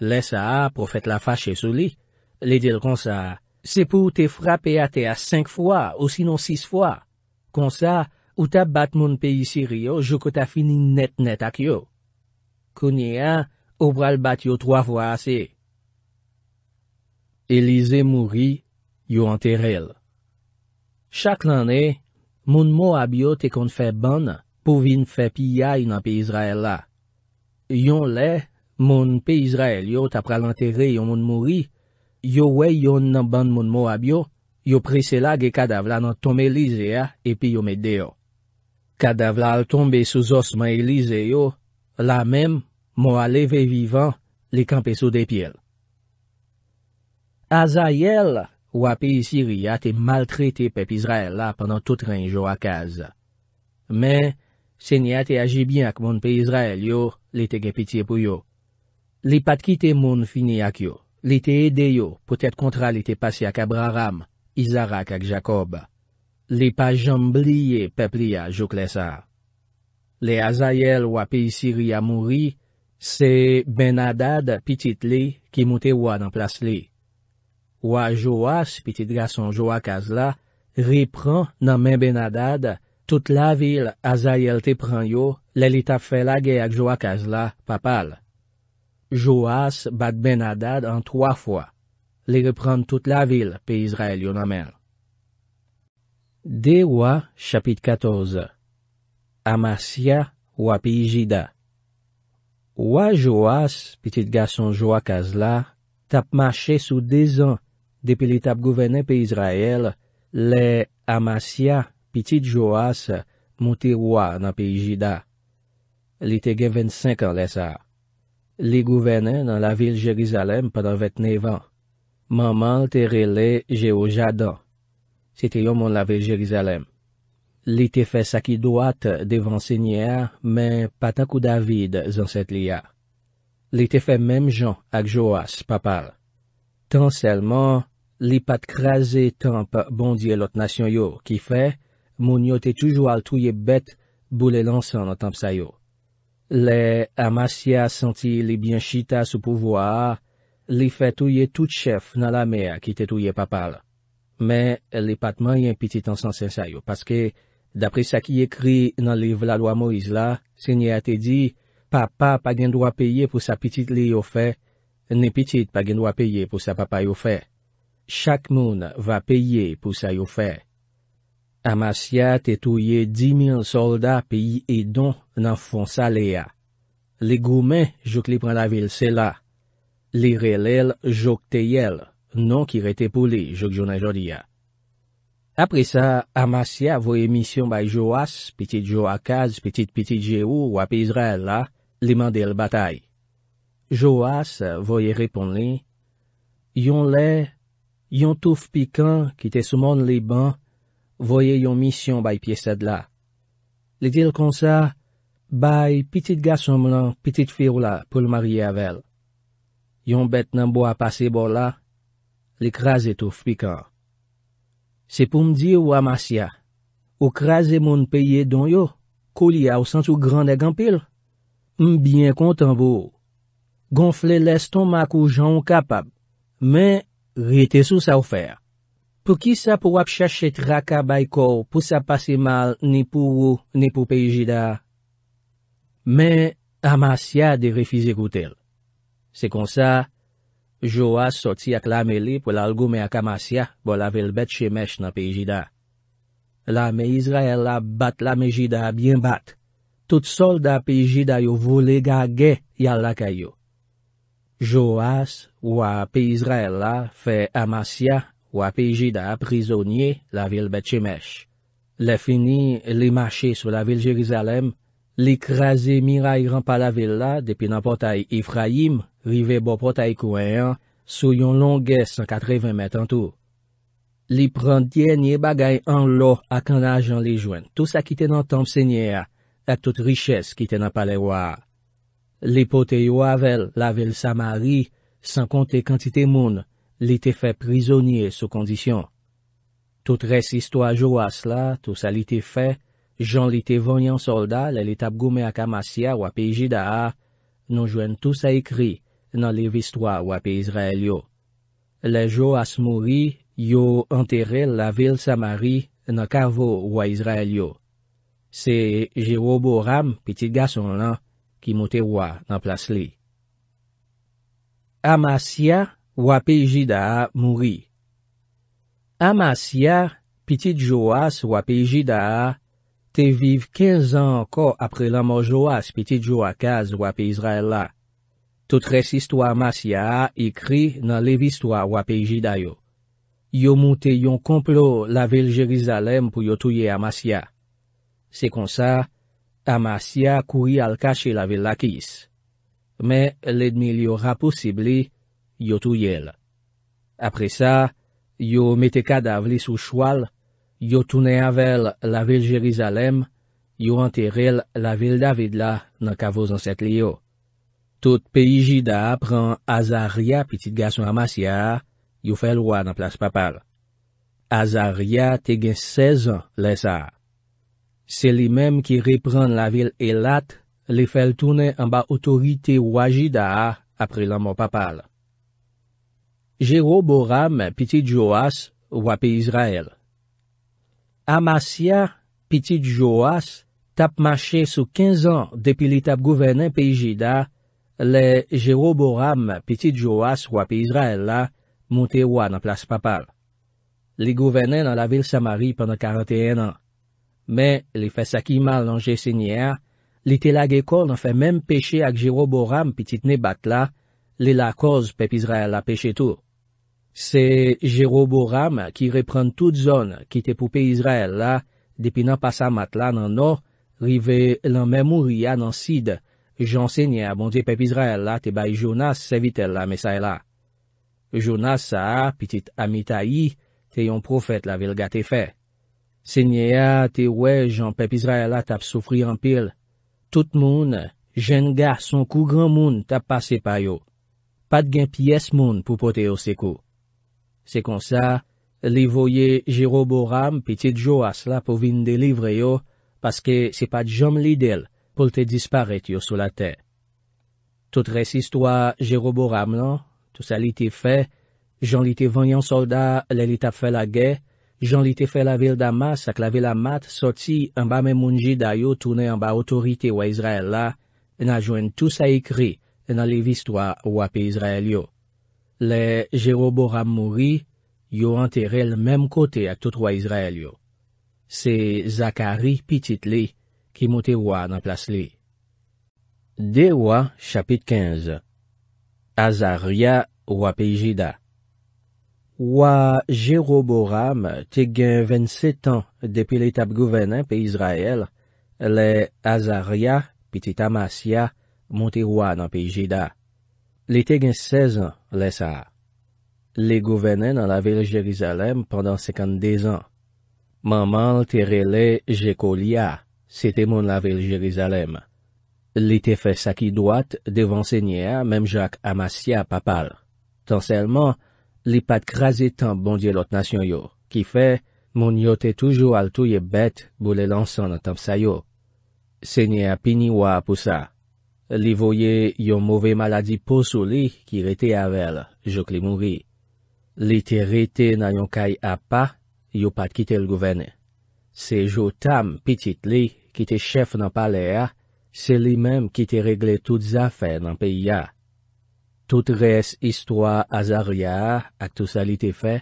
Le sa a profet la fache sou li, li dil kon sa, se pou te frape ate a 5 fwa ou sinon 6 fwa. Kon sa, ou ta bat moun peyi siri yo, jou ko ta fini net net ak yo. Konye a, ou pral bat yo troa fwa ase. Elize mouri, yo an terel. Chak lan e, moun mou abyo te kon fe ban nan. pou vin fe pi yay nan pi Izrael la. Yon le, moun pi Izrael yo tapra lantere yon moun mouri, yo we yon nan band moun mou abyo, yo prese la ge kadavla nan tomelize ya, epi yo mede yo. Kadavla al tombe sou zosman elize yo, la mem, moun aleve vivan, li kampe sou depil. Azayel, wapi Siria te maltrete pe pi Izrael la penan tout renjou akaz. Me, Se ni ate aji byan ak moun pe Izrael yo, li te ge pitiye pou yo. Li pat ki te moun fini ak yo, li te ede yo, pou tèt kontra li te pasi ak Abraham, Izarak ak Jacob. Li pa jambliye pepli ya, jok lesa. Li aza yel wap e Siria mouri, se Benadad pitit li ki moute wan an plas li. Waj ou as pitit gason jou ak az la, ripran nan men Benadad, Tout la vil aza yel te pran yo, lè li tap felage ak Joakaz la papal. Joas bat ben adad an 3 fwa. Li repran tout la vil pi Israel yon amel. De wa, chapit 14. Amasya wa pi Jida. Wa Joas, pitit gason Joakaz la, tap mache sou 10 an. Depi li tap gouvene pi Israel, lè Amasya... Petit Joas mouti wwa nan peyi Jida. Li te gen 25 an lesa. Li gouvene nan la vil Jerizalem padan 29 an. Manman te rele Jehojadan. Se te yon man la vil Jerizalem. Li te fe sakidouat devan senyer men patakou David zanset li ya. Li te fe menm jan ak Joas papal. Tan selman, li pat kreze tanp bondye lot nasyon yo ki fe... moun yo te toujou al touye bet bou le lansan an tanp sa yo. Le amasya santi li byen chita sou pouvoar, li fe touye tout chef nan la mer ki te touye papal. Men, li patman yon pitit an san sen sa yo, paske, dapre sa ki ye kri nan liv la doa Moiz la, se nye ate di, papa pa gen doa peye pou sa pitit li yo fe, ne pitit pa gen doa peye pou sa papa yo fe. Chak moun va peye pou sa yo fe, Amasya te touye di mil solda pi yi don nan fon sa le ya. Le goumen jok li pran la vil se la. Le rel el jok te yel, non ki re te pou li jok jounen jodi ya. Apre sa, Amasya voye misyon bay Joas, piti Joakaz, piti piti Jeou, wap Izrael la, li mande el batay. Joas voye repon li, yon le, yon touf pik an ki te sumon li ban, voye yon misyon bay piye sed la. Li dil kon sa, bay pitit gasom lan, pitit fir la, pou l'mariye avel. Yon bet nanbo a pase bo la, li kras etou frikant. Se pou mdi ou amasyan, ou kras e moun peye don yo, kou li a ou san sou grand e gampil, mbyen kontan bo. Gonfle l'estomak ou jan ou kapab, men, rete sou sa oufer. Pou ki sa pou ap chache traka baykou pou sa pase mal ni pou ou ni pou peyjida? Men, Amasya de refize koutel. Se kon sa, Joas soti ak lame li pou lalgoume ak Amasya bo lavel bet chemesh nan peyjida. Lame Izraela bat lame jida bien bat. Tout sol da peyjida yo vole gage yal la kayo. Joas ou api Izraela fe Amasya. da prisonnier la ville Betchemesh. Le fini, les marchés sur la ville Jérusalem, l'écrasé mirail par la ville depuis dans portail Ephraim, rivé bon portail coin, sur une longueur 180 mètres en tout. Les pran djenye bagay en à ak an les les jwen, tout ça ki te nan Seigneur, Seigneur, toute toute richesse qui ki Les palais pale pote la ville Samari, sans compter quantité monde, li te fè prizonye sou kondisyon. Tout res istwa jo as la, tout sa li te fè, jan li te vanyan solda le li tap gome ak Amasya wap e Jidaha, nou jwen tout sa ekri nan liv istwa wap e Izrael yo. Le jo as mouri, yo anterè la vil Samari nan kavo wap Izrael yo. Se Jiroboram, pitit gason lan, ki mote wap nan plas li. Amasya, WAPI JI DAHA MOURI Amasya, pitit jo as wapi ji daha, te viv 15 an anko apre la mo jo as pitit jo akaz wapi Izraela. Tout resisto wapis ya ha ekri nan levisto wapi ji dayo. Yo moute yon komplo la vil Jerizalem pou yo tuye Amasya. Se konsa, Amasya koui al kache la vil lakis. Me, ledmi li yo raposibli yo tou yel. Apre sa, yo mete kadavli sou chwal, yo toune avel la vil Jerizalem, yo anteril la vil Davidla nan kavoz anset li yo. Tout peyi ji da apren Azaria, pitit gason amasy a, yo fel wwa nan plas papal. Azaria te gen 16 lesa. Se li mem ki repren la vil Elat, li fel toune an ba otorite wwa ji da a apre lanman papal. Jero Boram, piti Joas, wapi e Izrael. Amasya, piti Joas, tapmache sou 15 an depi li tap gouvenen pe Ijida, le Jero Boram, piti Joas, wapi e Izrael la, moun te wwa nan plas papal. Li gouvenen nan la vil Samari pwende 41 an. Me, li fè sakimal nan jesenyea, li telage kol nan fè menm peche ak Jero Boram piti tne bat la, li la koz pep Izrael la peche tou. Se Jero Boram ki repren tout zon ki te poupe Izrael la, depi nan pasa mat lan nan nor, rive lan memouri an ansid, jan senye a bonde pep Izrael la te bay Jonas se vite la mesay la. Jonas sa a, pitit amitayi, te yon profet la vilga te fe. Senye a, te we, jan pep Izrael la tap soufri an pil. Tout moun, jen ga, son kou gran moun tap pase payo. Pat gen piyes moun pou pote yo se kou. Se kon sa, li voye Jiroboram pitit jo as la pou vin delivre yo, paske se pat jom lidel pou te disparet yo sou la te. Tout resistwa Jiroboram lan, tout sa li te fe, jan li te vanyan solda le li tap fe la ge, jan li te fe la vil damas ak la vil amat soti an ba men mounji dayo toune an ba otorite wa Izrael la, en a jwen tout sa ikri en a li vistwa wapi Izrael yo. Le Jero Boram mouri, yo anterè l mèm kote ak toutwa Izrael yo. Se Zakari pitit li, ki mouti wwa nan plas li. De wwa chapit 15 Azaria wwa pejida Wwa Jero Boram te gen 27 an depi l etap guvenan pe Izrael, le Azaria pitit Amasya mouti wwa nan pejida. Li te gen 16 an. lè sa. Lè gouvenè nan la vil Jerizalem pandan sekand déz an. Manman l tere lè Jekolia, sete moun la vil Jerizalem. Lè te fè sakidouat devan sènyè mèm Jacques Amassia papal. Tansèlman, lè pat krasè tan bondye lot nasyon yo, ki fè moun yo te toujou al touye bet bou lè lansan nan tanp sa yo. Sènyè pini wapousa. Li voye yon mouve maladi posou li ki rete avel, jok li mouri. Li te rete nan yon kay ap pa, yo pat kite l govene. Se jo tam pitit li ki te chef nan pale a, se li menm ki te regle tout zafen nan peya. Tout res istwa Azaria ak tout sa li te fe,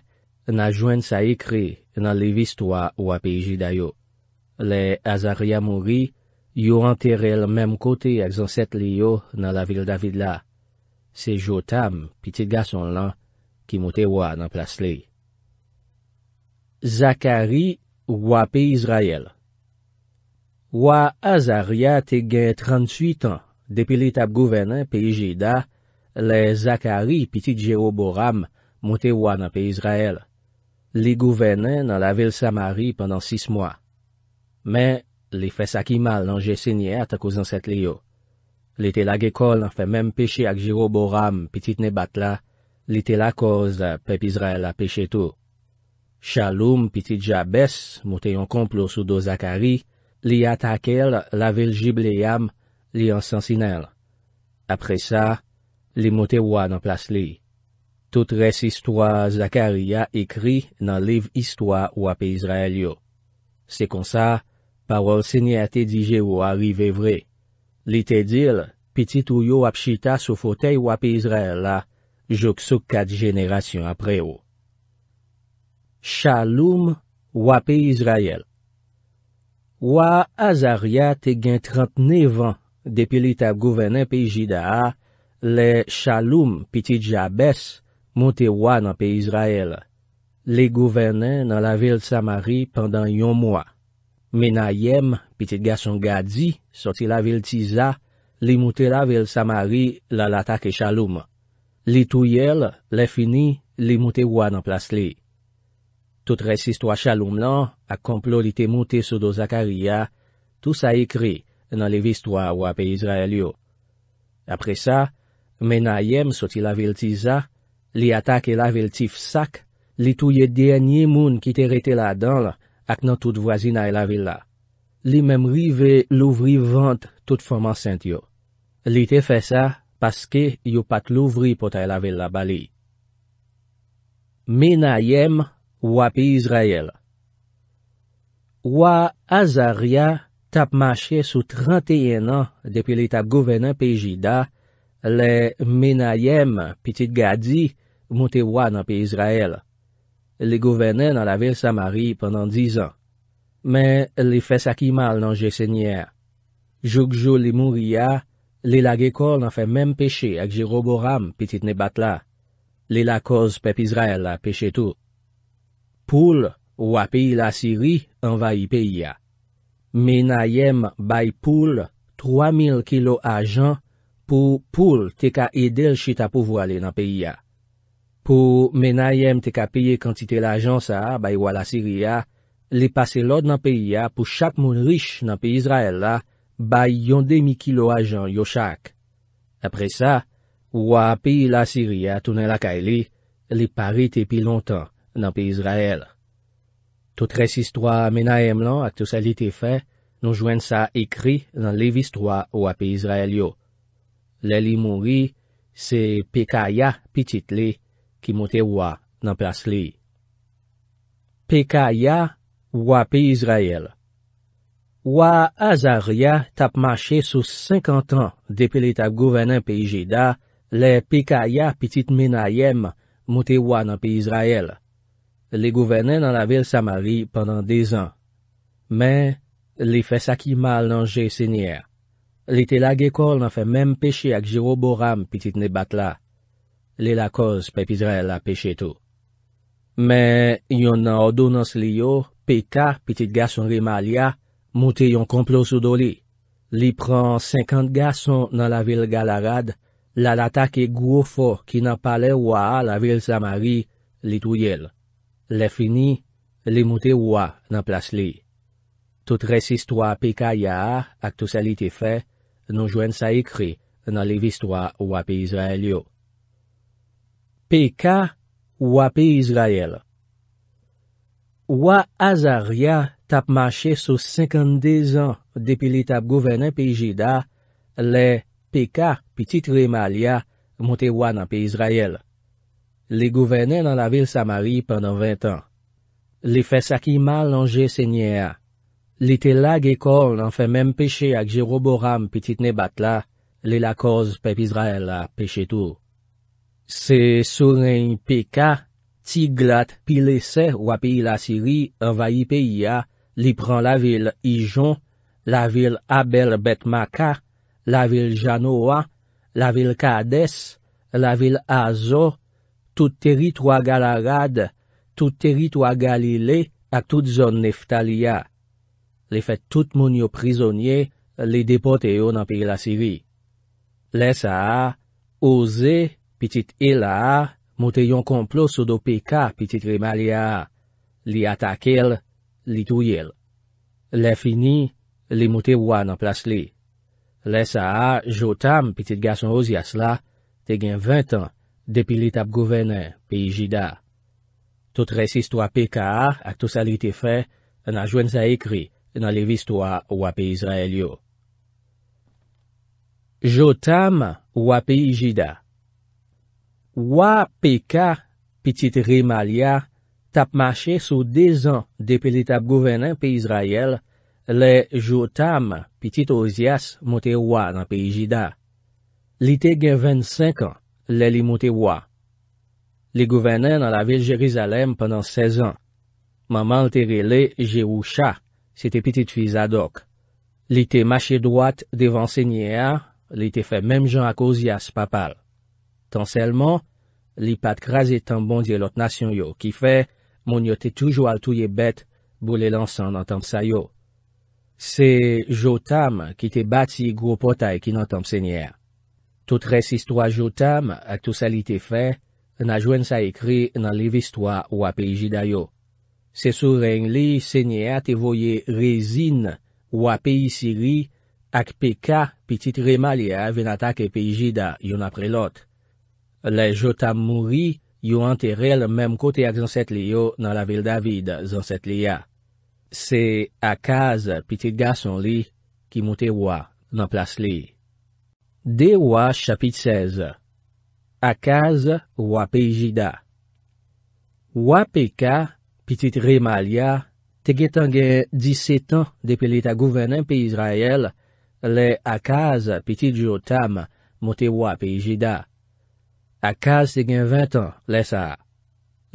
nan jwen sa ekri nan liv istwa wapijidayo. Le Azaria mouri, Yo anterè l mèm kote ak zansèt li yo nan la vil David la. Se jo tam, pitit gason lan, ki moutè wwa nan plas li. Zakari wwa pi Izrayel Wwa Azaria te gen 38 an. Depi li tap gouvenen pi Jeida, le Zakari pitit Jeho Boram moutè wwa nan pi Izrayel. Li gouvenen nan la vil Samari penan 6 mwa. Men... li fes akimal nan jese nye atak ou zanset li yo. Li te lag ekol an fe menm peche ak Jiroboram pitit ne bat la, li te la koz pep Izrael ap peche tou. Chaloum pitit Jabes, mouten yon komplou sou do Zakari, li atakel lavel jibleyam, li ansansinel. Apre sa, li mouten wan an plas li. Tout res istwa Zakari ya ekri nan liv istwa wap pe Izrael yo. Se kon sa, Parol sinye ate dije ou arive vre. Li te dil, piti tou yo ap chita sou fotey wapi Izrael la, jok sou kat jenerasyon apre ou. Chaloum wapi Izrael Ou a Azaria te gen 39 an depi li tab gouvenen pi Jidaha, le Chaloum piti Jabes monte ou an api Izrael. Li gouvenen nan la vil Samari pandan yon mwa. Menayem, pitit gason gadi, soti la vil tiza, li moutela vil Samari la latake chaloum. Li touyel, le fini, li moutewa nan plasli. Tout resistwa chaloum lan, ak komplolite moutesou do Zakaria, tout sa ekri nan le vistwa wap e Izrael yo. Apre sa, menayem soti la vil tiza, li atake la vil tif sak, li touye denye moun ki te rete la danl, ak nan tout vwazin ay la villa. Li menm rive louvri vant tout foman sent yo. Li te fe sa, paske yo pat louvri pot ay la villa bali. Menayem wapi Izrael Wap Azaria tap mache sou 31 an depi l'eta govenan pe Jida, le Menayem Petit Gadi monte wap nan pi Izrael. Li gouvenè nan la vil Samari penan 10 an. Men li fè sakimal nan jè sènyè. Jouk jò li moun ria, li la gekol nan fè men peche ak jè rogo ram pitit ne bat la. Li la koz pep Izrael la peche tou. Poul wapè ila siri anvayi peyi ya. Men a yem bayi poul 3000 kilo a jan pou poul te ka edel chita pou voale nan peyi ya. Pou menayem te ka peye kantite la jan sa bay wala Syria, li pase lod nan peye ya pou chak moun rish nan peye Israel la, bay yon demi kilo la jan yo chak. Apre sa, wwa peye la Syria tonen la kaile, li pare te pi lontan nan peye Israel. Tout res istwa menayem lan ak tou salite fe, nou jwen sa ekri nan lev istwa wwa peye Israel yo. Le li moun ri, se pekaya pi title li. ki mwote wwa nan plas li. Pekaya wwa pi Izrael Wwa Azaria tap mache sou 50 an depi li tap gouvernen pi Jeda le Pekaya pitit minayem mwote wwa nan pi Izrael. Li gouvernen nan la vil Samari pandan dezan. Men, li fè sakimal nan jè senyer. Li telag ekol nan fè mem peche ak Jiroboram pitit ne bat la. li la koz pep Izrael apè chè tou. Mè yon nan odounans li yo, P.K., piti gason rimal ya, moutè yon komplos ou do li. Li pran 50 gason nan la vil Galarad, la latak e gou fo ki nan pale waa la vil Samari, li tou yel. Li fini, li moutè waa nan plas li. Tout res istwa P.K. ya a, ak tou sali te fè, nou jwen sa ekri nan li vistwa wapè Izrael yo. P.K. WAPI YISRAEL Wap Azaria tap mache sou 52 an depi li tap gouverne P.J.D.A. le P.K. P.T.T.R.E.M.A.L.Y.A. montè wap nan P.Y.I.S.R.A.Y.L. Li gouverne nan la vil Samari pandan 20 an. Li fè sakima lan J.S.N.Y.A. Li T.L.A.G.E.K.O.L. nan fè menm peche ak J.R.O.B.O.R.A.M. P.T.T.N.E.B.A.T.L.A. li la koz P.Y.I.S.R.A.L. la peche tou. Se souren peka, ti glat pi lesè wapi la siri anvayi peya, li pran la vil Ijon, la vil Abel Bet Maka, la vil Janoa, la vil Kades, la vil Azo, tout teritwa Galarad, tout teritwa Galilei, ak tout zon Neftalia. Li fet tout moun yo prizonye, li depote yo nan pi la siri. Le sa a, ou ze... Pitit il a a, moute yon komplo so do P.K. pitit remali a a, li atakel, li touyel. Le fini, li moute wwa nan plas li. Le sa a, jo tam pitit gason ozi as la, te gen 20 an depi li tap govenen P.I.J.D.A. Tout resist wap P.K.A. ak tout sa li te fe, nan jwen za ekri nan le vist wap P.I.Z.R.A.L. yo. Jo tam wap P.I.J.D.A. Wa pe ka, pitit ri mal ya, tap mache sou dez an depilit ap gouvenen pe Israel, le Jotam pitit Ozias mote wa nan pe Ijida. Li te gen 25 an, le li mote wa. Li gouvenen nan la vil Jerizalem penan 16 an. Maman te rele Jewusha, sete pitit fizadok. Li te mache dwat devan senye ya, li te fe menm jan ak Ozias papal. Tansèlman, li pat kras etan bondye lot nasyon yo, ki fe, moun yo te toujou al touye bet bou le lansan nan tanp sa yo. Se Jotam ki te bati gro potay ki nan tanp sènyer. Tout res istwa Jotam ak tout sa li te fe, nan jwen sa ekri nan liv istwa wap e ijida yo. Se sou reng li sènyer te voye rezine wap e i siri ak pe ka pitit remal ya ven atak e pe ijida yon apre lot. Le Jotam mouri yo anterre l menm kote ak zanset li yo nan la vil David zanset li ya. Se Akaz piti gason li ki moute wwa nan plas li. De wwa chapit 16 Akaz wwa pejida Wwa peka piti remal ya tegetan gen 17 an depi leta gouvenen pe Israel le Akaz piti Jotam moute wwa pejida. Akal se gen 20 an, lè sa.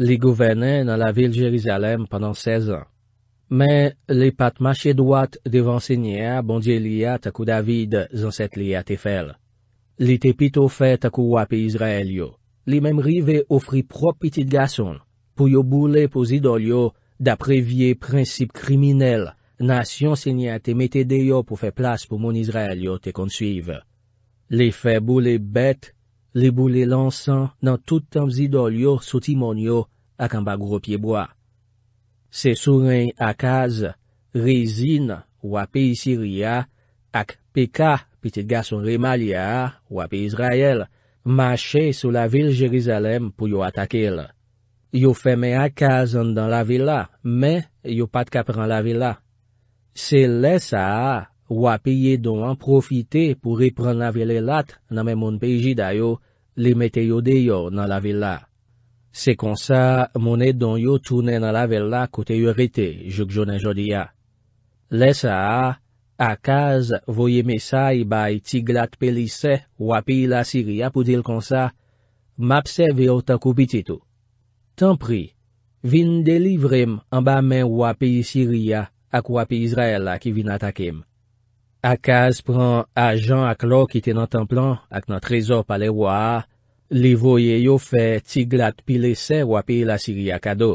Li gouvenè nan la vil Jerizalem pandan 16 an. Mè, li pat machè doat devan sènyè bon a bondye li at akou David zansèt li at e fel. Li te pito fè takou wapè Israel yo. Li mèm rive ofri prok piti de gason pou yo boule pou zidol yo dapre vie prinsip kriminel nasyon sènyè te metè de yo pou fè plas pou moun Israel yo te konsuiv. Li fè boule bete Li bou li lansan nan toutan zidol yo soti mon yo ak an ba gro pyeboa. Se souren akaz, rezine wapi Syria ak peka piti gason remalia wapi Israel, mache sou la vil Jerizalem pou yo atakel. Yo femen akaz an dan la vila, men yo pat ka pran la vila. Se le sa a. wapye don an profite pou ripran la vele lat nan men moun peji dayo, li meteyo deyo nan la vele la. Se konsa, moun e don yo toune nan la vele la kote yo rete, jok jone jodi ya. Lesa a, akaz voye mesay bay tiglat pelise wapye la siri apu dil konsa, mapse veyo taku bititu. Tanpri, vin delivrem an ba men wapye siri ya ak wapye Izrael la ki vin atakem. Akaz pran ajan ak lo ki te nan templan ak nan trezor pale waa, li voye yo fe tiglat pi lesè wapi la Siriya kado.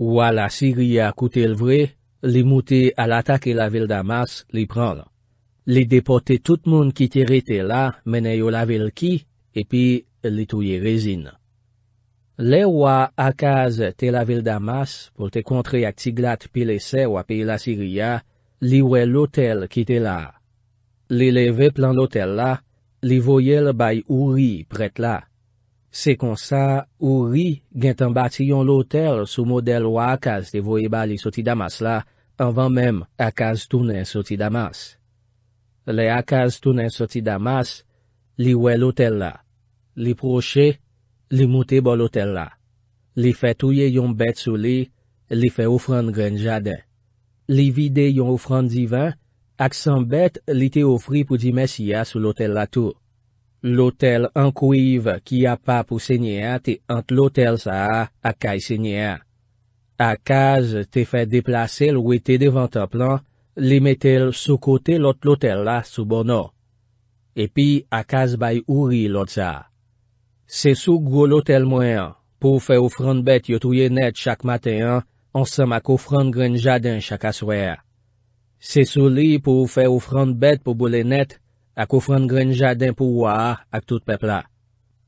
Wala Siriya koute l vre, li mouti al atak e la vil damas li pran lan. Li depote tout moun ki te rete la menen yo la vil ki, epi li touye rezin. Le waa Akaz te la vil damas pou te kontre ak tiglat pi lesè wapi la Siriya, Li wè l'hotel ki te la. Li leve plan l'hotel la, li voyel bay ouri pret la. Se konsa, ouri gen tembati yon l'hotel sou model wakaz te voye ba li soti damas la, anvan mem akaz toune soti damas. Le akaz toune soti damas, li wè l'hotel la. Li proche, li mute bol l'hotel la. Li fe touye yon bet sou li, li fe oufran gren jade. Li vide yon oufrant divan, ak san bet li te ofri pou di mesiya sou lotel la tou. Lotel an kuiv ki ap pa pou senye a te ant lotel sa a ak kay senye a. Ak kaz te fe deplase l wete devan tan plan, li metel sou kote lot lotel la sou bono. Epi ak kaz bay ouri lot sa. Se sou gwo lotel mwen, pou fe oufrant bet yo touye net chak maten an, Ansem ak oufran gren jadin chak aswere. Se sou li pou oufe oufran bet pou bole net, ak oufran gren jadin pou waa ak tout pepla.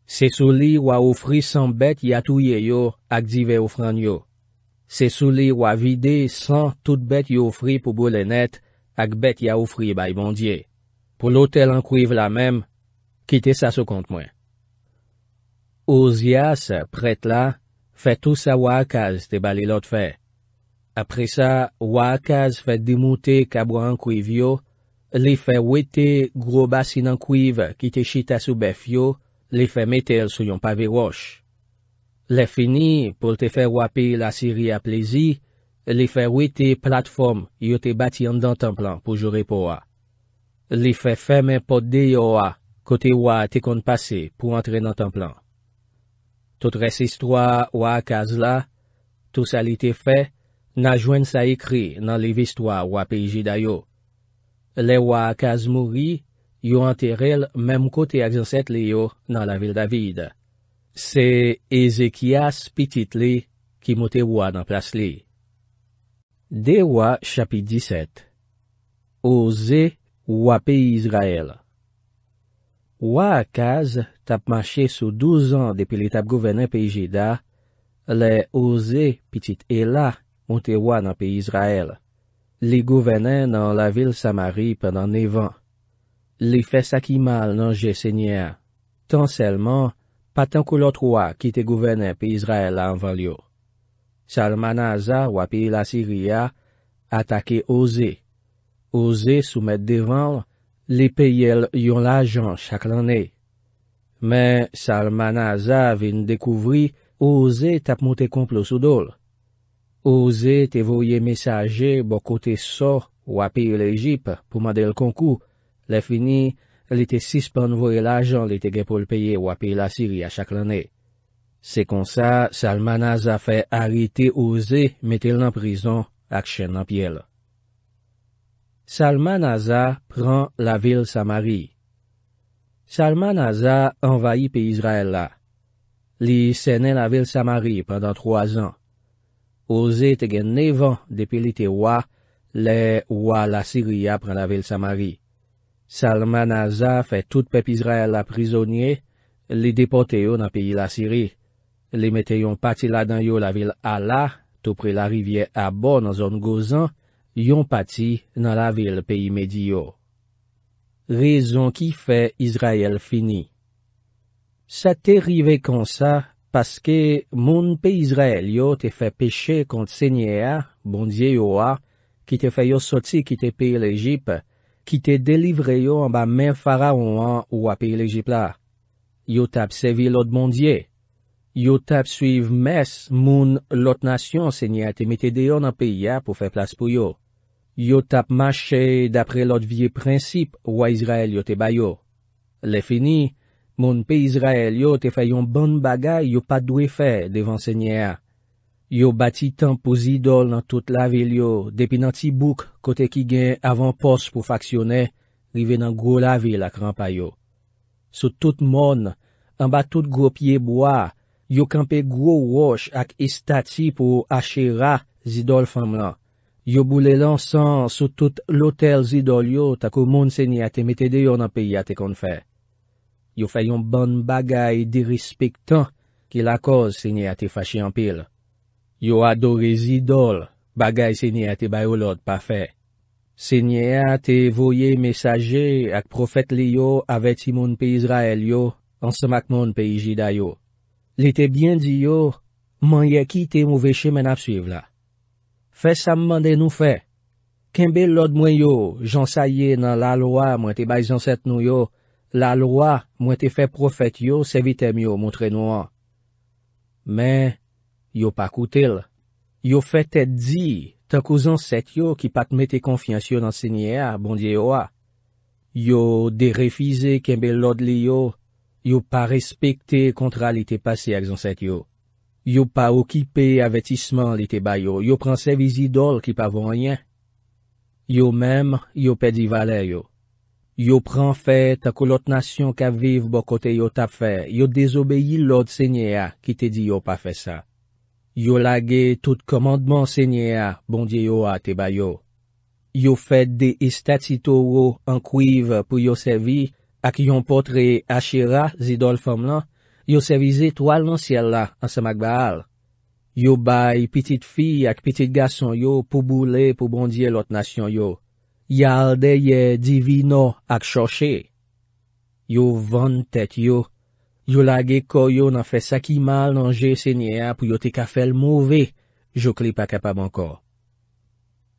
Se sou li wawou fri san bet yatouye yo ak dive oufran yo. Se sou li wawou vide san tout bet yowfri pou bole net, ak bet yawfri bay bondye. Po lotel an kouiv la mem, kite sa sou kont mwen. Ozias pret la, Fè tou sa wakaz te bale lot fè. Apre sa, wakaz fè demoute kabwa an kuiv yo, li fè wè te gro basin an kuiv ki te shita sou bef yo, li fè metel sou yon pavè roch. Li fini pou te fè wapè la siri a plezi, li fè wè te platfom yo te bati an dan tan plan pou jore po a. Li fè fè mè pod de yo a kote wa te kon pase pou antre nan tan plan. Tout res istwa wakaz la, tout salite fe, na jwen sa ekri nan liv istwa wapijida yo. Le wakaz mouri, yo anter el mem kote a gizanset li yo nan la vil David. Se Ezekias pitit li ki mote wad anplas li. De wa chapit diset. Oze wapijizrael. Wa Akaz tap mache sou douz an depi li tap gouvenen pi Jida, le Oze, pitit Ela, moun te wan nan pi Izrael. Li gouvenen nan la vil Samari penan nevan. Li fe sakimal nan jesenye an. Tan selman, patan kou lot wakite gouvenen pi Izrael an van li yo. Salman Azar wapi la Siria, atake Oze. Oze soumet devan lopi, Li peyèl yon lajan chak lanè. Men Salmanaz avin dekouvri ouze tap moutè komplo sou dol. Ose te voye mesaje bo kote sor wapir l'Egypt pou madè l'konkou. Le fini, li te sispan voye lajan li te gen pou l'peyè wapir la Syri a chak lanè. Se kon sa, Salmanaz afè harite ouze metèl nan prizon ak chen nan pielle. Salman Aza pran la vil Samari Salman Aza envayi pe Israel la. Li sene la vil Samari pandan 3 an. Oze te gen 9 an depilite wa, le wa la Siria pran la vil Samari. Salman Aza fe tout pep Israel la prizonye, li depote yo nan pi la Sirie. Li mete yon pati la dan yo la vil Ala, tou pre la rivye Abon nan zon Gozan, yon pati nan la vil peyi medyo. Rezon ki fe Izrael fini. Sa te rive kon sa, paske moun pe Izrael yo te fe peche kont senye a, bondye yo a, ki te fe yo soti ki te peyi lejip, ki te delivre yo an ba men fara ou an ou a peyi lejip la. Yo tap sevi lot bondye. Yo tap suiv mes moun lot nasyon senye a te mete deyon an peyi a pou fe plas pou yo. Yo tap mache dapre lot vie prinsip wwa Israel yo te bayo. Le fini, moun pe Israel yo te fay yon ban bagay yo pa dwe fe devan senye a. Yo bati tan pou zidol nan tout la vil yo, depi nan ti bouk kote ki gen avan pos pou faksyone, rive nan gwo la vil ak rampa yo. Sou tout moun, an ba tout gwo pie boa, yo kampe gwo wosh ak istati pou ashe ra zidol fam lan. Yo boule lan san sou tout lotel zidol yo takou moun senye ate metede yon api yate konfe. Yo fay yon ban bagay dirispektan ki la koz senye ate fashi anpil. Yo adore zidol bagay senye ate bayolot pafe. Senye ate voye mesaje ak profet li yo aveti moun pe Izrael yo ansamak moun pe Ijida yo. Li te bien di yo, man ye ki te mouve chemen ap suiv la. Fè sa mman de nou fè. Kenbe lod mwen yo, jan sa ye nan la loa mwen te bay zanset nou yo, la loa mwen te fè profet yo, se vitem yo, moun tre nou an. Men, yo pa koutel. Yo fè te di, ta kou zanset yo ki pat me te konfians yo nan senye a, bondye yo a. Yo derefize kenbe lod li yo, yo pa respekte kontralite pasi ak zanset yo. Yo pa okipe avetisman li te bayo, yo pransevi zidol ki pa vanyen. Yo mem, yo pedi vale yo. Yo pran fè tako lot nasyon ka vive bo kote yo tap fè, yo dezobeyi lot sènyè a ki te di yo pa fè sa. Yo lage tout komandman sènyè a bondye yo a te bayo. Yo fè de istatitou an kuiv pou yo sèvi ak yon potre ashera zidol fèm lan. Yo se vize toal nan siel la, an se mak baal. Yo bay pitit fi ak pitit gason yo pou boule pou bondye lot nasyon yo. Yal deye divino ak choshe. Yo van tet yo. Yo lage ko yo nan fe sakimal nan je se nyea pou yo te ka fel mouve, jo kli pa kapab anko.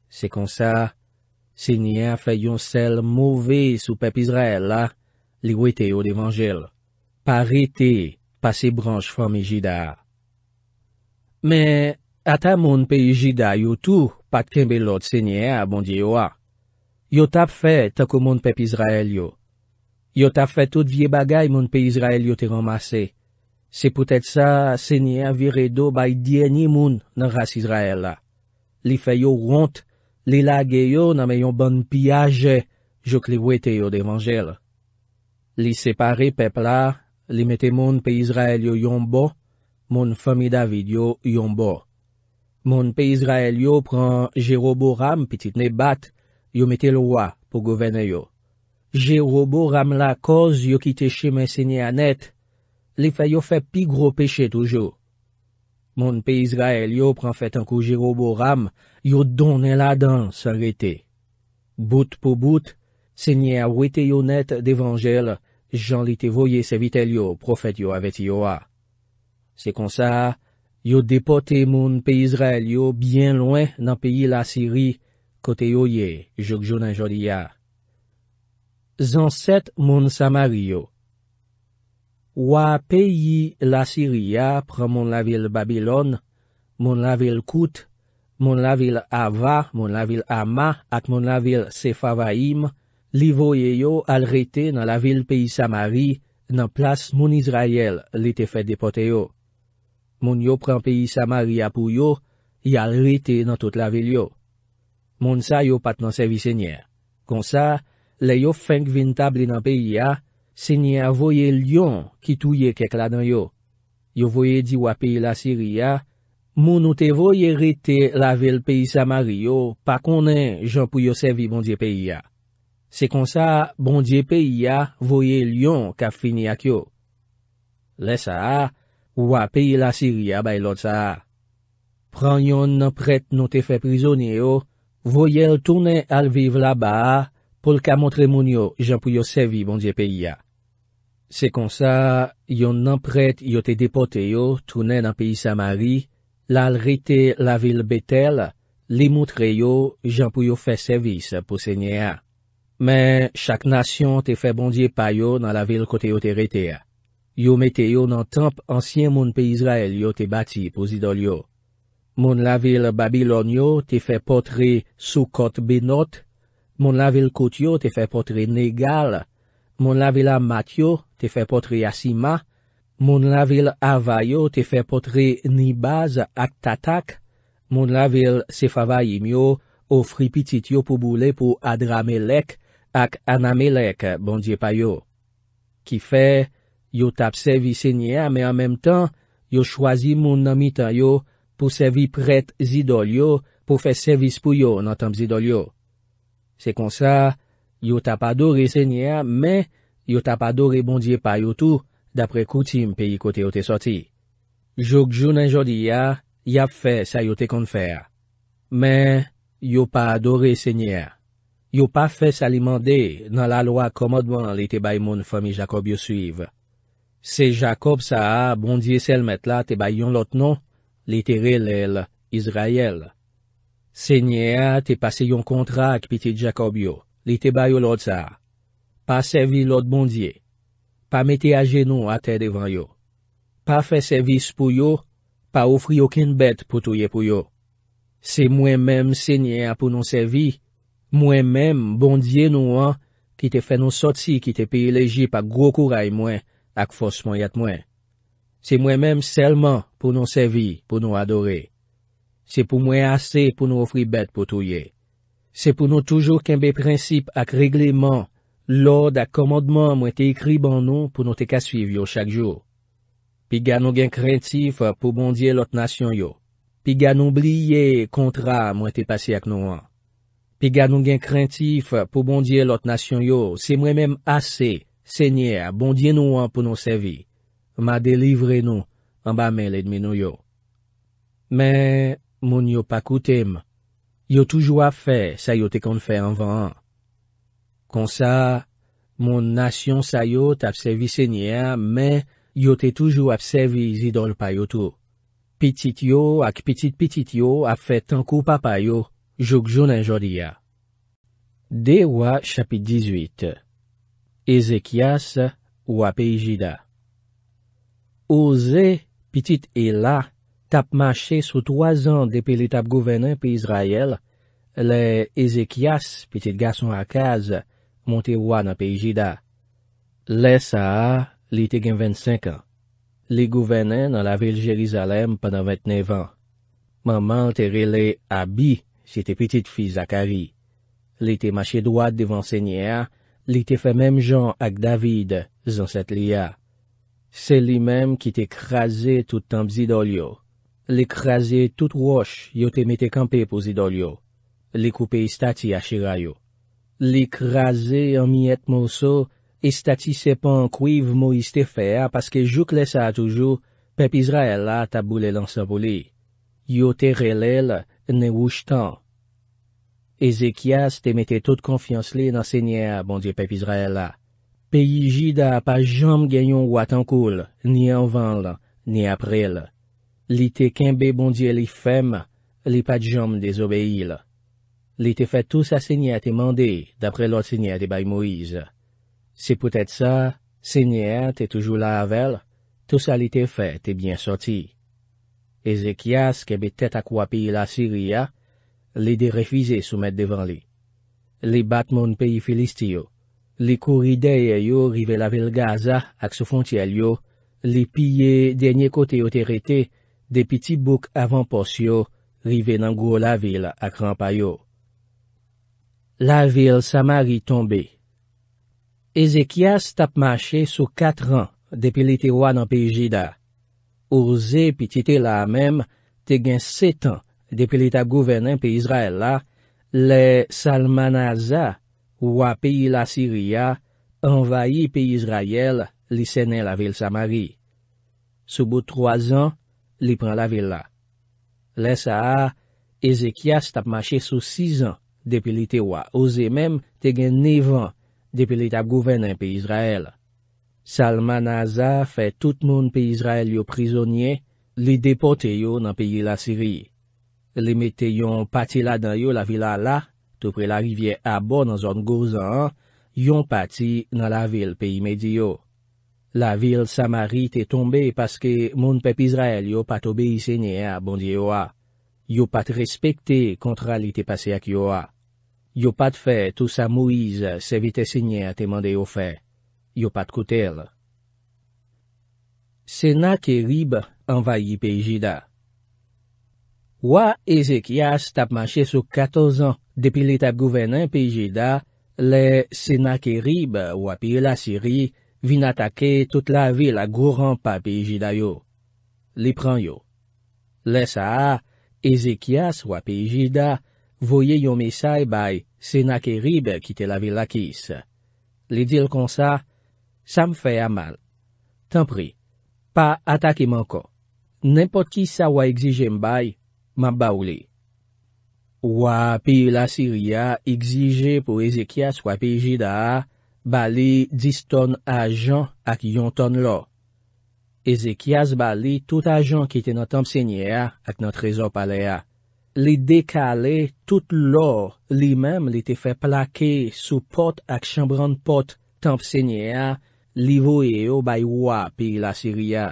Se kon sa, se nyea fe yon sel mouve sou pep Israel la, li we te yo devanjel. Pari te, pa se branj fòm i jida. Me, ata moun pe i jida yo tou, pa kèmbe lot sènyè a bondye yo a. Yo tap fè takou moun pep Izrael yo. Yo tap fè tout vie bagay moun pe Izrael yo te ramase. Se poutèt sa, sènyè avire do bay diè ni moun nan ras Izrael la. Li fè yo ront, li lage yo nan meyon ban piyaje, jok li wè te yo devanjèl. Li separe pep la, Li mette moun pe Yisrael yo yon bo, moun fami David yo yon bo. Moun pe Yisrael yo pran Jerobo ram, pitit ne bat, yo mette lwa pou govene yo. Jerobo ram la koz yo kite cheme se nye anet, li fay yo fe pi gro peche toujou. Moun pe Yisrael yo pran fet anko Jerobo ram, yo donen la dan sa rete. Bout pou bout, se nye awete yo net devanjel yo. jan li te voye se vitel yo profet yo avet yo a. Se konsa, yo depote moun pe Israel yo byen lwen nan peyi la siri kote yo ye, jok jounan jodi ya. Zan set moun samari yo. Wa peyi la siri ya pran moun la vil Babylon, moun la vil Kout, moun la vil Ava, moun la vil Ama, ak moun la vil Sefava ime, Li voye yo al rete nan la vil peyi Samari nan plas moun Izrayel li te fe depote yo. Moun yo pren peyi Samari apou yo, ya al rete nan tout la vil yo. Moun sa yo pat nan sevi se nye. Kon sa, le yo feng vin tabli nan peyi ya, se nye a voye Lyon ki touye kek la nan yo. Yo voye diwa peyi la siri ya, moun ou te voye rete la vil peyi Samari yo pa konen jan pou yo sevi moun di peyi ya. Se kon sa, bon diye peyi ya, voye lyon ka fini ak yo. Le sa, wapi la siri ya bay lot sa. Pran yon nan pret nou te fe prizonye yo, voye l toune al vive la ba, pou l ka montre moun yo jan pou yo sevi bon diye peyi ya. Se kon sa, yon nan pret yo te depote yo, toune nan peyi sa mari, la al rete la vil betel, li moutre yo jan pou yo fe sevis pou se nye ya. Men, chak nasyon te fe bondye payo nan la vil kote yo teretea. Yo mete yo nan temp ansyen moun pe Israel yo te bati pou zidol yo. Moun la vil Babylon yo te fe potre Soukot Benot. Moun la vil Kout yo te fe potre Negal. Moun la vil Amat yo te fe potre Yassima. Moun la vil Hava yo te fe potre Nibaz Ak-Tatak. Moun la vil Sefava Yimyo ou Fripitit yo pou boule pou Adramelek. ak aname lek bondye pa yo. Ki fe, yo tap sevi se nye a, me an mem tan, yo chwazi moun nan mitan yo pou sevi pret zidol yo pou fe sevis pou yo nan tan zidol yo. Se kon sa, yo tap adore se nye a, me yo tap adore bondye pa yo tou dapre koutim pe yi kote yo te soti. Jok joun an jodi ya, yap fe sa yo te konfer. Me, yo pa adore se nye a. yo pa fè salimande nan la lwa komodman li te bay moun fami Jakob yo suiv. Se Jakob sa a bondye selmet la te bay yon lot non, li te rel el, Izrayel. Se nye a te pase yon kontrak piti Jakob yo, li te bay yo lot sa a. Pa sevi lot bondye. Pa mete a genon a te devan yo. Pa fè sevis pou yo, pa ofri okin bet pou touye pou yo. Se mwen mèm se nye a pou non sevi, Mwen men bondye nou an, ki te fè nou sotsi ki te piye lejip ak gro kouray mwen, ak fos mwen yat mwen. Se mwen men selman pou nou sevi, pou nou adore. Se pou mwen ase pou nou ofri bet pou touye. Se pou nou toujou kenbe prinsip ak regleman, lòd ak komodman mwen te ekri ban nou pou nou te kasviv yo chak jò. Pi gano gen krentif pou bondye lot nasyon yo. Pi gano blye kontra mwen te pase ak nou an. Ti gan nou gen krentif pou bondye lot nasyon yo, se mwen menm ase, senye, bondye nou an pou nou sevi. Ma delivre nou, amba men ledme nou yo. Men, moun yo pakoutem. Yo toujou apfe, sa yo te konfe anvan. Kon sa, moun nasyon sa yo te apsevi senye, men, yo te toujou apsevi zidol pa yo tou. Pitit yo ak pitit pitit yo apfe tankou papa yo. Joukjounen jodi ya. De wa chapit 18. Ezekias wa peyjida. Oze, pitit e la, tapmache sou 3 an depi li tap gouvenen peyizrayel, le Ezekias, pitit gason akaz, monte wa na peyjida. Le sa a, li te gen 25 an. Li gouvenen nan la vil Jerizalem panan 29 an. Manman te rele abi. si te petit fi Zakari. Li te machedouade devan senyea, li te fe mem jan ak David, zan set liya. Se li mem ki te krasi toutan bzidol yo. Li krasi tout wosh, yo te mette kampe pou zidol yo. Li koupe istati ashe rayo. Li krasi an mi et mousso, istati sepan kouiv mou iste fea paske jou kle sa toujou, pep Izraela tabou le lan sabou li. Yo te relele, vous tant. Ézéchias te toute confiance les dans Seigneur, bon Dieu peuple Israël Pays Jida pas jamais gagnon ou cool, ni en vent ni après là. Li bon Dieu les femme, li pas jamais désobéi là. Li fait tout ça Seigneur te mandé, d'après l'autre Seigneur de Baï Moïse. C'est peut-être ça, Seigneur t'es toujours là avec, tout ça l'été fait, t'es bien sorti. Ezekias kebe tet akwa piye la Syria, li de refize soumet devan li. Li bat moun piye Filistiyo, li kourideye yo rive la vil Gaza ak sou fontiyel yo, li piye denye kote yo terete de piti bouk avan posyo rive nan gwo la vil ak rampa yo. La vil Samari tombe Ezekias tap mache sou kat ran depi li te wan an piye Jida. Ourze pi tite la amem te gen set an depilita gouvenen pi Izrael la, le Salmanaza ou api la Siria envayi pi Izrael li sene la vil Samari. Soubou troaz an li pran la vil la. Le sa a, Ezekias tap mache sou six an depilite wa. Ourze mem te gen nevan depilita gouvenen pi Izrael. Salman Aza fè tout moun pe Israel yo prizonye, li depote yo nan peyi la siri. Li mette yon pati la dan yo la vila la, tepre la rivye abo nan zon gouzan, yon pati nan la vil peyi medyo. La vil Samari te tombe paske moun pep Israel yo pat obe yi senye a bondye yo a. Yo pat respekte kontra li te pase ak yo a. Yo pat fè tout sa mouize se vite senye a temande yo fè. yo pat koutel. Sena Kerib envayi pejida. Wa Ezekias tapmache sou 14 an depi l'etap gouvenen pejida, le Sena Kerib wapye la Siri vin atake tout la vil agouran pa pejida yo. Li pran yo. Le sa a, Ezekias wapye pejida voye yon mesay bay Sena Kerib kite la vil akis. Li dil konsa, Sa m fè a mal. Tanpri, pa atakeman kon. Nenpot ki sa wak exije m bay, man ba ou li. Wapi la siri a exije pou Ezekias wapi jida a, bali 10 ton ajan ak yon ton lo. Ezekias bali tout ajan ki te nan tanp senye a ak nan trezor pale a. Li dekale tout lo li mem li te fè plake sou pot ak chanbran pot tanp senye a li voye yo bay wapi e la Siria.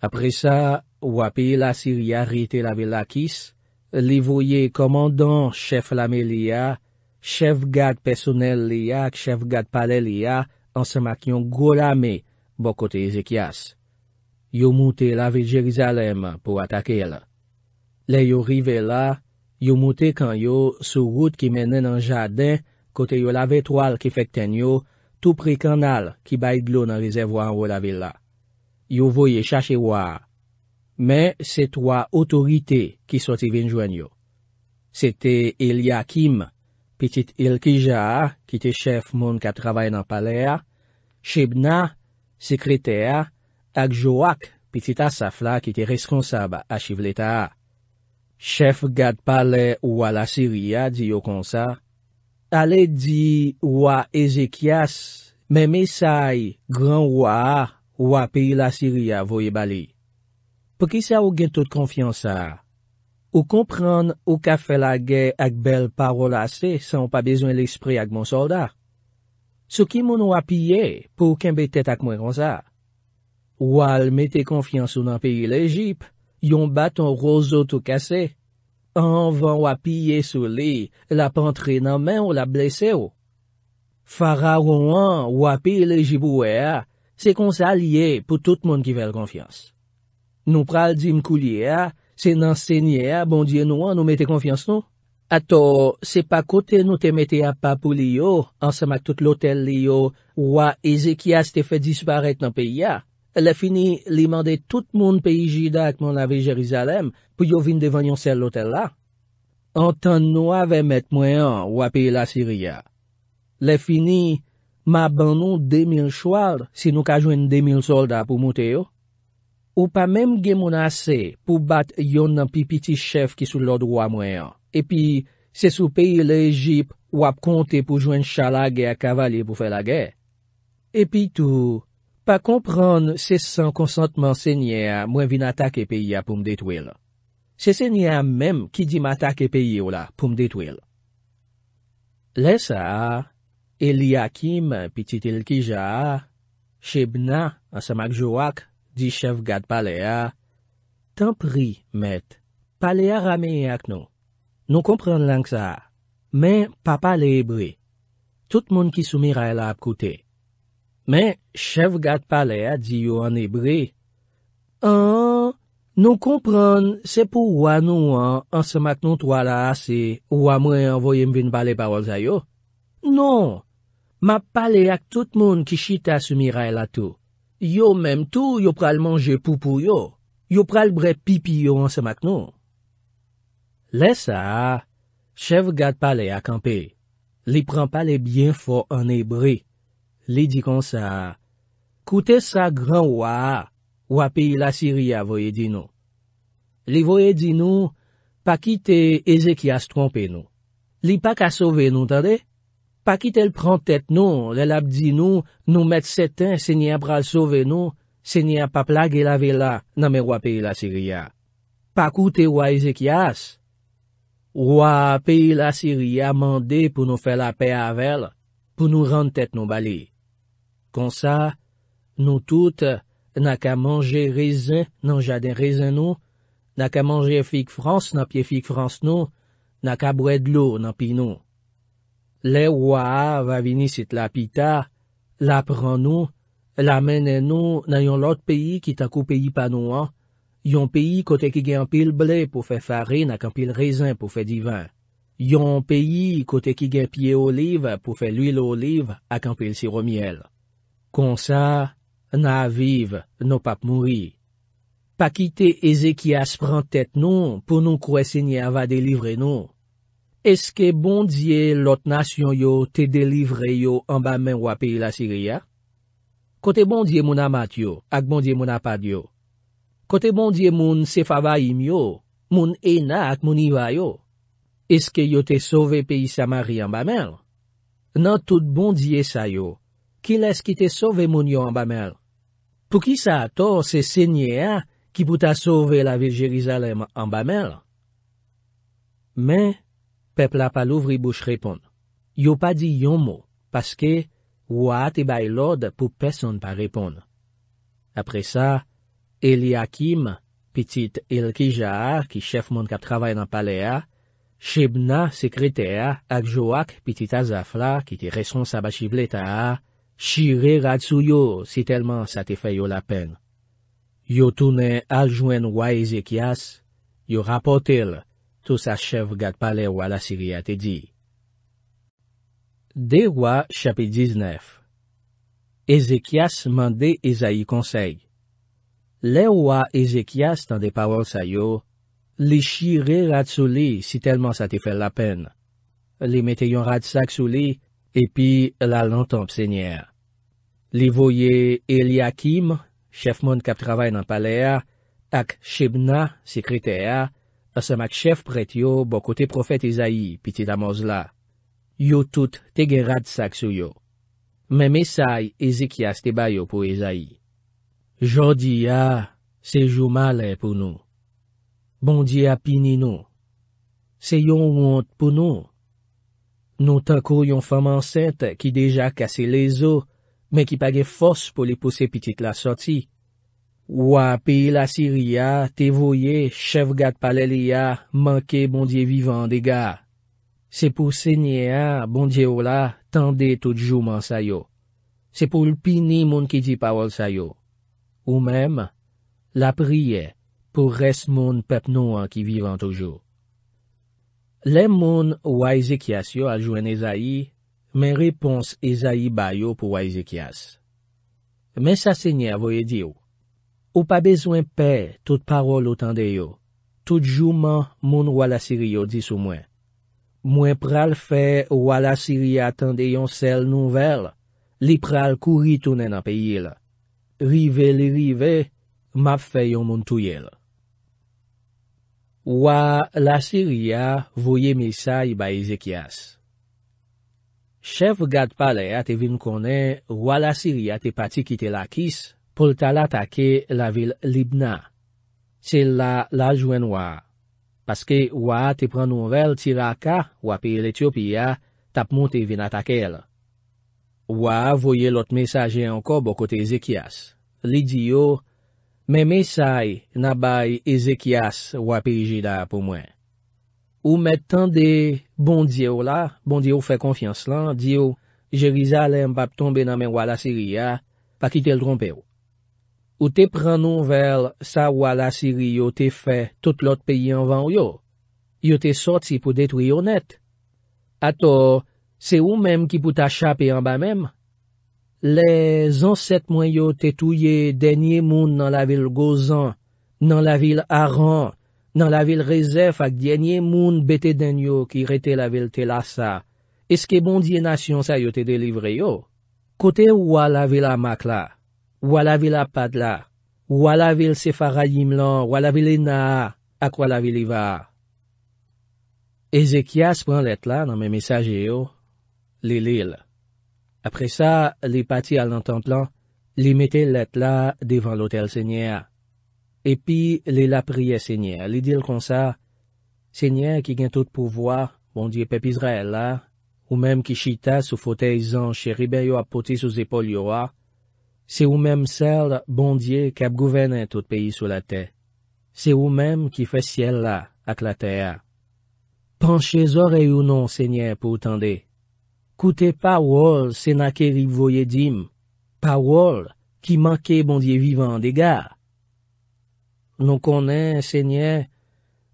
Apre sa, wapi e la Siria rite lave lakis, li voye komandan chef lame li ya, chef gad pesonel li ya, chef gad pale li ya, ansamak yon go la me, bo kote Ezekias. Yo moute lave Jerizalem pou atake la. Le yo rive la, yo moute kan yo sou gout ki menen an jaden kote yo lave toal ki fekten yo tou pre kanal ki bay glou nan rezervwa anvo la vila. Yo voye chache waa. Me, se towa otorite ki soti vinjwen yo. Sete Eliakim, pitit Elkijar, ki te chef moun ka travay nan pale a, Chebna, sekreter, ak Joak, pitit Asafla, ki te responsab a chiv leta a. Chef gad pale wala Syria, di yo konsa, Ale di wa Ezekias, me mesay, gran wa, wa pi la Syria voye bali. Pou ki sa ou gen tout konfiansa? Ou kompran ou ka felage ak bel parola se, san pa bezwen l'espre ak moun solda? Sou ki moun wapiye pou ken betet ak mwen kon sa? Ou al mette konfiansou nan piye l'Egypte, yon bat an rozo tou kasey. An van wapye sou li, la pantre nan men ou la blese ou. Faragoun an wapye le jibou e a, se konsa liye pou tout moun ki vel konfians. Nou pral di mkou li e a, se nan sèny a, bon diye nou an nou mete konfians nou. Ato, se pa kote nou te mete a papou li yo, ansan mak tout lotel li yo, wak Ezekias te fe disparet nan peyi a. Le fini, li mande tout moun peyi jida akman lave Jerizalem pou yo vin devanyon sel lotel la. Antan nou ave met mwen an wapi la Siriya. Le fini, ma ban nou demil chouar si nou ka jwen demil solda pou mwote yo. Ou pa menm gen moun ase pou bat yon nan pi piti chef ki sou lod wap mwen an. E pi, se sou peyi le Ejip wap konte pou jwen chalage a kavalie pou fe la ge. E pi tou... Pa kompran se san konsantman senye a mwen vin atake peyi a poum detwil. Se senye a menm ki di matake peyi ou la poum detwil. Lesa, Eliakim, Pititil Kijaa, Chebna, Asamak Jowak, Di Chevgat Palea, Tanpri, Met, Palea rameye ak nou. Nou kompran lank sa, men papa le ebri. Tout moun ki soumira ela ap koutei. Men, chev gade pale a di yo an ebri. An, nou kompran, se pou wano an, an semak nou to ala ase, wamo envoyem vin pale parol zay yo? Non, ma pale ak tout moun ki chita sou miray la tou. Yo menm tou, yo pral manje poupou yo. Yo pral bre pipi yo an semak nou. Lesa, chev gade pale ak anpe. Li pran pale bien fo an ebri. Li di kon sa, koute sa gran waa, wapi la siriya voye di nou. Li voye di nou, pa kite Ezekias trompe nou. Li pa ka sove nou, tade? Pa kite el pran tet nou, lel ap di nou, nou met seten, se ni ap pral sove nou, se ni ap paplage la ve la, namen wapi la siriya. Pa koute waa Ezekias? Waa peyi la siriya mande pou nou fe la pe avel, pou nou rante tet nou bali. Konsa, nou tout, nan ka manje rezen nan jaden rezen nou, nan ka manje fik frans nan pie fik frans nou, nan ka bouè d'lou nan pi nou. Le waa va vini sit la pita, la pran nou, la menen nou nan yon lot peyi ki takou peyi pa nou an. Yon peyi kote ki gen pil ble pou fe fari nan kan pil rezen pou fe divan. Yon peyi kote ki gen piye oliv pou fe l'il oliv nan kan pil siromiel. Kon sa, na aviv, nou pap moui. Pakite Ezekias prantet nou pou nou kwe se nye ava delivre nou. Eske bondye lot nasyon yo te delivre yo anba men wap e la siriya? Kote bondye moun amat yo ak bondye moun apad yo. Kote bondye moun se fava im yo, moun ena ak moun iwa yo. Eske yo te sove pe isa mari anba men? Nan tout bondye sa yo. ki les ki te sove moun yo an bamel? Pou ki sa ator se senye a, ki pou ta sove la vil Jerizalem an bamel? Men, pepla pa louvri bouche repon. Yo pa di yon mou, paske, wou a te bay lode pou peson pa repon. Apre sa, Eliakim, pitit il ki ja a, ki chef moun kap travay nan pale a, Chebna, sekrete a, ak Joak, pitit azaf la, ki ti resonsa bashi bleta a, Shire rad sou yo, si telman sa te fè yo la pen. Yo toune aljouen waj Ezekias, yo rapote l, tou sa chev gade pale wala siri a te di. De waj chapit 19 Ezekias mande e zayi konsey. Le waj Ezekias tan de parol sa yo, li shire rad sou li, si telman sa te fè la pen. Li meteyon rad sak sou li, Epi, la lantan psenyer. Li voye Eliakim, chefmon kap travay nan paleya, ak Chebna, sekreteya, asemak chef pret yo bokote profet Ezaï, piti damos la. Yo tout te gerad sak su yo. Meme say, Ezekias te bayo pou Ezaï. Jodi ya, sejou male pou nou. Bondi ya pini nou. Seyon want pou nou. Nou ta kou yon faman set ki deja kase le zo, men ki page fos pou li pouse pitik la soti. Ou api la siri ya, te voye, chevgat pale li ya, manke bondye vivan de ga. Se pou senye ya, bondye ou la, tende toutjouman sayo. Se pou lpini moun ki di pawol sayo. Ou mem, la priye, pou res moun pep nou an ki vivan toujou. Le moun waj zekyas yo aljwen ezayi, men repons ezayi bayo pou waj zekyas. Men sa senye avoye diyo. Ou pa bezwen pe tout parol otande yo. Tout jouman moun wala siri yo disou mwen. Mwen pral fe wala siri atande yon sel nouvel, li pral kuri tonen apeyyela. Rive li rive, map fe yon moun tuyela. Wa la Syria voye misay ba Ezekias. Chef Gadpale a te vin konen wa la Syria te pati kite lakis pou l talatake la vil Libna. Se la lajwen wa. Paske wa te pren nouvel tiraka wa pi l Etiopia tap moun te vin atakel. Wa voye lot mesaje anko bo kote Ezekias. Li diyo... Me mesay nabay Ezekias wapirji da pou mwen. Ou met tan de bondye ou la, bondye ou fe konfians lan, di ou, jelizalem pap tombe nan men wala siri ya, pa ki tel trompe ou. Ou te pran nou vel sa wala siri yo te fe tout lot peyi an van yo. Yo te soti pou detri yo net. Ato, se ou menm ki pou ta chapi an ba menm? Le zanset mwen yo te touye denye moun nan la vil Gozan, nan la vil Aran, nan la vil Rezef ak denye moun bete denyo ki rete la vil Telasa, eske bondye nasyon sa yo te delivre yo. Kote wala vil Amak la, wala vil Apad la, wala vil Sefarayim lan, wala vil Ena, ak wala vil Iva. Ezekias pou an let la nan men mesaje yo, li li l. Après ça, les pâtit à l'entente-là, les mettaient l'être là devant l'hôtel Seigneur. Et puis, les la priaient Seigneur, les dire comme ça, Seigneur qui gagne tout pouvoir, bon Dieu peuple Israël là, ou même qui chita sous fauteuil sans chéribé à poter sous épaules yoa, c'est ou même celle, bon Dieu, qui a tout pays sous la terre. C'est ou même qui fait ciel là, à la terre. Penchez et ou non, Seigneur, pour tendre. Koute pa wol se na ke rib voye dim. Pa wol ki manke bondye vivan de gar. Non konen, senye,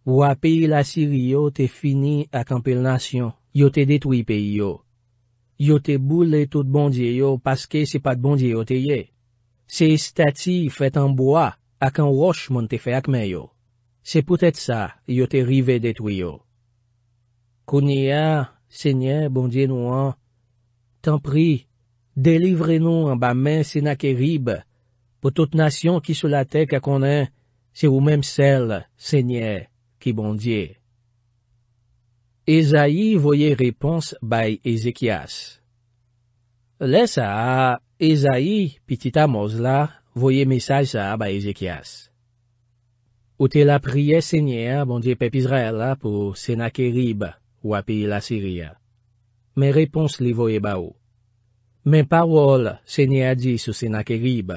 wapi la siri yo te fini ak anpel nasyon. Yo te detwi pe yo. Yo te boule tout bondye yo paske se pat bondye yo te ye. Se estati fet anboa ak an wosh mon te fe akme yo. Se pote sa yo te rive detwi yo. Kounye ya, Senye, bondye nou an, tan pri, delivre nou an ba men Sena Kerib pou tout nasyon ki sou la tek a konen, se ou menm sel, Senye, ki bondye. Ezaï voye repons bay Ezekias. Le sa a Ezaï, piti ta moz la, voye mesaj sa a bay Ezekias. Ote la priye, Senye, bondye pep Izraela pou Sena Kerib. Ou api la Siria. Men repons li voye ba ou. Men parol se ni adi sou senak e rib.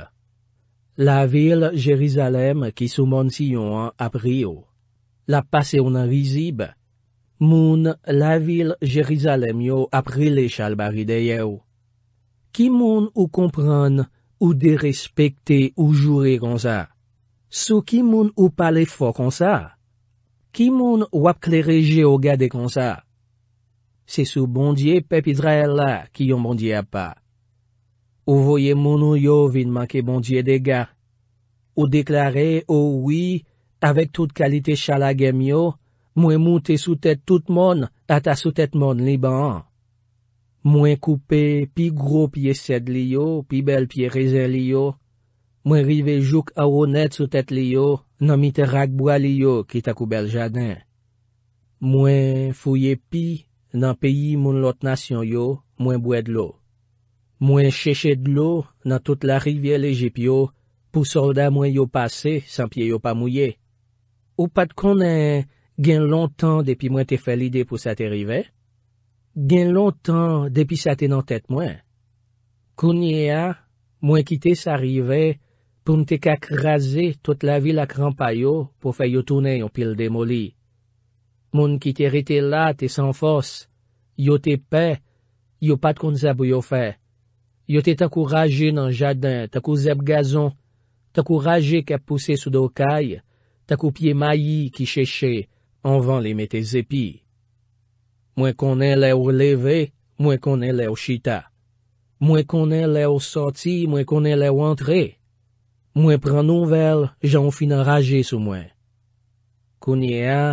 La vil Jerizalem ki souman si yon apri yo. La pase yon an vizib. Moun la vil Jerizalem yo apri le chal bari deye ou. Ki moun ou kompran ou de respekte ou jure kon sa. Sou ki moun ou pale fok kon sa. Ki moun wap klerije ou gade konsa? Se sou bondye pepidra el la ki yon bondye ap pa. Ou voye moun ou yo vinmanke bondye de ga. Ou deklare oh ou wii, avèk tout kalite chalagem yo, mwen moutè soutèd tout moun ata soutèd moun liban. Mwen koupe pi gro pi esed liyo, pi bel pi rezen liyo. Mwen rive jouk a ou net sou tèt li yo nan mitè ragboa li yo ki takou bel jadin. Mwen fouye pi nan peyi moun lot nasyon yo, mwen bwe dlo. Mwen cheche dlo nan tout la rivye le jep yo pou solda mwen yo pase sanpye yo pa mouye. Ou pat konen gen lontan depi mwen te fel ide pou sa te rive? Gen lontan depi sa te nan tèt mwen. Kounye a, mwen kite sa rive mwen. Poun te kak raze, tout la vil ak rampa yo pou fe yo toune yon pil demoli. Moun ki te rete la, te san fos. Yo te pe, yo pat kon zabou yo fe. Yo te takouraje nan jadin, takou zab gazon. Takouraje kap puse sou do kay, takou pie mayi ki cheche, anvan li me te zepi. Mwen konen le ou leve, mwen konen le ou chita. Mwen konen le ou soti, mwen konen le ou entre. Mwen pren nouvel, jan ou fin anraje sou mwen. Konye a,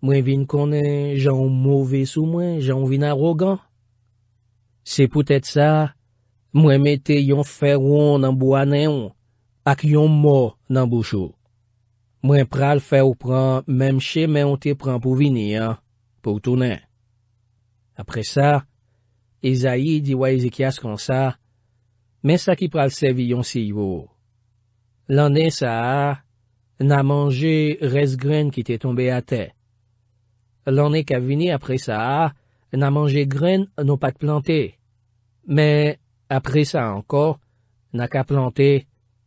mwen vin konen, jan ou mouve sou mwen, jan ou vin arogan. Se pou tèt sa, mwen mette yon ferwoun nan boanen yon, ak yon mou nan bouchou. Mwen pral ferwou pran, menm che men yon te pran pou vini a, pou tounen. Apre sa, e zayi diwa e zekyas kon sa, men sa ki pral seviyon si yon. Lanè sa a, nan manje res gren ki te tombe a te. Lanè ka vini apre sa a, nan manje gren nou pa te plante. Men, apre sa anko, nan ka plante,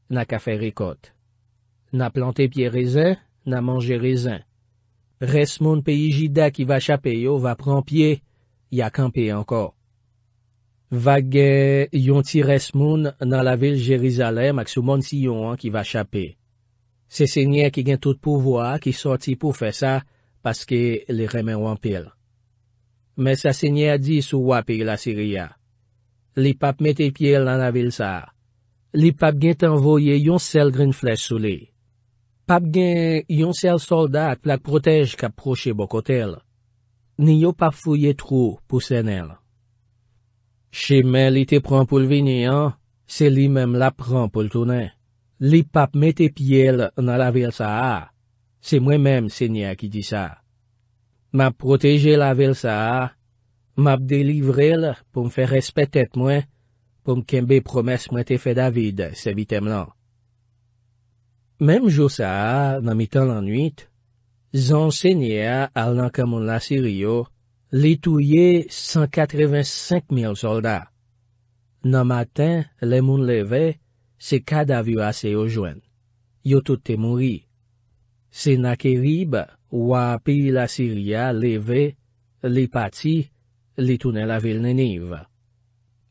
nan ka fe rekote. Nan plante pie rezen, nan manje rezen. Res moun pe iji da ki va chape yo, va pran pie, ya kanpe anko. Vage yon ti res moun nan la vil Jerizalem ak sou moun ti yon an ki va chapi. Se senye ki gen tout pou vwa ki sorti pou fe sa, paske li remen wampil. Me sa senye a di sou wapi e la Siria. Li pap mette pil nan la vil sa. Li pap gen tanvoye yon sel green flesh sou li. Pap gen yon sel soldat plak protej kap proche bokotel. Ni yo pap fouye trou pou senel. Che men li te pran pou l'vini an, se li menm la pran pou l'tounen. Li pap mette pie l nan la vil sa a. Se mwen menm, se nye a ki di sa. Map proteje la vil sa a, map delivre l pou m fe respetet mwen, pou m kembe promes mwen te fe David, se vitem lan. Menm jou sa a nan mitan lan nwit, zan se nye a al nan kamon la siriyo, Li touye 185.000 soldat. Nan matin, le moun leve, se kad avyo ase yo jwen. Yo tout te mouri. Se nak e rib, wapi la Syria leve, li pati, li toune la vilne niv.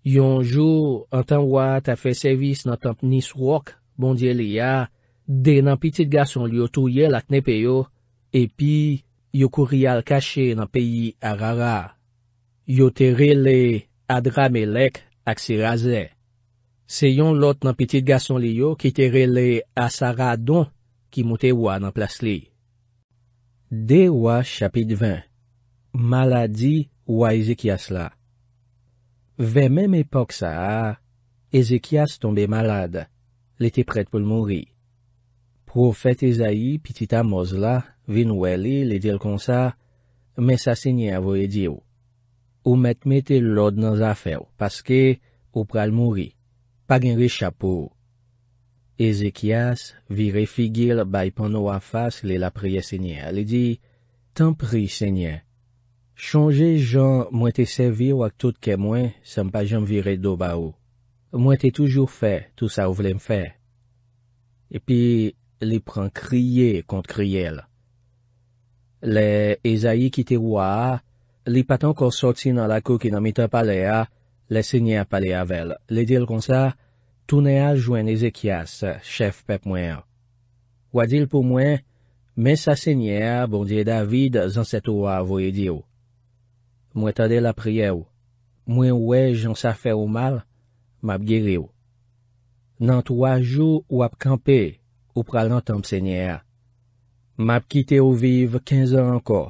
Yonjou, an tan wate a fe sevis nan tanp Niswok, bondye li ya, den nan pitit gason li yo touye lakne peyo, epi... yo kou rial kache nan peyi arara. Yo terele Adramelek ak si raze. Se yon lot nan petit gason li yo ki terele Asara don ki moutewa nan plas li. Dewa chapit 20 Maladi wa Ezekias la Ve menm epok sa a, Ezekias tombe malade. Le te pret pou lmouri. Profet Ezaie pitita moz la Vi nouè li, li dil kon sa, me sa senye avoye di ou. Ou met mette l'od nan zafè ou, paske ou pral mouri. Pa genri chapou. Ezekias vire figil bay pan ou an fas li la priye senye. Li di, tan pri senye. Chonge jan mwen te sevir wak tout ke mwen, sem pa jen vire do ba ou. Mwen te toujou fè, tout sa ou vlem fè. E pi, li pran kriye kont kriye la. Le ezayi ki te waa, li patan kor soti nan la kou ki nan mita palea, le senye palea vel. Le dil kon sa, tounea jwen Ezekias, chef pep mwen. Wadil pou mwen, men sa senye a bondye David zan seto wavoye diyo. Mwen tale la priye ou, mwen wè jan sa fe ou mal, mab giri ou. Nant wajou wap kampe ou pralantan msenye a. M ap kite ou vive 15 an anko.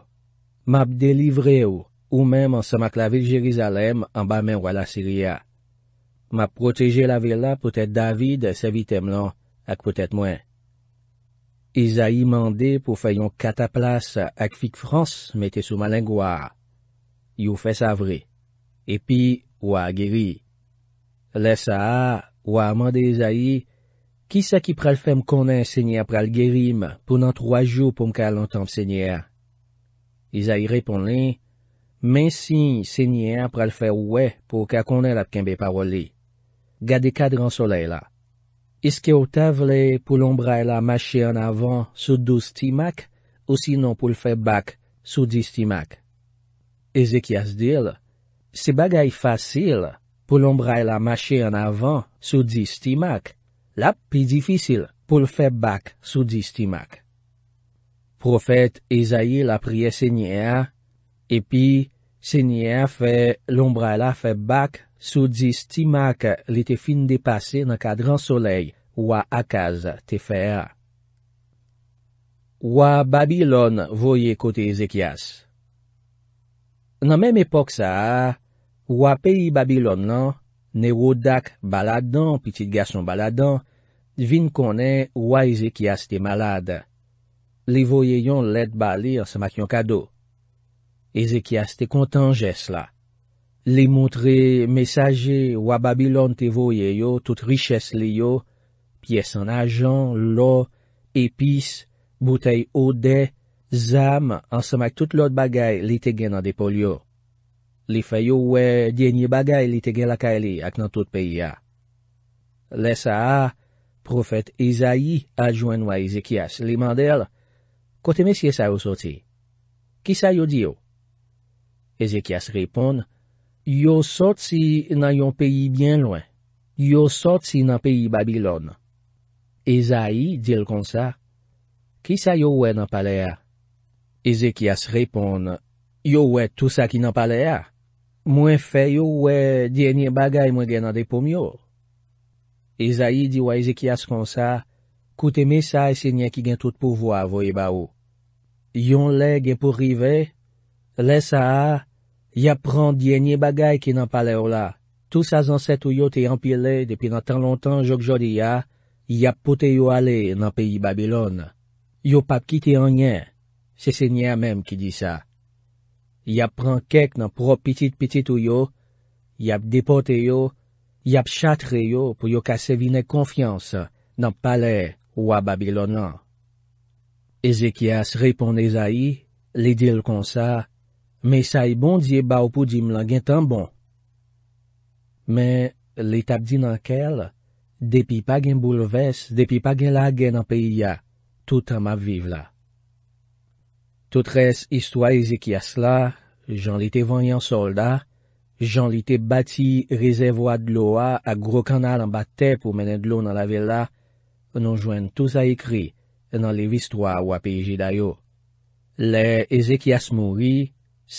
M ap delivre ou, ou menm an sa mak la vil Jerizalem an ba men wala Siria. M ap proteje la vil la potet David se vitem lan, ak potet mwen. Eza yi mande pou fayon kata plas ak fik Frans mette sou malen gwa. Yow fè sa vre. Epi, wak geri. Lè sa a, wak mande Eza yi. Kisa ki pral fè m konen sènyè pral gerim pou nan 3 jou pou m ka lantan m sènyè? Iza y repon li, Men si sènyè pral fè wè pou ka konen la pkenbe paroli. Gade kadran sole la. Iske ou ta vle pou l'ombray la machè an avan sou 12 timak ou sinon pou l'fè bak sou 10 timak? Ezekias dil, Se bagay fasil pou l'ombray la machè an avan sou 10 timak, Lap pi difisil pou l feb bak sou dis timak. Profet Ezaie la priye se nye a, epi se nye a fe l ombra la feb bak sou dis timak li te fin depase nan kadran soley wak akaz te fe a. Wak Babylon voye kote Ezekias Nan menm epok sa, wak peyi Babylon nan, Ne wou dak baladan, pitit gason baladan, vin konen wwa Ezekias te malade. Li voye yon let bali ansamak yon kado. Ezekias te kontan jes la. Li montre mesaje wwa Babylon te voye yo, tout riches li yo, pies an ajan, lo, epis, butay ode, zam, ansamak tout lot bagay li te gen an depol yo. li fè yo wè djenye bagay li te gen lakay li ak nan tout peyi a. Lesa a, profet Ezaï a jwen wè Ezekias li mandel, kote mesye sa yo soti, ki sa yo di yo? Ezekias repon, yo soti nan yon peyi bien lwen, yo soti nan peyi Babylon. Ezaï dil kon sa, ki sa yo wè nan pale a? Ezekias repon, yo wè tout sa ki nan pale a? Mwen fè yo wè di enye bagay mwen gen nan depoum yo. Ezaid di wè Ezekias kon sa, koute mesay se nye ki gen tout pouvo avoye ba ou. Yon le gen pou rive, lè sa a, ya pran di enye bagay ki nan pale ou la. Tous azanset ou yo te yon pile depi nan tan lontan jok jodi ya, ya pote yo ale nan peyi Babylon. Yo pap ki te enye, se se nye a menm ki di sa. Yap pran kek nan pro pitit-pitit ou yo, yap depote yo, yap chatre yo pou yo kasevine konfians nan pale wababilonan. Ezekias repon Ezaie, li dil kon sa, me sa e bon diye ba opou di m langen tan bon. Men, li tap di nan kel, depi pa gen bouleves, depi pa gen lage nan peyi ya, toutan map vive la. Tout res histwa Ezekias la, jan li te vanyan solda, jan li te bati rezevwa d'lo a a gro kanal an bat te pou menen d'lo nan la vela, pou nou jwen tou sa ekri nan le vistwa wapijida yo. Le Ezekias mouri,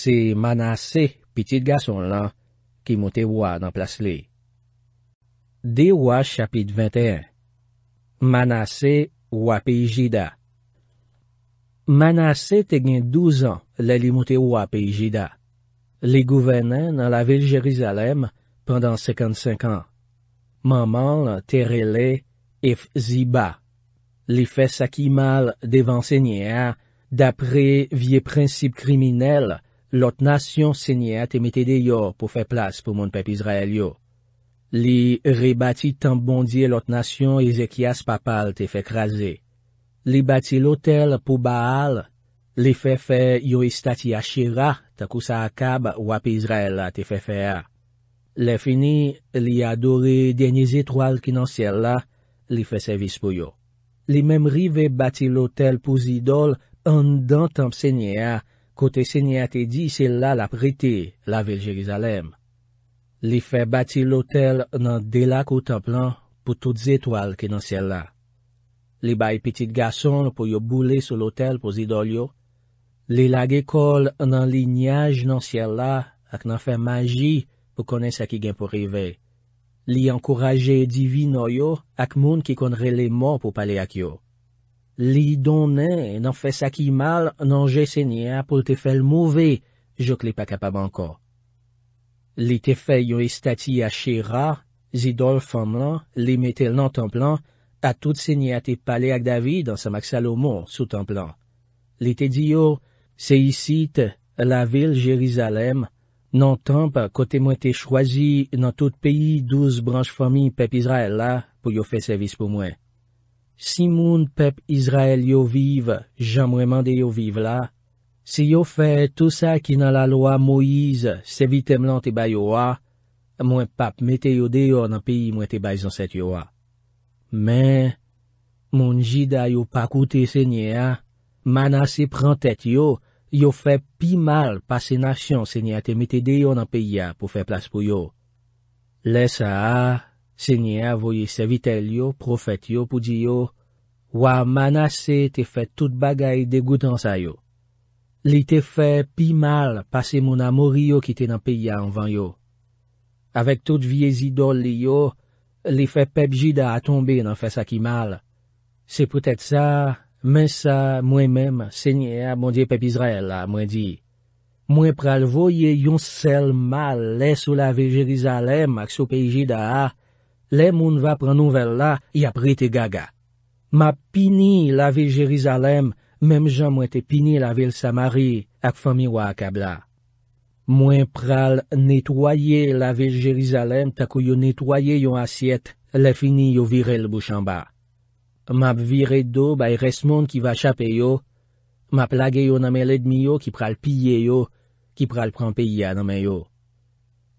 se Manase, pitit gason lan, ki moute wad an plas li. De waj chapit 21 Manase wapijida Manase te gen douzan lè li moutè wapè i jida. Li gouvenè nan la vil Jerizalem pandan 55 an. Manman te rele if ziba. Li fè sakimal devan sènyè, dapre vie prinsip kriminel, lot nasyon sènyè te metè deyo pou fè plas pou moun pep Izrael yo. Li rebati tan bondye lot nasyon Ezekias papal te fè krasè. Li bati lotel pou Baal, li fefe yo istati a Shira, takousa a Kab wapi Izrael la te fefe a. Li fini, li adori denye zetwal ki nan siel la, li fe sevis pou yo. Li mem rive bati lotel pou Zidol, an dan tanp sene a, kote sene a te di sela la prete, la vil Jerizalem. Li fe bati lotel nan delak ou tanplan pou tout zetwal ki nan siel la. Li baye petite gason pou yo boule sou lotel pou zidol yo. Li lage kol nan liniyaj nan siel la ak nan fe magi pou konen saki gen pou rive. Li ankouraje divi no yo ak moun ki konre le mor pou pale ak yo. Li donen nan fe saki mal nan jese niya pou te fel mouve, jok li pa kapab anko. Li te fe yo estati a chira, zidol fom lan, li metel nan tem plan, a tout se nye ate pale ak David an sa maksal o moun sou templan. Li te di yo, se yisite la vil Jerizalem, nan temp kote mwen te chwazi nan tout peyi douz branj fami pep Izrael la pou yo fe servis pou mwen. Si moun pep Izrael yo vive, jan mwen mande yo vive la, se yo fe tout sa ki nan la loa Moiz se vitem lan te bay yo a, mwen pap mete yo deyo nan peyi mwen te bay zan set yo a. Men, moun jida yo pa koute senye a, manase prentet yo, yo fe pi mal pa se nasyon senye a te metede yo nan peya pou fe plas pou yo. Lesa a, senye a voye se vitel yo, profet yo pou di yo, wa manase te fe tout bagay degoutan sa yo. Li te fe pi mal pa se moun amori yo ki te nan peya anvan yo. Avek tout vie zidol li yo, Li fè pep jida a tombe nan fè sa ki mal. Se pou tèt sa, men sa mwen menm, se nye a bondye pep Izrael la mwen di. Mwen pralvo ye yon sel mal le sou la ve Jerizalem ak sou pe jida a, le moun va pran nouvel la, ya prite gaga. Ma pini la ve Jerizalem, menm jan mwen te pini la vel Samari ak fè miwa akab la. Mwen pral netoye la vil Jerizalem tako yo netoye yon asyet, le fini yo virel bou chanba. Map viret do, bay res moun ki va chape yo, map lage yo namen ledmi yo ki pral pye yo, ki pral pran pye ya namen yo.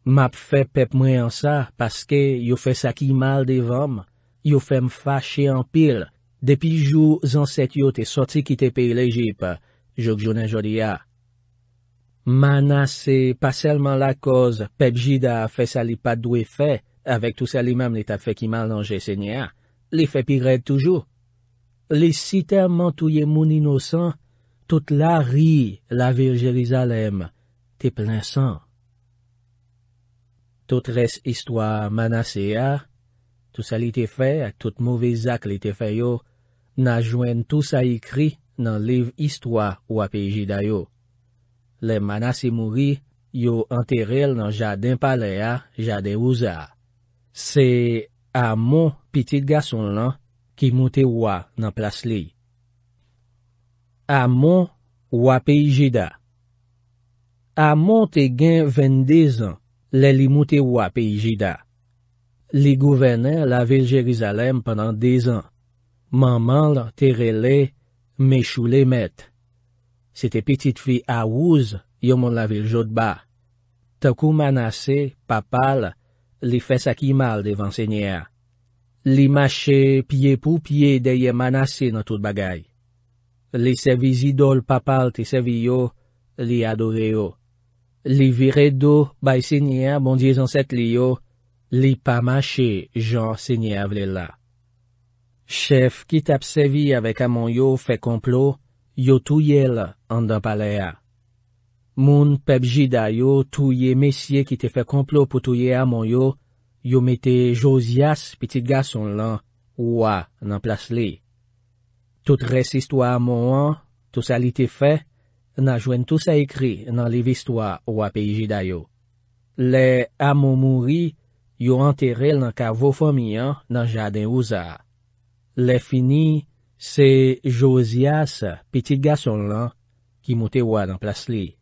Map fe pep mwen an sa, paske yo fe sakimal de vom, yo fe m fache an pil, depi jou zan set yo te soti kite pe le jip, jok jounen jodi ya. Mana se, pa selman la koz, pep jida fe sali pat dwe fe, avek tou sali mem li ta fe ki man lanje se nye a, li fe pi red toujou. Li si termantou ye moun inosan, tout la ri la vir jelizalem, te plen san. Tout res istwa mana se a, tout sali te fe, tout mouve zak li te fe yo, na jwen tout sa ikri nan liv istwa wap e jida yo. Le manase mouri yo anteril nan jaden palea jaden ouza. Se a moun pitit gason lan ki moute wwa nan plas li. A moun wwa peyi jida. A moun te gen vende zan le li moute wwa peyi jida. Li gouvene la vil Jerizalem penan dezan. Manmanl terile mechou le mette. Se te pitit fli a wouz, yo moun la vil jod ba. Takou manase, pa pal, li fes akimal devan senye a. Li mache, pye pou pye deye manase nan tout bagay. Li sevi zidol pa pal te sevi yo, li adode bon yo. Li vire do, bay senye a, bondye zanset li yo. Li pa mache, jan senye a vle la. Chef ki tap sevi avek a mon yo fe komplo, yo touye la. dan pale a. Moun pep jida yo, touye mesye ki te fe komplo pou touye amon yo, yo mete Josias piti gason lan, wwa nan plas li. Tout resisto a moun an, tout sa li te fe, nan jwen tout sa ekri nan livisto a wwa pe jida yo. Le amon mouri, yo anteril nan kavou fomiyan nan jaden ouza. Le fini, se Josias piti gason lan, qui montaient voir en place les...